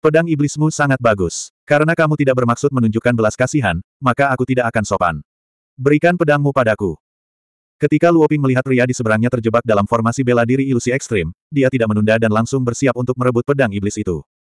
Pedang iblismu sangat bagus. Karena kamu tidak bermaksud menunjukkan belas kasihan, maka aku tidak akan sopan. Berikan pedangmu padaku. Ketika Luoping melihat pria di seberangnya terjebak dalam formasi bela diri ilusi ekstrim, dia tidak menunda dan langsung bersiap untuk merebut pedang iblis itu.